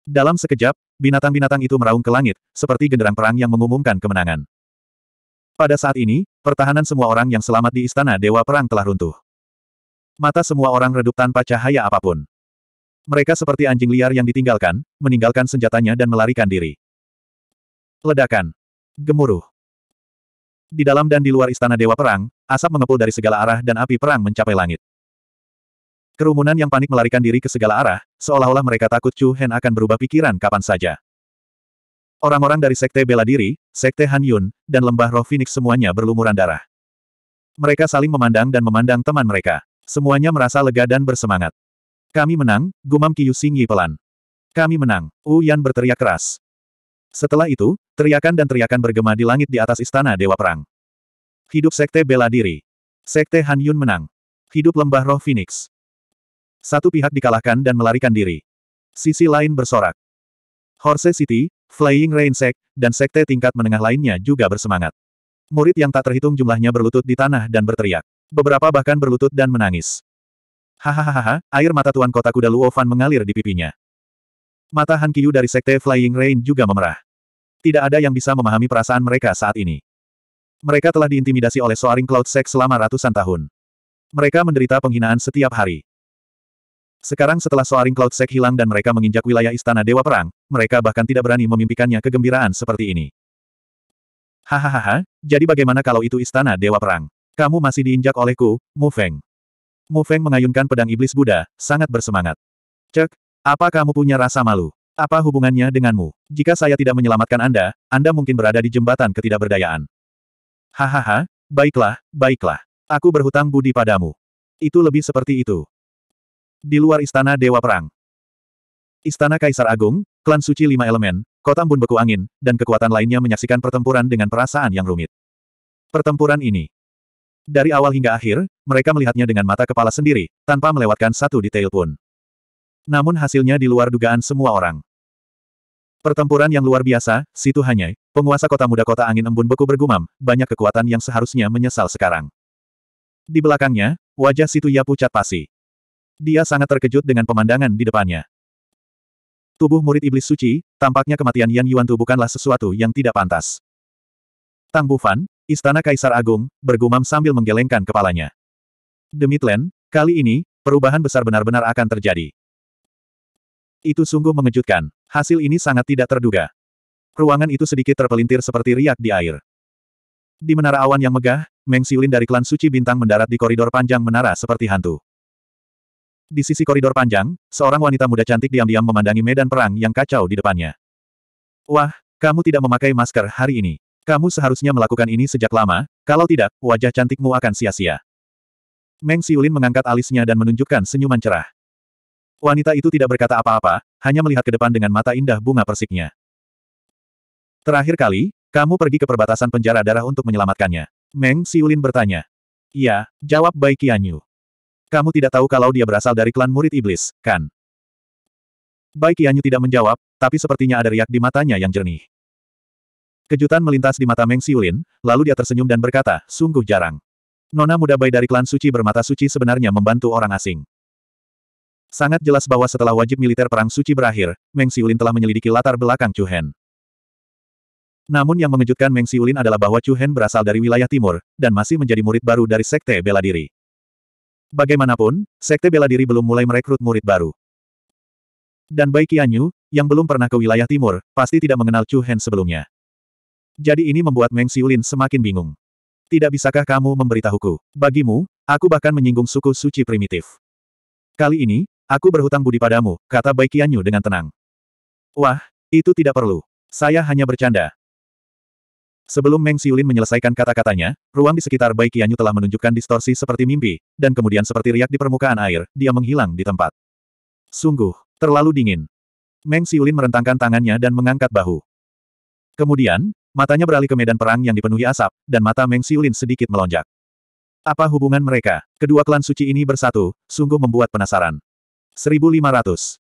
Dalam sekejap, binatang-binatang itu meraung ke langit, seperti genderang perang yang mengumumkan kemenangan. Pada saat ini, pertahanan semua orang yang selamat di istana Dewa Perang telah runtuh. Mata semua orang redup tanpa cahaya apapun. Mereka seperti anjing liar yang ditinggalkan, meninggalkan senjatanya dan melarikan diri. Ledakan. Gemuruh. Di dalam dan di luar istana Dewa Perang, asap mengepul dari segala arah dan api perang mencapai langit. Kerumunan yang panik melarikan diri ke segala arah, seolah-olah mereka takut Chu Hen akan berubah pikiran kapan saja. Orang-orang dari Sekte Bela Diri, Sekte Han Yun, dan Lembah Roh Phoenix semuanya berlumuran darah. Mereka saling memandang dan memandang teman mereka. Semuanya merasa lega dan bersemangat. Kami menang, gumam Kiyu Yi pelan. Kami menang, Yan berteriak keras. Setelah itu, teriakan dan teriakan bergema di langit di atas istana Dewa Perang. Hidup Sekte Bela Diri. Sekte Han Yun menang. Hidup Lembah Roh Phoenix. Satu pihak dikalahkan dan melarikan diri. Sisi lain bersorak. Horse City, Flying Rain Sect, dan sekte tingkat menengah lainnya juga bersemangat. Murid yang tak terhitung jumlahnya berlutut di tanah dan berteriak. Beberapa bahkan berlutut dan menangis. Hahaha, air mata tuan kota kuda Luofan mengalir di pipinya. Mata Han Kiyu dari sekte Flying Rain juga memerah. Tidak ada yang bisa memahami perasaan mereka saat ini. Mereka telah diintimidasi oleh Soaring Cloud Sect selama ratusan tahun. Mereka menderita penghinaan setiap hari. Sekarang setelah Soaring Cloud Sek hilang dan mereka menginjak wilayah Istana Dewa Perang, mereka bahkan tidak berani memimpikannya kegembiraan seperti ini. Hahaha, jadi bagaimana kalau itu Istana Dewa Perang? Kamu masih diinjak olehku, Mu Feng. Mu Feng mengayunkan pedang iblis Buddha, sangat bersemangat. Cek, apa kamu punya rasa malu? Apa hubungannya denganmu? Jika saya tidak menyelamatkan Anda, Anda mungkin berada di jembatan ketidakberdayaan. Hahaha, baiklah, baiklah. Aku berhutang budi padamu. Itu lebih seperti itu. Di luar Istana Dewa Perang. Istana Kaisar Agung, klan suci lima elemen, kota embun beku angin, dan kekuatan lainnya menyaksikan pertempuran dengan perasaan yang rumit. Pertempuran ini. Dari awal hingga akhir, mereka melihatnya dengan mata kepala sendiri, tanpa melewatkan satu detail pun. Namun hasilnya di luar dugaan semua orang. Pertempuran yang luar biasa, situ hanya, penguasa kota muda kota angin embun beku bergumam, banyak kekuatan yang seharusnya menyesal sekarang. Di belakangnya, wajah situ ia pucat pasi. Dia sangat terkejut dengan pemandangan di depannya. Tubuh murid iblis suci, tampaknya kematian Yan Yuan Tu bukanlah sesuatu yang tidak pantas. Tang Bufan, Istana Kaisar Agung, bergumam sambil menggelengkan kepalanya. Demitlen, kali ini, perubahan besar benar-benar akan terjadi. Itu sungguh mengejutkan. Hasil ini sangat tidak terduga. Ruangan itu sedikit terpelintir seperti riak di air. Di menara awan yang megah, Meng Siulin dari klan suci bintang mendarat di koridor panjang menara seperti hantu. Di sisi koridor panjang, seorang wanita muda cantik diam-diam memandangi medan perang yang kacau di depannya. Wah, kamu tidak memakai masker hari ini. Kamu seharusnya melakukan ini sejak lama, kalau tidak, wajah cantikmu akan sia-sia. Meng Siulin mengangkat alisnya dan menunjukkan senyuman cerah. Wanita itu tidak berkata apa-apa, hanya melihat ke depan dengan mata indah bunga persiknya. Terakhir kali, kamu pergi ke perbatasan penjara darah untuk menyelamatkannya. Meng Siulin bertanya. Iya, jawab Bai Qianyu. Kamu tidak tahu kalau dia berasal dari klan murid iblis, kan? Baik Qianyu tidak menjawab, tapi sepertinya ada riak di matanya yang jernih. Kejutan melintas di mata Meng Siulin, lalu dia tersenyum dan berkata, sungguh jarang. Nona muda bayi dari klan suci bermata suci sebenarnya membantu orang asing. Sangat jelas bahwa setelah wajib militer perang suci berakhir, Meng Siulin telah menyelidiki latar belakang Chu Hen. Namun yang mengejutkan Meng Siulin adalah bahwa Chu Hen berasal dari wilayah timur, dan masih menjadi murid baru dari Sekte Bela Diri. Bagaimanapun, Sekte Bela Diri belum mulai merekrut murid baru. Dan Bai Qianyu, yang belum pernah ke wilayah timur, pasti tidak mengenal Chu Hen sebelumnya. Jadi ini membuat Meng Xiulin semakin bingung. Tidak bisakah kamu memberitahuku? Bagimu, aku bahkan menyinggung suku suci primitif. Kali ini, aku berhutang budi padamu, kata Bai Qianyu dengan tenang. Wah, itu tidak perlu. Saya hanya bercanda. Sebelum Meng Xiulin menyelesaikan kata-katanya, ruang di sekitar Bai Qianyu telah menunjukkan distorsi seperti mimpi, dan kemudian seperti riak di permukaan air, dia menghilang di tempat. Sungguh, terlalu dingin. Meng Xiulin merentangkan tangannya dan mengangkat bahu. Kemudian, matanya beralih ke medan perang yang dipenuhi asap, dan mata Meng Xiulin sedikit melonjak. Apa hubungan mereka? Kedua klan suci ini bersatu, sungguh membuat penasaran. 1500.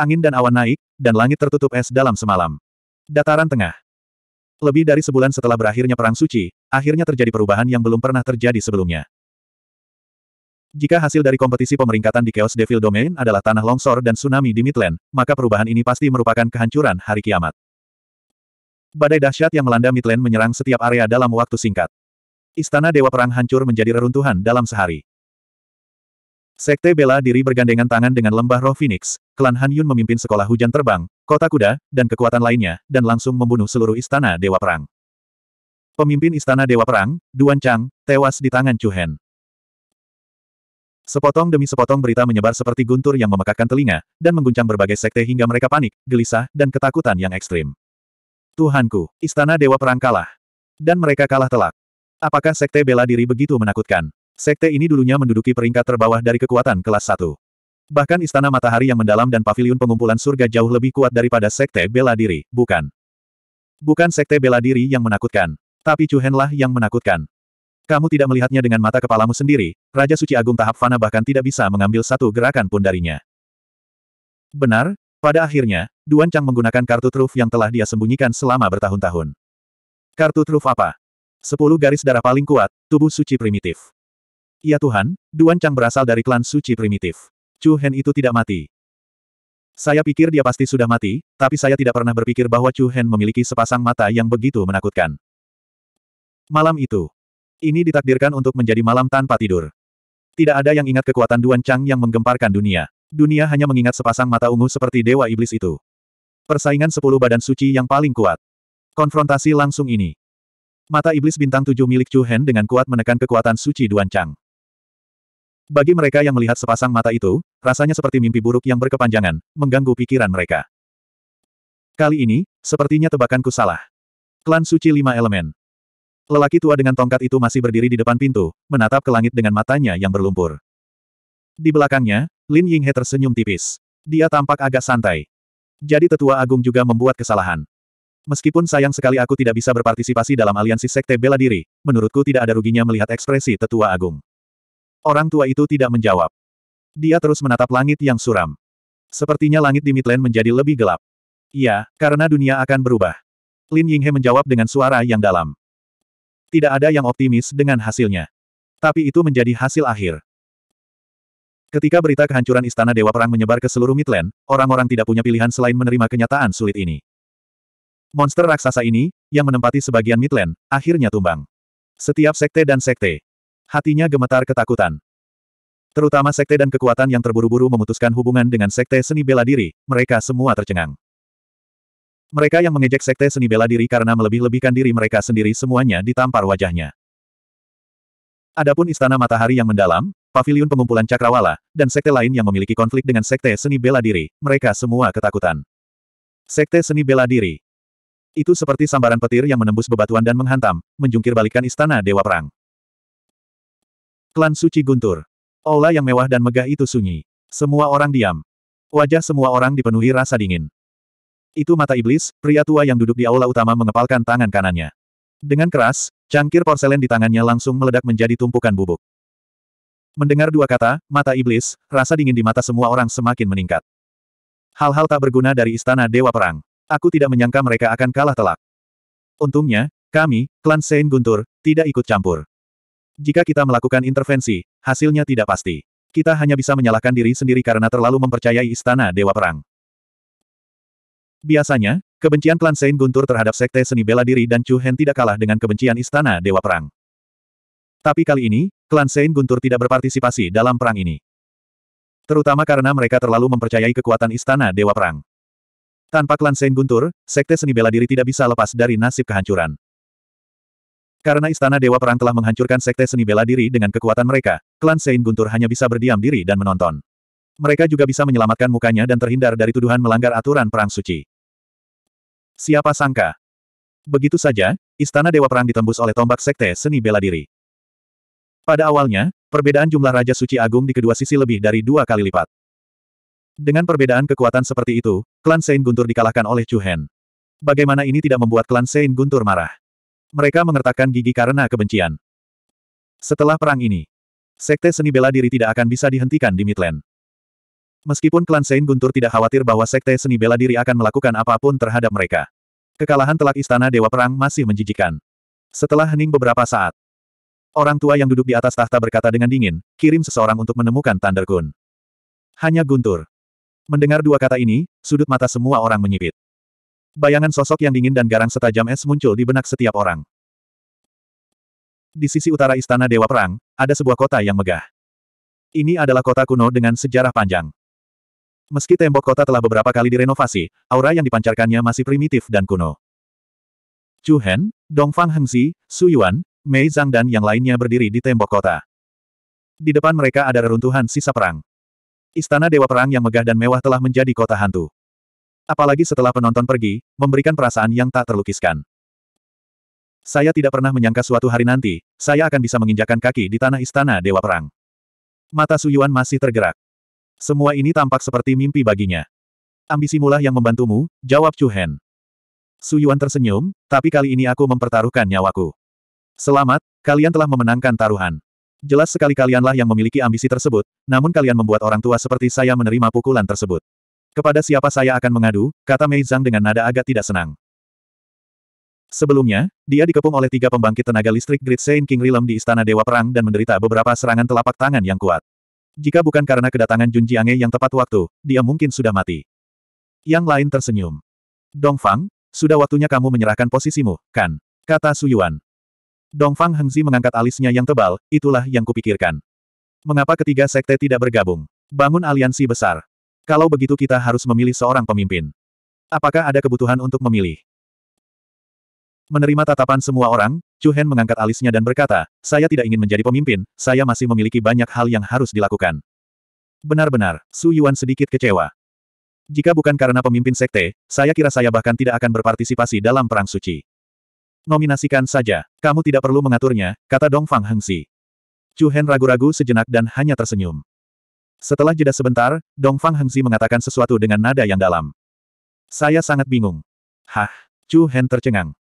Angin dan awan naik, dan langit tertutup es dalam semalam. Dataran tengah. Lebih dari sebulan setelah berakhirnya Perang Suci, akhirnya terjadi perubahan yang belum pernah terjadi sebelumnya. Jika hasil dari kompetisi pemeringkatan di Chaos Devil Domain adalah tanah longsor dan tsunami di Midland, maka perubahan ini pasti merupakan kehancuran hari kiamat. Badai dahsyat yang melanda Midland menyerang setiap area dalam waktu singkat. Istana Dewa Perang hancur menjadi reruntuhan dalam sehari. Sekte bela diri bergandengan tangan dengan lembah roh Phoenix, klan Han Yun memimpin sekolah hujan terbang, kota kuda, dan kekuatan lainnya, dan langsung membunuh seluruh istana Dewa Perang. Pemimpin istana Dewa Perang, Duan Chang, tewas di tangan Chu Hen. Sepotong demi sepotong berita menyebar seperti guntur yang memekakkan telinga, dan mengguncang berbagai sekte hingga mereka panik, gelisah, dan ketakutan yang ekstrim. Tuhanku, istana Dewa Perang kalah. Dan mereka kalah telak. Apakah sekte bela diri begitu menakutkan? Sekte ini dulunya menduduki peringkat terbawah dari kekuatan kelas 1. Bahkan Istana Matahari yang mendalam dan paviliun pengumpulan surga jauh lebih kuat daripada sekte bela diri, bukan? Bukan sekte bela diri yang menakutkan. Tapi Chuhenlah yang menakutkan. Kamu tidak melihatnya dengan mata kepalamu sendiri, Raja Suci Agung tahap fana bahkan tidak bisa mengambil satu gerakan pun darinya. Benar, pada akhirnya, Duan Chang menggunakan kartu truf yang telah dia sembunyikan selama bertahun-tahun. Kartu truf apa? Sepuluh garis darah paling kuat, tubuh suci primitif. Ya Tuhan, Duan Chang berasal dari klan suci primitif. Chu Hen itu tidak mati. Saya pikir dia pasti sudah mati, tapi saya tidak pernah berpikir bahwa Chu Hen memiliki sepasang mata yang begitu menakutkan. Malam itu. Ini ditakdirkan untuk menjadi malam tanpa tidur. Tidak ada yang ingat kekuatan Duan Chang yang menggemparkan dunia. Dunia hanya mengingat sepasang mata ungu seperti dewa iblis itu. Persaingan sepuluh badan suci yang paling kuat. Konfrontasi langsung ini. Mata iblis bintang tujuh milik Chu Hen dengan kuat menekan kekuatan suci Duan Chang. Bagi mereka yang melihat sepasang mata itu, rasanya seperti mimpi buruk yang berkepanjangan, mengganggu pikiran mereka. Kali ini, sepertinya tebakanku salah. Klan suci lima elemen. Lelaki tua dengan tongkat itu masih berdiri di depan pintu, menatap ke langit dengan matanya yang berlumpur. Di belakangnya, Lin Yinghe tersenyum tipis. Dia tampak agak santai. Jadi tetua agung juga membuat kesalahan. Meskipun sayang sekali aku tidak bisa berpartisipasi dalam aliansi sekte bela diri, menurutku tidak ada ruginya melihat ekspresi tetua agung. Orang tua itu tidak menjawab. Dia terus menatap langit yang suram. Sepertinya langit di Midland menjadi lebih gelap. Iya, karena dunia akan berubah. Lin Yinghe menjawab dengan suara yang dalam. Tidak ada yang optimis dengan hasilnya. Tapi itu menjadi hasil akhir. Ketika berita kehancuran Istana Dewa Perang menyebar ke seluruh Midland, orang-orang tidak punya pilihan selain menerima kenyataan sulit ini. Monster raksasa ini, yang menempati sebagian Midland, akhirnya tumbang. Setiap sekte dan sekte Hatinya gemetar ketakutan. Terutama sekte dan kekuatan yang terburu-buru memutuskan hubungan dengan sekte seni bela diri, mereka semua tercengang. Mereka yang mengejek sekte seni bela diri karena melebih-lebihkan diri mereka sendiri semuanya ditampar wajahnya. Adapun Istana Matahari yang mendalam, paviliun pengumpulan cakrawala, dan sekte lain yang memiliki konflik dengan sekte seni bela diri, mereka semua ketakutan. Sekte seni bela diri. Itu seperti sambaran petir yang menembus bebatuan dan menghantam, menjungkir balikan Istana Dewa Perang. Klan Suci Guntur. Aula yang mewah dan megah itu sunyi. Semua orang diam. Wajah semua orang dipenuhi rasa dingin. Itu mata iblis, pria tua yang duduk di aula utama mengepalkan tangan kanannya. Dengan keras, cangkir porselen di tangannya langsung meledak menjadi tumpukan bubuk. Mendengar dua kata, mata iblis, rasa dingin di mata semua orang semakin meningkat. Hal-hal tak berguna dari istana Dewa Perang. Aku tidak menyangka mereka akan kalah telak. Untungnya, kami, klan Sein Guntur, tidak ikut campur. Jika kita melakukan intervensi, hasilnya tidak pasti. Kita hanya bisa menyalahkan diri sendiri karena terlalu mempercayai istana Dewa Perang. Biasanya, kebencian klan Saint Guntur terhadap sekte seni bela diri dan Chu Hen tidak kalah dengan kebencian istana Dewa Perang. Tapi kali ini, klan Saint Guntur tidak berpartisipasi dalam perang ini. Terutama karena mereka terlalu mempercayai kekuatan istana Dewa Perang. Tanpa klan Saint Guntur, sekte seni bela diri tidak bisa lepas dari nasib kehancuran. Karena Istana Dewa Perang telah menghancurkan sekte seni bela diri dengan kekuatan mereka, klan Sein Guntur hanya bisa berdiam diri dan menonton. Mereka juga bisa menyelamatkan mukanya dan terhindar dari tuduhan melanggar aturan Perang Suci. Siapa sangka? Begitu saja, Istana Dewa Perang ditembus oleh tombak sekte seni bela diri. Pada awalnya, perbedaan jumlah Raja Suci Agung di kedua sisi lebih dari dua kali lipat. Dengan perbedaan kekuatan seperti itu, klan Sein Guntur dikalahkan oleh Chu Hen. Bagaimana ini tidak membuat klan Sein Guntur marah? Mereka mengertakkan gigi karena kebencian. Setelah perang ini, sekte seni bela diri tidak akan bisa dihentikan di Midland. Meskipun klan Sein Guntur tidak khawatir bahwa sekte seni bela diri akan melakukan apapun terhadap mereka. Kekalahan telak istana Dewa Perang masih menjijikan. Setelah hening beberapa saat, orang tua yang duduk di atas tahta berkata dengan dingin, kirim seseorang untuk menemukan Thunder Gun. Hanya Guntur. Mendengar dua kata ini, sudut mata semua orang menyipit. Bayangan sosok yang dingin dan garang setajam es muncul di benak setiap orang. Di sisi utara Istana Dewa Perang, ada sebuah kota yang megah. Ini adalah kota kuno dengan sejarah panjang. Meski tembok kota telah beberapa kali direnovasi, aura yang dipancarkannya masih primitif dan kuno. Chu Hen, Dongfang Hengzi, Su Yuan, Mei Zhang dan yang lainnya berdiri di tembok kota. Di depan mereka ada reruntuhan sisa perang. Istana Dewa Perang yang megah dan mewah telah menjadi kota hantu. Apalagi setelah penonton pergi, memberikan perasaan yang tak terlukiskan. Saya tidak pernah menyangka suatu hari nanti, saya akan bisa menginjakan kaki di tanah istana Dewa Perang. Mata Suyuan masih tergerak. Semua ini tampak seperti mimpi baginya. Ambisi mula yang membantumu, jawab Chu Hen. Suyuan tersenyum, tapi kali ini aku mempertaruhkan nyawaku. Selamat, kalian telah memenangkan taruhan. Jelas sekali kalianlah yang memiliki ambisi tersebut, namun kalian membuat orang tua seperti saya menerima pukulan tersebut. Kepada siapa saya akan mengadu, kata Mei Zhang dengan nada agak tidak senang. Sebelumnya, dia dikepung oleh tiga pembangkit tenaga listrik Great Saint King Realm di Istana Dewa Perang dan menderita beberapa serangan telapak tangan yang kuat. Jika bukan karena kedatangan Jun Jiange yang tepat waktu, dia mungkin sudah mati. Yang lain tersenyum. Dong Fang, sudah waktunya kamu menyerahkan posisimu, kan? Kata Suyuan. Dong Fang Hengzi mengangkat alisnya yang tebal, itulah yang kupikirkan. Mengapa ketiga sekte tidak bergabung? Bangun aliansi besar. Kalau begitu kita harus memilih seorang pemimpin. Apakah ada kebutuhan untuk memilih? Menerima tatapan semua orang, Chu Hen mengangkat alisnya dan berkata, saya tidak ingin menjadi pemimpin, saya masih memiliki banyak hal yang harus dilakukan. Benar-benar, Su Yuan sedikit kecewa. Jika bukan karena pemimpin sekte, saya kira saya bahkan tidak akan berpartisipasi dalam perang suci. Nominasikan saja, kamu tidak perlu mengaturnya, kata Dong Fang Hengsi. Chu Hen ragu-ragu sejenak dan hanya tersenyum. Setelah jeda sebentar, Dongfang Fang Hengzi mengatakan sesuatu dengan nada yang dalam. Saya sangat bingung. Hah? Chu Hen tercengang.